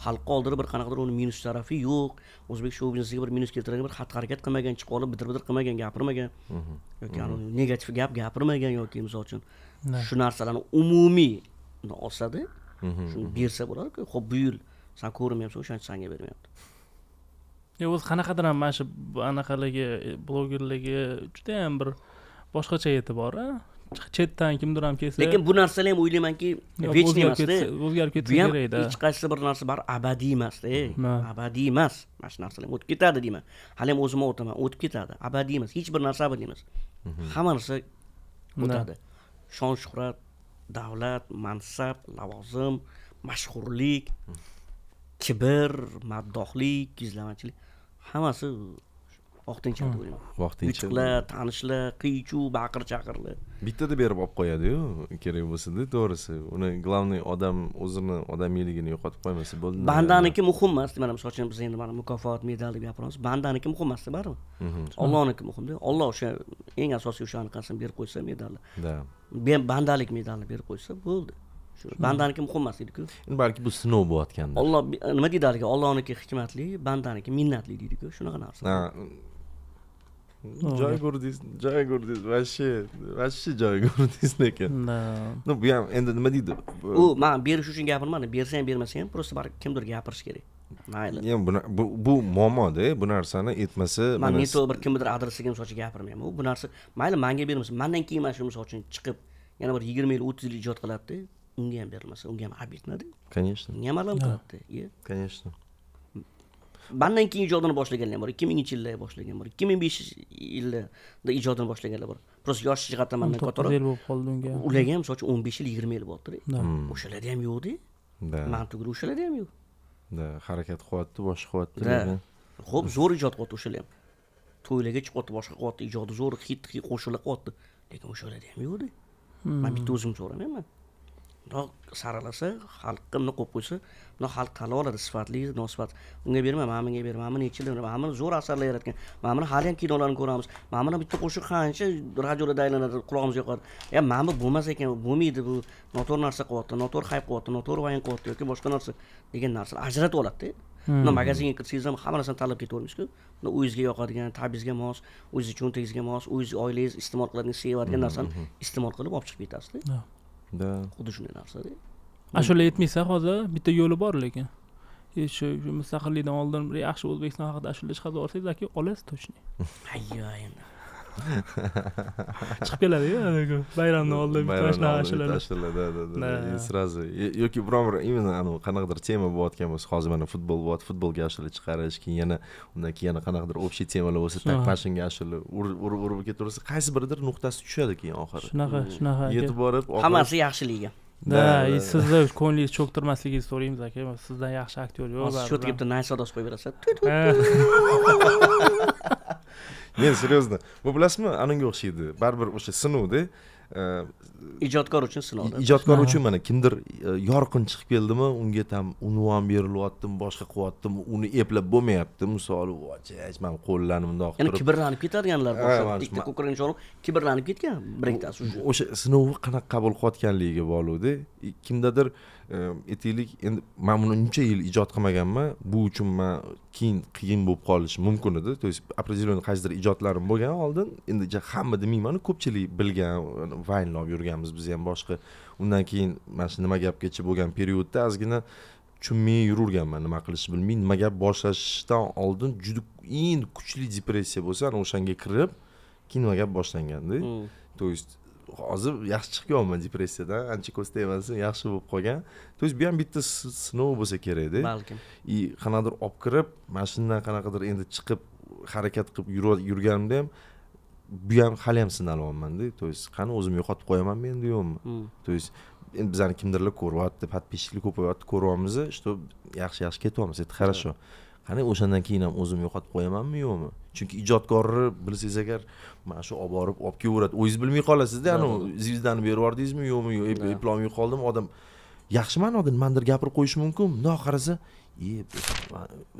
xalqqa oldirib bir qanaqadir uni minus tarafi yo'q o'zbek shou biznesiga bir minus keltiradigan bir xatti harakat qilmagan chiqib olib bidir bidir qilmagan gapirmagan mhm. yoki mhm. negativ gap gapirmagan yoki misol uchun shu narsalarni umumiy olsada mhm, shuni bersa bo'ladiku ho'p buyur san ko'rinmayapsan o'shaning sanga bermayapti yo' o'zi qanaqadir ham mana shu anaqalarga e, blogerlarga judayam bir boshqacha e'tibor chetdan kimdir ham kelsa lekin bu narsani ham o'ylaymanki вечный emasda o'zgarib ketsa da hech qaysi bir narsa baribir abadiy emasda abadiy emas mana shu narsalar o'tib ketadi deyman hali ham o'zimni o'taman o'tib ketadi abadiy emas hech bir narsa abadiy emas mhm. hamma narsa o'tadi shon shuhrat davlat mansab lavozim mashhurlik mhm. kibr maddohlik yuzlamachilik hammasi vaqtincha hm, vaqtincha bichiqlar tanishlar qiy chuv baqir chaqirlar bittada berib olib qo'yadiyu kerak bo'lsada to'g'risi uni главный odam o'zini odamiyligini yo'qotib qo'ymasa bo'ldi bandaniki muhim emas mana misol uchun biz endi mana mukofot medal deb gapiryapmiz bandaniki muhim emasda baribir ollohniki mhm. muhimda olloh o'sha eng asosiy o'sha anaqasini berib qo'ysa medalni bandalik medalini berib qo'ysa bo'ldi mhm. bandaniki muhim emas endi balki bu sinov bo'layotgandir olloh nima deydi haligi ollohniki hikmatli bandaniki minnatli deydiku shunaqa narsa joy joygur joygur вообще вообще joygur lekin ну bu ham endi nima deydi u man berish uchun gapirmadim bersa ham bermasa ham просто baribir kimdir gapirish kerak mayli bu bu muammoda bu narsani aytmasa man netto bir kimnidir adresiga misol uchun gapirmayman u bu narsa mayli manga bermasin mandan keyin mana shu misol uchun chiqib yana bir yigirma yil o'ttiz yil ijod qiladida unga ham berilmasa unga ham обидноda конечно unga ham alam qiladida конечно mandan keyin ijodini boshlaganlar bor ikki minginchi yillarda boshlagan bor ikki ming beshinchi yillarda ijodini boshlaganlar bor просто yosh jihatdan mandan kattaroq yil bo'lib qoldi unga ularga ham misol uchun o'n besh yil yigirma yil bo'lyaptida o'shalarda ham yo'qda да man tugul o'shalarda ham yo'q да harakat qilyapti boshqa qilyapti да ho'p zo'r ijod qilyapti o'shalar ham to'ylarga chiqyapti boshqa qilyapti ijodi zo'r hit qo'shiqlar qilyapti lekin o'shalarda ham yo'qda hm. man bitta o'zim so'ramayman mundoq saralasa xalqqa bundoq qo'yib qo'ysa bundoq xalq tanlab oladi sifatli nosifat unga berma mana bunga berma mana necha yil mana buni zo'r asarlar yaratgan mana buni haliyam kinolarini ko'ramiz mana buni bitta qo'shiq qancha radiolarda aylanadi qulog'imizga yoqadi ya mana bu bo'lmas ekan bo'lmaydi bu noto'g'ri narsa qilyapti noto'g'ri hayb qilyapti noto'g'ri vayn qilyapti yoki boshqa narsa degan narsani ajratib oladida mana hmm. magazinga kirsangiz ham hamma narsani tanlab ketavermaysizku mana o'zizga yoqadigan tabingizga mos o'zizni cho'ntagingizga mos o'ziz oilangiz iste'mol qiladigan sevadigan hmm. narsani hmm. iste'mol qilib olib chiqib ketasizda да xuddi shunday narsada ashula yetmaysa hozir bitta yo'li bor lekin e, shu mustaqillikdan oldin yaxshi o'zbekiston haqida ashula chiqarib yuborsangiz aka olasiz точно ayyo endi chiqib keladiku anavi bayramni oldin bitta shunaqa ashulalar ashulalar да и сразу yoki biron bir именно anavi qanaqadir tema bo'layotgan bo'lsa hozir mana futbol bo'lyapti futbolga ashula chiqarish keyin yana undan keyin yana qanaqadir общий temalar bo'lsa так pashinga ashula urib urib ketaversa qaysi biridir nuqtasi tushadi keyin oxiri shunaqa shunaqa yetib borib hammasi yaxshiligi да и e, sizni ko'nglingiz cho'ktirmasligingizni so'raymiz aka sizdan yaxshi aktyor yo'q hozir счетga bitta naysa odasi qo'yib berasiz men серьезно bu bilasizmi anunga o'xshaydi baribir o'sha sinovda e, ijodkor uchun sinov ijodkor uchun mana kimdir e, yorqin chiqib keldimi unga там unvon berilyaptimi boshqa qilyaptimi uni eplab bo'lmayapti misoli man qo'llarni bundoq qilib ya'ni kibrlanib ketadiganlar o'sha ikkita ko'krak olib kibrlanib ketgan biriktasi o'sha sinovni qanaqa qabul qilayotganligiga bog'liqda kimdadir aytaylik ehm, endi man buni uncha yil ijod qilmaganman bu uchun man keyin qiyin bo'lib qolishi mumkin edi то есть определенный qaysidir ijodlarim bo'lgan oldin endi hamma demayman ko'pchilik bilgan vaynlab yurganmiz biz ham boshqa undan keyin mana shu nima gapgacha bo'lgan periodda ozgina tushunmay yuraverganman nima qilishni bilmay nima gap boshlashdan oldin juda eng kuchli depressiya bo'lsa ana o'shanga kirib keyin nima gap boshlanganda то hmm. есть hozir yaxshi chiqyapman depressiyadan ancha ko'z tegmasin yaxshi bo'lib qolgan то есть bu ham bitta sinov bo'lsa kerakda balkim и qanaqadir olib kirib mana shundan qanaqadir endi chiqib harakat qilib yurganimda ham bu ham hali ham sinalyapmanda то есть qani o'zimni yo'qotib qo'yamanmi endi hmm. yo'qmi то есть endi bizani kimdirlar ko'ryapti подписчикlar ko'payyapti ko'ryapmiz что yaxshi yaxshi ketyapmiz это хорошо yeah. qani o'shandan keyin ham o'zimni yo'qotib qo'yamanmi yo'qmi chunki ijodkorni bilsangiz agar mana shu olib borib olib kelaveradi o'zingiz bilmay qolasizda anavi звездani berib yubordingizmi yo'qmi yo'q diplom yo'q odam yaxshi ma'noda nimadir gapirib qo'yishi mumkin bundoq qarasa e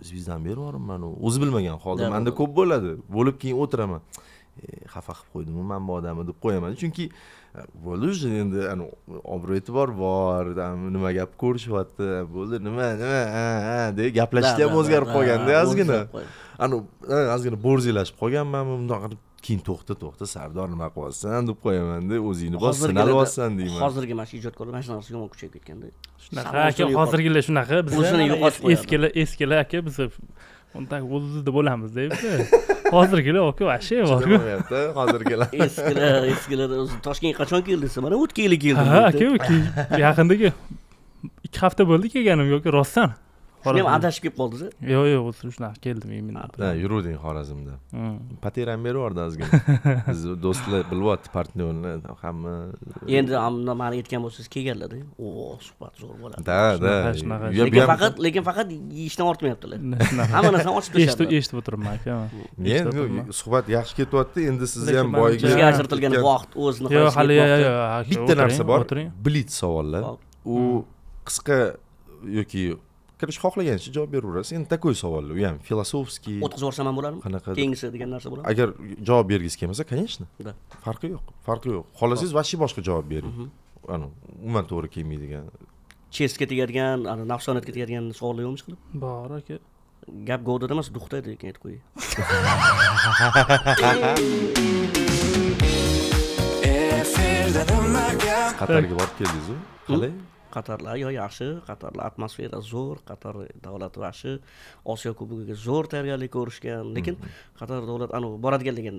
звездani berib yuboribman o'zi bilmagan holda manda ko'p bo'ladi bo'lib keyin o'tiraman e, xafa qilib qo'ydimi man bu odamni deb qo'yaman chunki bo'ldi уже endi obro' e'tibor bor nima gap ko'rishyapti bo'ldi nima nima de deb gaplashishni ham o'zgarib qolganda ozgina anu ozgina bo'rzilashib qolganmanmi bundoq qilib keyin to'xta to'xta sardor nima qilyapsan deb qo'yamanda o'zingni bos sinalyapsan deyman hozirgi mana shu ijodkorlar mana shu narsa yomon kuchayib ketganda shunaqa aka hozirgilar shunaqa biz o'zini yo'qotib qo'yadi eskilar eskilar aka biz undan o'zimizni bo'lamiz deyapti hozirgilar oka bor borku hozirgilar eskilar eskilar toshkentga qachon keldi desa mana o'tgan yili keldim ha aka yaqinda ikki hafta bo'ldi kelganim yoki rostdan men ham adashib kelib qoldingiz yo'q yo'q o'zi shunaqa keldim именно ha yuruvding xorazmda pateram berib yubordi ozgina bizni do'stlar bilyapti partnyorni hamma endi nimani aytgan bo'lsangiz kelganlarda o suhbat zo'r bo'ladi ha da shunaqa lekin faqat lekin faqat yeyishdan ortmayaptilar hamma narsani ochib tashlaydi eshitib o'tiribman aka men suhbat yaxshi ketyapti endi sizni ham boyagi sizga ajratilgan vaqt o'zini yo'q hali yo'q bitta narsa bor blit savollar u hmm. qisqa yoki kirish xohlaganicha javob beraverasiz endi такой savol u ham filosofskiy o'tkazib yuborsam ham bo'ladimi qanaqa keyingisi degan narsa bo'ladimi agar javob bergisi kelmasa конечно да farqi yo'q farqi yo'q xohlasangiz вообще boshqa javob bering umuman to'g'ri kelmaydigan chestga tegadigan nafsoniyatga tegadigan savollar yo'qmi ishqilib bor aka gap govdada emas duxda lekin aytib qo'yay qatarga borib keldingizu hm? qalay qatarlar yo yaxshi qatarlar atmosfera zo'r qatar davlati yaxshi osiyo kubogiga zo'r tayyorgarlik ko'rishgan lekin mhm. qatar davlat anavi degan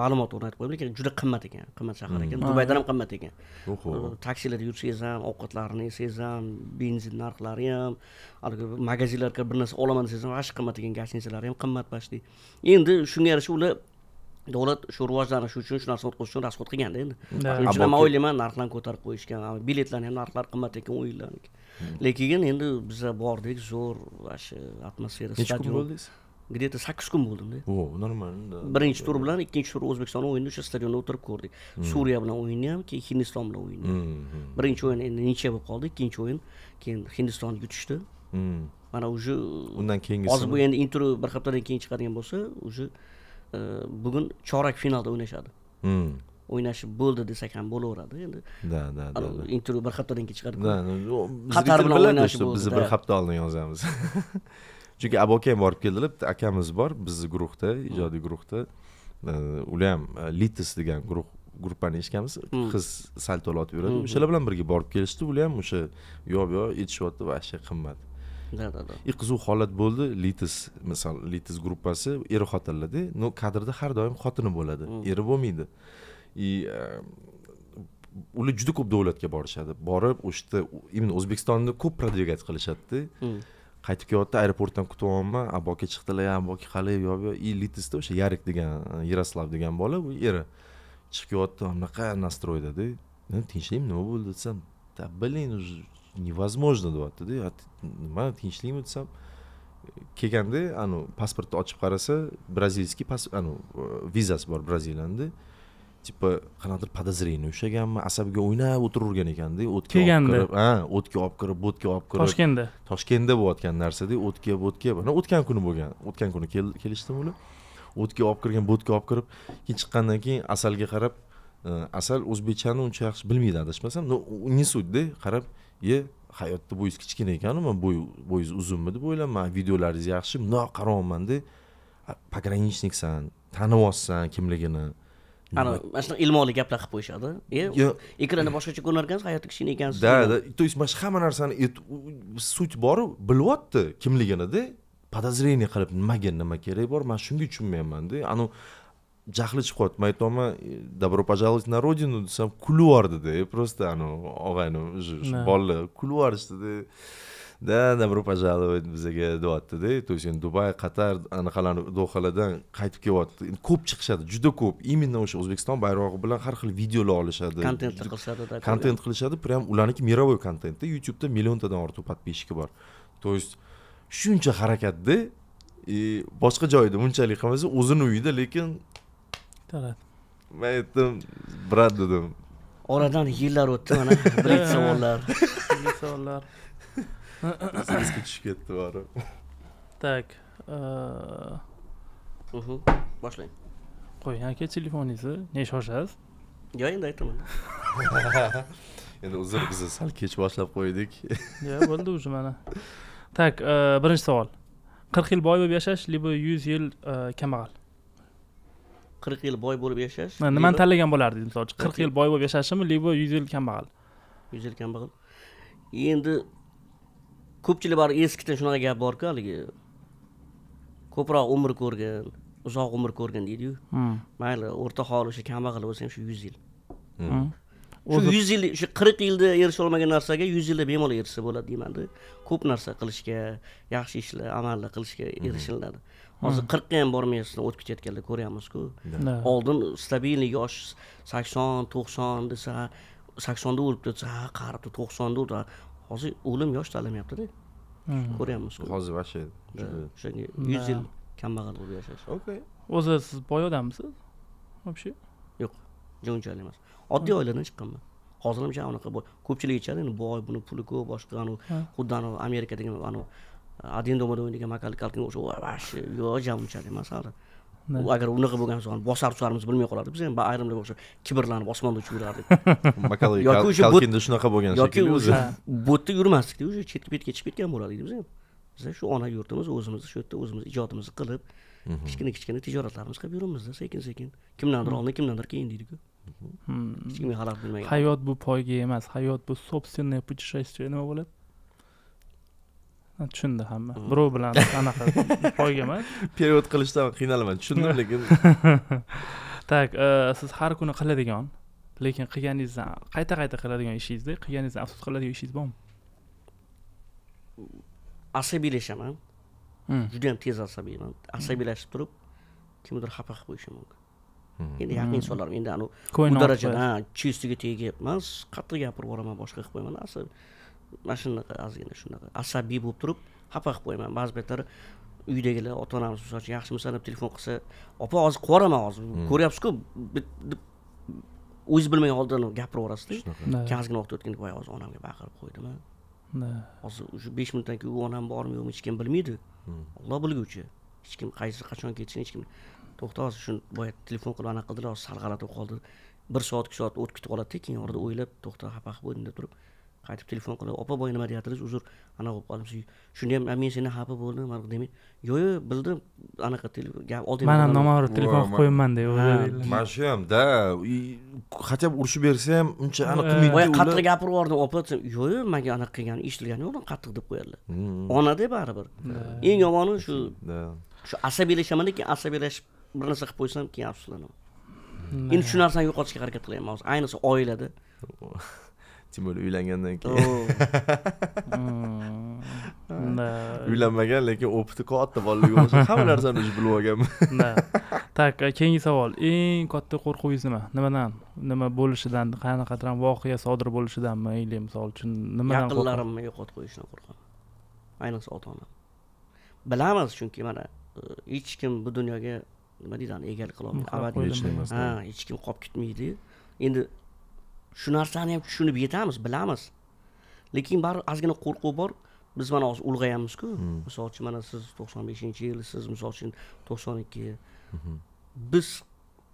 ma'lumot o'rnatib qo'ydim lekin juda qimmat ekan qimmat shahar ekan mhm. dubaydan ham qimmat ekan taksilarda yursangiz ham ovqatlarini yesangiz ham benzin narxlari ham haligi magazinlarga bir narsa olaman desangiz ham g'ash qimmat ekan gostinitsalari ham qimmat почти endi shunga yarasha ular davlat shu rivojlanishi uchun shu narsani o'tkazish uchun rasxod qilganda endi shuning uchun man o'ylayman narxlarni ko'tarib qo'yishgan biletlarni ham narxlari qimmat ekan o'yinlarniki lekin endi biza bordik zo'r вообще atmosfera necha kun bo'ldingiz где то sakkiz kun bo'ldimda нормально да birinchi tur bilan ikkinchi tur o'zbekiston o'yinini o'sha stadionda o'tirib ko'rdik hmm. suriya bilan o'yinni ham keyin hindiston bilan o'yinni ham hmm. birinchi o'yin endi necha bo'lib qoldi ikkinchi o'yin keyin hindistonni yutishdi hmm. mana уже undan keyingi hozir bu endi intervyu bir haftadan keyin chiqadigan bo'lsa уже bugun chorak finalda o'ynashadi hmm. o'ynashib bo'ldi desak ham bo'laveradi endi да да da intervyu bir haftadan keyin chiqadi qatar bilan o'ynashi biz bir hafta oldin yozamiz chunki abokam borib keldilar bitta akamiz bor bizni guruhda ijodiy hmm. guruhda ular ham e, litis degan guruh gruppani eshitganmiz hmm. qiz salto otib yuradi o'shalar bilan birga borib kelishdi ular ham o'sha yo'q yo'q etishyapti вообще qimmat да да да и qiziq holat bo'ldi litis misol litis gruppasi er xotinlarda no kadrda har doim xotini bo'ladi mm. eri bo'lmaydi и э, ular juda ko'p davlatga borishadi borib o'sha yerda именно o'zbekistonni ko'p продвигать qilishadida mm. qaytib kelyapti aeroportdan kutib olyapman aboka chiqdilar aboka hali yo i litisda o'sha yarik degan yaroslav degan bola u eri chiqib kelyapti bunaqa nastroydada tinchlikmi nima bo'ldi desam да блин уже невозможно deyaptida nima desam kelganda anavi pasportni ochib qarasa brazilskiy anavi vizasi bor braziliyanida типа qanaqadir подозрение ushlaganmi asabga o'ynab o'tiravergan ekanda o'tga kelganda ha o'tga olib kirib bo'tga olib kirib toshkentda toshkentda bo'layotgan narsada o'tga bo'tga o'tgan kuni bo'lgan o'tgan kuni kelishdim ular o'tga olib kirgan bo'tga olib kirib keyin chiqqandan keyin asalga qarab asal o'zbekchani uncha yaxshi bilmaydi adashmasam но не суть qarab ye hayotda bo'yingiz kichkina ekanmi bo'y bo'yingiz uzunmi deb o'ylanmang videolaringiz yaxshi mundoq qarayapmanda pogranichniksan tanib olsan kimligini ana mana shunaqa ilmoqli gaplar qilib qo'yishadi e ekranni boshqacha ko'rarkansiz hayotda kichkina ekansiz да да то есть mana shu hamma narsani суть boru bilyapti kimliginida подозрение qilib nimaga nima kerak bor man shunga tushunmayapmanda anavi jahli chiqib qolyapti man aytyapman e, добро пожаловать на родину desam kulib yubordida e, просто anavi og'ayni уже bolalar kulib yuborishdida да добро пожаловать bizaga deyaptida то есть dubay qatar anaqalar dohalardan qaytib kelyapti ko'p chiqishadi juda ko'p именно o'sha o'zbekiston bayrog'i bilan har xil videolar olishadi kontent qilishadi kontent qilishadi прям ularniki мировой kontentda youtubeda milliontadan ortiq подписчики bor то есть shuncha harakatda boshqa joyda bunchalik qilmasa o'zini uyida lekin talat man aytdim brat dedim oradan yillar o'tdi mana birinchi savollar savollar esingizga tushib ketdi borib так uh, boshlang qo'ying aka telefoningizni nega shoshasiz yo'q endi aytaman endi uzr biz sal kech boshlab qo'ydik yo bo'ldi уже mana так uh, birinchi savol qirq yil boy bo'lib yashash либо yuz yil uh, kambag'al qirq yil boy bo'lib yashash nimani tanlagan bo'lardingiz misol uchun qirq yil boy bo'lib yashashimi либо yuz yil kambag'al yuz yil kambag'al endi ko'pchilik bari eskida shunaqa gap borku haligi ko'proq umr ko'rgan uzoq umr ko'rgan deydiyu hmm. mayli o'rta holi o'sha kambag'al bo'lsa ham shu yuz yil hmm. Hmm. shu yuz yil shu qirq yilda erisha olmagan narsaga yuz yilda bemalol erishsa bo'ladi deymanda ko'p narsa qilishga yaxshi ishlar amallar qilishga erishiladi hozir qirqqa ham bormayapsiz o'tib ketayotganda ko'ryapmizku oldin стабильный yosh sakson to'qson desa saksonda o'libdi desa ha qaribdi to'qsonda o'ldi hozir o'lim yosh tanlamayaptida ko'ryapmizku hozir вообще o'shanga yuz yil kambag'al bo'lib yashash okey o'zi siz boy odammisiz вообще yo'q unchalik emas oddiy oiladan chiqqanman hozir ham unaqa ko'pchilik aytishadi endi boy buni puli ko'p boshqa anavi xuddi anavi amerikadagi anavi один domada o'ynagan kalkin o'sha вообще yo jam unchalik emas u agar unaqa bo'lgan so'ng bosar tusarimiz bilmay qolardi biz ham ayrimlar o'sha kibrlanib osmonda uchib yurardik makal yoki o'sha kalkinda shunaqa bo'lgan yoki o'sha botda yurmasdikda уже chetga betga chiqib ketgan edik biz ham biz shu ona yurtimiz o'zimizni shu yerda o'zimiz ijodimizni qilib mhm. kichkina kichkina tijoratlarimiz qilib yuramizda sekin sekin kimdandir hmm. oldin kimdandir keyin deydiku hmm. hech kimga xalaqit bo'lmagan hayot bu poyga emas hayot bu собственное путешествие nima bo'ladi tushundi hamma hmm. birov bilan anaqa poyga emas перевод qilishdan qiynalaman tushundim lekin так e, siz har kuni qiladigan lekin qilganingizdan qayta qayta qiladigan ishingizda qilganingizdan afsus qiladigan ishingiz bormi asabiylashaman hmm. juda yam tez asabiyman asabiylashib turib kimnidir xafa qilib qo'yishim mumkin hmm. endi yaqin insonlarim endi anavi bu darajada ha chestiga tegib emas qattiq gapirib yuboraman boshqa qilib qo'yaman mana shunaqa ozgina shunaqa asabiy bo'lib turib xafa qilib qo'yaman ba'zi paytlar uydagilar ota onamiz misol uchun yaxshimisan deb telefon qilsa opa hozir yuboraman hozir hmm. ko'ryapsizku deb o'zingiz bilmagan holda gapiraverasizda keyin ozgina vaqt o'tganda voy hozir onamga baqirib qo'ydim hozir уже besh minutdan keyin u onam bormi yo'qmi hech kim bilmaydi olloh hmm. bilguvchi hech kim qaysi qachon ketishini hech kim to'xta hozir shu boya telefon qilib anaqa qildilar hozir sal g'alati bo'lib qoldi bir soat ikki soat o'tib ketib qoladida keyin orada o'ylab to'xta xafa qilib qo'ydim deb turib qaytib telefon qilib opa boya nima deyaptidingiz uzr anaqa bo'lib qoldim shunda ham men sendan xafa bo'ldim mana demay yo'q yo'q bildim anaqa gap olding man ham noma'lum telefon qilib qo'yaman deb mana shu ham да хотя бы urishib bersa ham uncha anaqa qilmaydi qattiq gapirib yubordim opa desam yo'q yo'q manga anaqa qilgani eshitilgani yo'q qattiq deb qo'yadilar hmm. onada baribir eng yomoni shu shu asabiylashaman keyin asabiylashib bir narsa qilib qo'ysam keyin afsuslanaman hmm. endi shu narsani yo'qotishga harakat qilyapman hozir ayniqsa oilada timur uylangandan keyin hmm. uylanmagan lekin o'piti katta bolaligim bo'lsa, hamma narsani уже bilib olganman так keyingi savol eng katta qo'rquvingiz nima nimadan nima bo'lishidan qanaqadir voqea sodir bo'lishidanmi или misol uchun nimadan yaqinlarimni yo'qotib qo'yishdan qo'rqaman ayniqsa ota onam bilamiz chunki mana e, hech kim bu dunyoga nima deydi egalik olmaydi. Ha, hech kim qolib ketmaydi endi shu narsani ham tushunib yetamiz bilamiz lekin baribir ozgina qo'rquv bor biz mana hozir ulg'ayamizku hmm. misol uchun mana siz to'qson beshinchi yil siz misol uchun to'qson ikki mhm. biz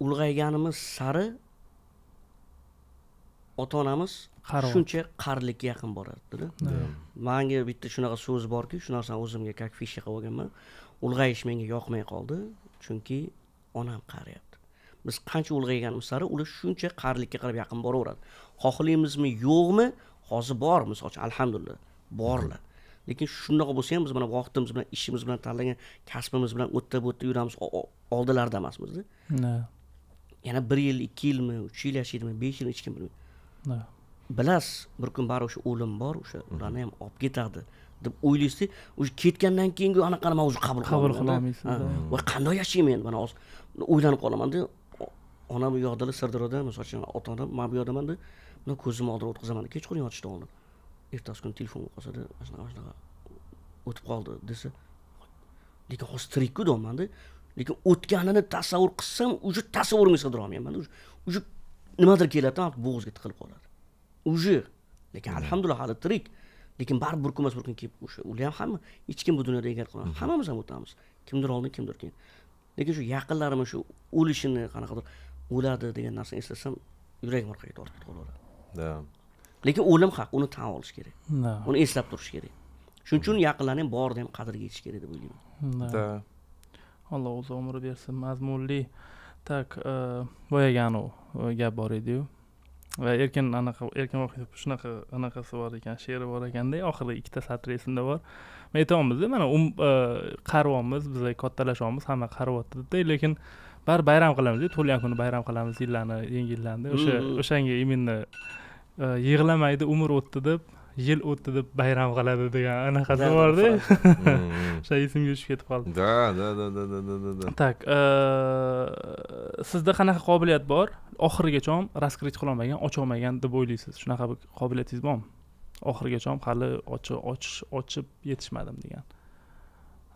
ulg'ayganimiz sari ota onamiz shuncha qarilikka yaqin boradida hmm. manga bitta shunaqa so'z borki shu narsani o'zimga как fisha qilib olganman ulg'ayish menga yoqmay qoldi chunki onam qariyapti biz qancha ulg'ayganimiz sari ular shuncha qarilikka qarab yaqin boraveradi xohlaymizmi yo'qmi hozir bor misol uchun alhamdulillah borlar lekin shundoq bo'lsa ham biz mana vaqtimiz bilan ishimiz bilan tanlagan kasbimiz bilan yerda bu yerda yuramiz oldilarida emasmizda yana bir yil ikki yilmi uch yil yashaydimi besh yil hech kim bilmaydi bilasiz bir kun baribir o'sha o'lim bor o'sha ularni ham olib ketadi deb o'ylaysizda уже ketgandan keyingi anaqa man уже qabul qabul qilolmaysiz voy qanday yashayman endi mana hozir o'ylanib qolamanda onam u yoqdalar sirdaryoda misol uchun ota onam man bu yoqdamanda uni ko'zimni oldiga o'tkazaman kechqurun yotishdan oldin ertasi kuni telefon qolsada mana shunaqa mana shunaqa o'tib qoldi desa lekin hozir tirikku deyapmanda lekin o'tganini tasavvur qilsam уже tasavvurimga sig'dira olmayapman уже nimadir keladida bo'g'izga tiqilib qoladi уже lekin alhamdulillah hali tirik lekin baribir bir kun emas bir kun kelib o'sha ular ham hamma hech kim bu dunyoda egar qilmadi hammamiz ham o'tamiz kimdir oldin kimdir keyin lekin shu yaqinlarimni shu o'lishini qanaqadir o'ladi degan narsani eslasam yuragim orqaga tortib qolaveradi lekin o'lim haq uni tan olish kerak uni eslab turish kerak shuning uchun yaqinlarni ham borini ham qadriga yetish kerak deb o'ylayman да alloh o'zi umr bersin mazmunli так e, boyagi anavi e, gap bor ediyu va erkin anaqa erkin vohidov shunaqa anaqasi bor ekan she'ri bor ekanda oxirgi ikkita satr esimda bor aytyapmizda mana um, e, qarvonmiz biza kattalashyapmiz hamma qaryaptida lekin baribir bayram qilamiz tug'ilgan kuni bayram qilamiz yillarni yangi yillarni o'sha o'shanga именно e, yig'lamaydi umr o'tdi deb yil o'tdi deb bayram qiladi degan anaqasi borda hmm. o'sha esimga tushib ketib qoldi да да да да да да да так sizda qanaqa qobiliyat bor oxirigacha ham раскрыть qilolmagan ocholmagan deb o'ylaysiz shunaqa bir qobiliyatingiz bormi oxirigacha ham hali ochib yetishmadim degan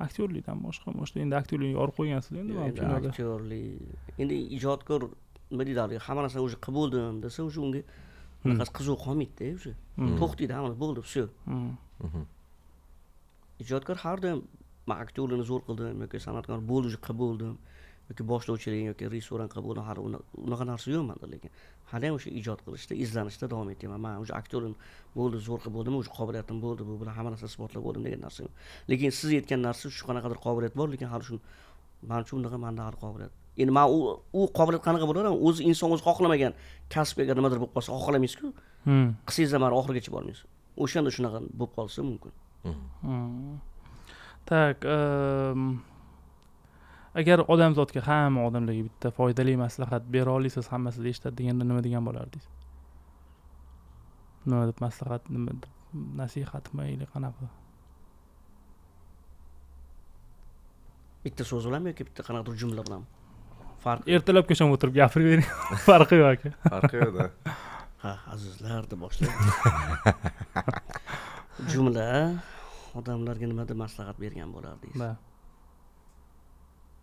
aktyorlikdan boshqa может endi aktyorlikni yorib qo'ygansizda endi mana aktyorlik endi ijodkor nima deydi hamma narsani уже qilib bo'ldim desa уже unga unaqasi hmm. qiziq qolmaydida уже hmm. to'xtaydi hamma bo'ldi все hmm. mhm. ijodkor har doim man aktyorlikni zo'r qildim yoki san'atkor bo'ldi уже qilib bo'ldim yoki boshlovchilik yoki restaurant bu hali unaqa narsa yo'q manda lekin ham o'sha ijod qilishda izlanishda davom etyapman man уже aktyorim bo'ldi qilib bo'ldimi уже qobiliyatim bo'ldi bu bilan hamma narsani isbotlab bo'ldim degan narsa yo'q lekin siz aytgan narsa shu qanaqadir qobiliyat bor lekin hali shuni manimcha unaqa manda hali qobiliyat endi man u u qobiliyat qanaqa bo'ladi o'zi inson o'zi xohlamagan kasb agar nimadir bo'lib qolsa xohlamaysizku hmm. qilsangiz ham oxirigacha bormaysiz o'shanda shunaqa bo'lib qolsa mumkin так hmm. hmm. agar odamzodga hamma odamlarga bitta foydali maslahat bera olsangiz hammasida eshitadi deganda nima degan bo'lardingiz nima deb maslahat nima deb nasihatmi или qanaqa bitta so'z bilanmi yoki bitta qanaqadir jumla bilanmi farqi ertalab kechon o'tirib gapiravering farqi yo'q aka farqi yo'qda ha azizlar deb boshlaydi jumla odamlarga nima deb maslahat bergan bo'lardingiz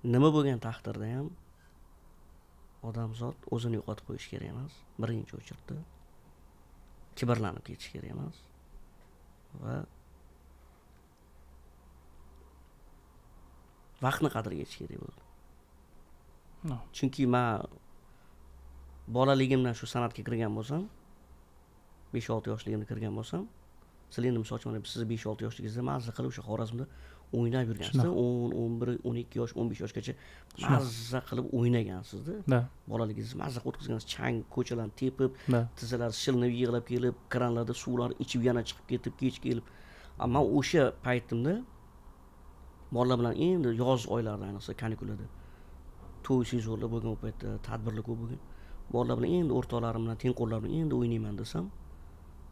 nima bo'lgan taqdirda ham odamzod o'zini yo'qotib qo'yishi kerak emas birinchi o'chirda kibrlanib ketish kerak emas va vaqtni qadriga yetish kerak bo'ldi chunki man bolaligimdan shu san'atga kirgan bo'lsam besh olti yoshligimda kirgan bo'lsam sizlar endi misol uchun siz besh olti yoshligingizda mazza qilib o'sha xorazmda o'ynab yurgansiz o'n o'n bir o'n ikki yosh o'n besh yoshgacha mazza qilib o'ynagansizda bolaligingizni mazza qilib o'tkazgansiz chang ko'chalarni tepib tizzalari shilinib yig'lab kelib kranlarda suvlar ichib yana chiqib ketib kech kelib man o'sha paytimda bolalar bilan endi yoz oylarida ayniqsa kanikulada to'y sezonlar bo'lgan u paytda tadbirlar ko'p bo'lgan bolalar bilan endi o'rtoqlarim bilan tengqurlarim bilan endi o'ynayman desam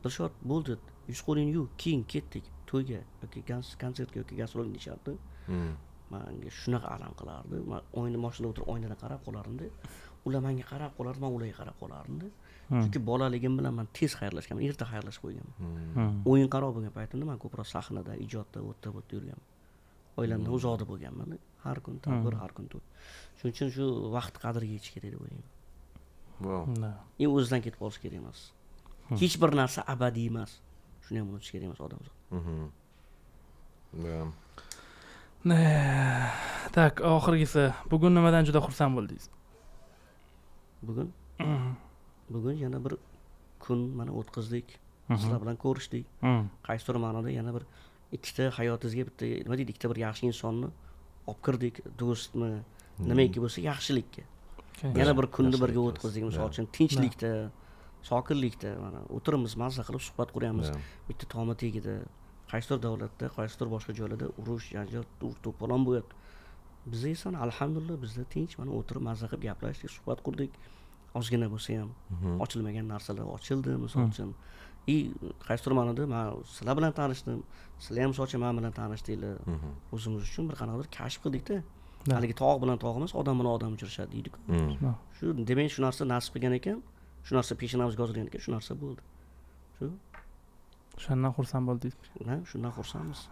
dilshod bo'ldi dedi yushqo'lingni yuv keyin ketdik to'yga yoki konsertga yoki gastrolga deyishardi hmm. manga shunaqa alam qilardi man oyna mashinada o'tirib oynadan qarab qolardimda ular manga qarab qolardi man ularga qarab qolardimda hmm. chunki bolaligim bilan man tez xayrlashganman erta xayrlashib qo'yganman hmm. qaroq bo'lgan paytimda man ko'proq sahnada ijodda u yerda bu yerda yurganman oilamdan uzoqda bo'lganman har kun tadbir har kun to'y shuning uchun shu vaqt qadriga yetish kerak deb o'ylayman endi o'zidan ketib qolish kerak emas hech bir narsa abadiy emas shuni ham unutish kerak emas odam так mhm. oxirgisi bugun nimadan juda xursand bo'ldingiz bugun mhm. bugun yana bir kun mana o'tkazdik mhm. sizlar bilan ko'rishdik qaysidir ma'noda yana bir ikkita hayotingizga bitta nima deydi ikkita bir yaxshi insonni olib kirdik do'stmi nimaki bo'lsa yaxshilikka yana bir kunni birga o'tkazdik misol uchun tinchlikda sokinlikda mana o'tiramiz mazza qilib suhbat quryapmiz bitta tomi tagida qaysidir davlatda qaysidir boshqa joylarda urush janjal to'polon bo'lyapti biza esa alhamdulillah bizda tinch mana o'tirib mazza qilib gaplashdik suhbat qurdik ozgina bo'lsa ham mm-hmm. ochilmagan narsalar ochildi misol hmm. uchun и qaysidir ma'noda man sizlar bilan tanishdim sizlar ham misol uchun man bilan tanishdinglar mm-hmm. o'zimiz uchun bir qanaqadir kashf qildikda haligi tog' bilan tog' emas odam bilan odam uchrashadi deydiku mm. shu demak shu narsa nasib qilgan ekan shu narsa peshanamiz yozilgan ekan shu narsa bo'ldi shu o'shandan xursand bo'ldingiz shundan xursandmiz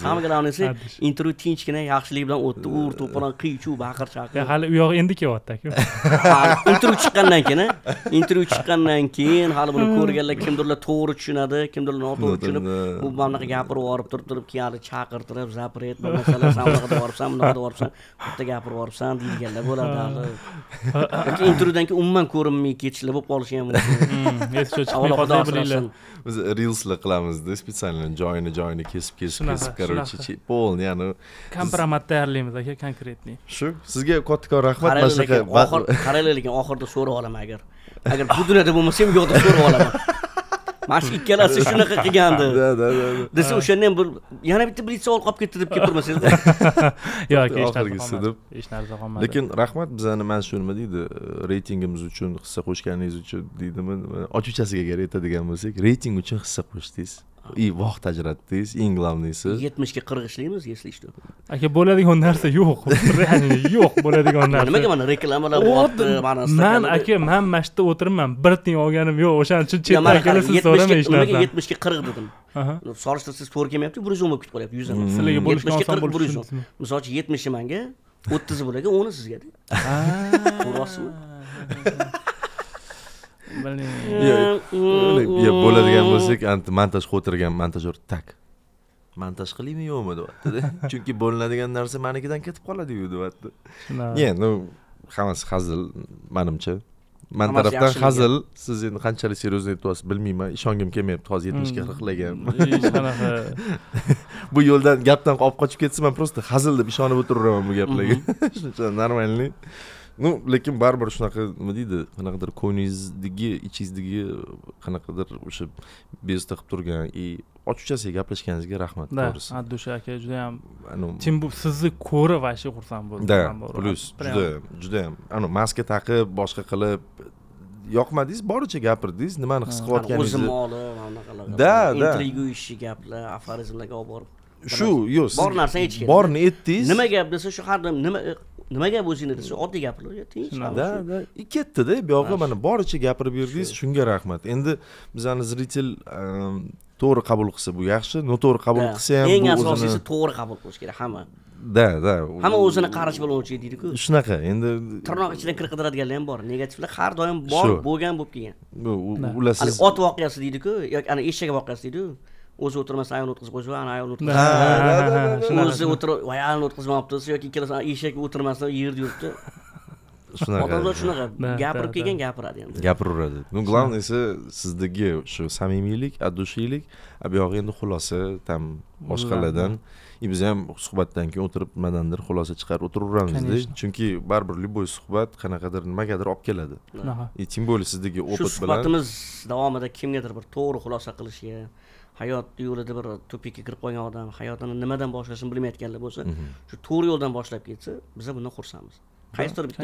hammaga onasi intervyu tinchgina yaxshilik bilan o'tdi ur to'polon qiy chuv baqir chaqir hali u yog'i endi kelyapti aka intervyu chiqqandan keyin intervyu chiqqandan keyin hali buni ko'rganlar kimdirlar to'g'ri tushunadi kimdirlar noto'g'ri tushunib bu mana bunaqa gapirib yuborib turib turib keyin hali chaqirtirib zapret masala bunaqa yuboribsan bunaqa yuboribsan bitta gapirib yuboribsan deydiganlar bo'ladi hali yoki intervyudan keyin umuman ko'rinmay ketishlar bo'lib qolishi ham mumkin hmm, esi chiqmay biz reelslar qilamizda специально joyini joyini kesib kesib kesib короче полный kompromat tayyorlaymiz aka конкретный shu sizga kattakon rahmat mana shunaqa qaranglar lekin oxirida so'rab olaman agar agar bu dunyoda bo'lmasa ham yoqda so'rab olaman mana shu ikkalasi shunaqa qilgandi desa o'shanda ham bir yana bitta blitz savol qolib ketdi deb kelib yoki yo'q oxirgisi deb hech narsa qolmadi lekin rahmat bizani mana shu nima deydi reytingimiz uchun hissa qo'shganingiz uchun deydimi ochuvchasiga agar aytadigan bo'lsak reyting uchun hissa qo'shdingiz и vaqt ajratdingiz eng главныйsi yetmishga 40 ishlaymiz если что aka bo'ladigan narsa yo'q yo'q bo'ladigan narsa nimaga mana reklamalar bo'lyapti man aka man mana shu yerda o'tiribman bir tiyin olganim yo'q o'shaning uchun chetdan kelasiz so'ramang hech narsani yetmishga qirq dedim solishtirsangiz to'g'ri kelmayapti bir yuz o'n bo'lib ketib qolyapti yuz mm-hmm. sizlarga bo'lish oson qirq bir yuz o'n misol uchun yetmishi manga o'ttizi bo'lakan o'ni sizgada bu rostmi yo'q bo'ladigan bo'lsak montaj qo'tirgan montajyor tak montaj qilaymi yo'qmi deyaptida chunki bo'linadigan narsa manikidan ketib qoladiyu deyapti не ну hammasi hazil manimcha man tarafdan hazil siz endi qanchalik серьезно aytyapsiz bilmayman ishongim kelmayapti hozir hmm. yetmishga qirqlagan qanaqa bu yo'ldan gapdan olib qochib ketsa man просто hazil deb ishonib o'tiraveraman bu gaplarga mm-hmm. shuncha нормальный ну lekin baribir shunaqa nima deydi qanaqadir ko'nglingizdagi ichingizdagi qanaqadir o'sha bezovta qilib turgan и ochiqchasiga gaplashganingizga rahmat да от души aka judayam тем sizni ko'rib вообще xursand bo'ldim да plyus juda judayam anavi maska taqib boshqa qilib yoqmadingiz boricha gapirdingiz nimani his qilayotganingizni o'zimni olib anaqalar да да intriguющий gaplar aforizmlarga olib borib shu yo'q bor narsani aytgan borni aytdingiz nima gap desa shu har doim nima nima gap o'zingni desa oddiy gapiraver tinch da da ketdida bu yoqqa mana boricha gapirib yurdingiz shunga rahmat endi bizani зритель ehm, to'g'ri qabul qilsa bu yaxshi noto'g'ri qabul qilsa ham eng asosiysi to'g'ri qabul qilish kerak hamma да да hamma o'zini qarish bilan o'lchaydi deydiku shunaqa endi tirnoq ichidan kir qidiradiganlar ham bor negativlar har doim bor bo'lgan bo'lib kelgan ular ot voqeasi deydiku yoki ana eshak voqeasi deydiku o'zi o'tirmasa ayolni o'tqazib qo'yish ana ayolni o'tkazib o'zi o'tirib voy ayolni o'tkazmayapti yoki ikkalasi eshak o'tirmasa yerda yuribdi shunaqa odamlar shunaqa gapirib kelgan gapiradi endi gapiraveradi ну esa sizdagi shu samimiylik от душиlik a buyog'i endi xulosa там boshqalardan и biz ham suhbatdan keyin o'tirib nimadandir xulosa chiqarib o'tiraveramizda chunki baribir любой suhbat qanaqadir nimagadir olib keladi и тем более sizdagi опыт bilan shu suhbatimiz davomida kimgadir bir to'g'ri xulosa qilishga hayot yo'lida bir tupikka kirib qolgan odam hayotini nimadan boshlashini bilmayotganlar bo'lsa mhm. shu to'g'ri yo'ldan boshlab ketsa biza bundan xursandmiz qaysidir bitta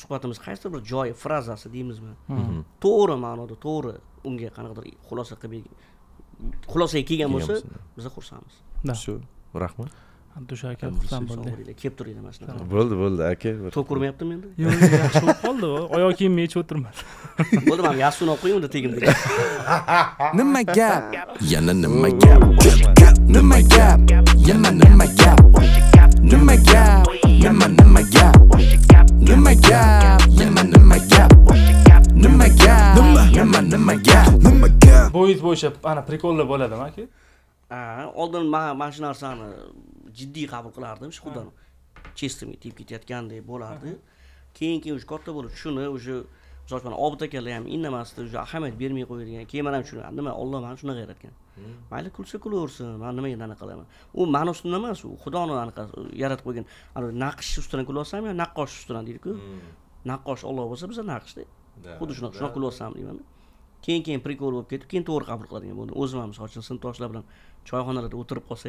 suhbatimiz qaysidir bir joyi frazasi deymizmi mhm. Mhm. to'g'ri ma'noda to'g'ri unga qanaqadir xulosa qilib xulosaga kelgan bo'lsa biza xursandmiz shu rahmat abdusho aka xursand bo'ldi kelib turing mana shunaqa bo'ldi bo'ldi aka to'p urmayaptimi endi yo'q yaxshi bo'lib qoldi oyoq kiyimni yechib o'tirmadi bo'ldi mana yaxshini olib qo'ying unda tegimdagi nima gap yana nima gap nima gap yana nima gap nima gap nima nima gap nima gap yana nima gap nima gap nima nima gap nima gap bo'yiz bo'yicha ana prikollar bo'ladimi aka oldin mana shu narsani jiddiy qabul qilardim xuddan chestimga tegib ketayotgandek bo'lardi keyin keyin уже katta bo'lib shuni уже misol uchun obid akalar ham indamasdi уже ahamiyat bermay qo'yadigan keyin man ham tushundim nima olloh mani shunaqa yaratgan mayli kulsa kulaversin man nimaga anaqa qilaman u mani ustimdan emas u xudoni anaqa yaratib qo'ygan naqsh ustidan kulyapsanmi yo naqqosh ustidan deydiku naqqosh olloh bo'lsa biza naqshda xuddi shunaqa shunaqa kulyapsanmi deymanda keyin keyin prikol bo'lib ketib keyin to'g'ri qabul qiladigan bo'ldim o'zim ham misol uchun sinfdoshlar bilan choyxonalarda o'tirib qolsa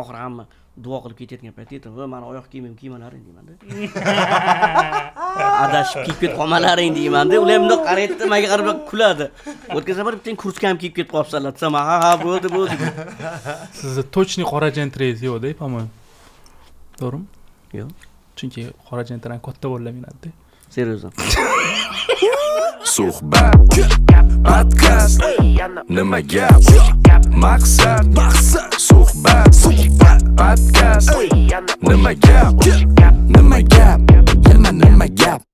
oxiri hamma duo qilib ketayotgan paytda aytaman voy mani oyoq kiyimim kiymalaring deymanda adashib kiyib ketib qolmalaring deymanda ular bundoq qaraydida manga qarab kuladi o'tgan safar bittang kurtkam kiyib ketib qolibsanlar desam ha ha bo'ldi bo'ldi sizni точный qora jentringiz yo'qda по моему to'g'rimi yo'q chunki qora jentrani katta bolalar minadida серьезно suhbat podkast nimaga maqsad suhbat podkast nimaga nima gap yana nima gap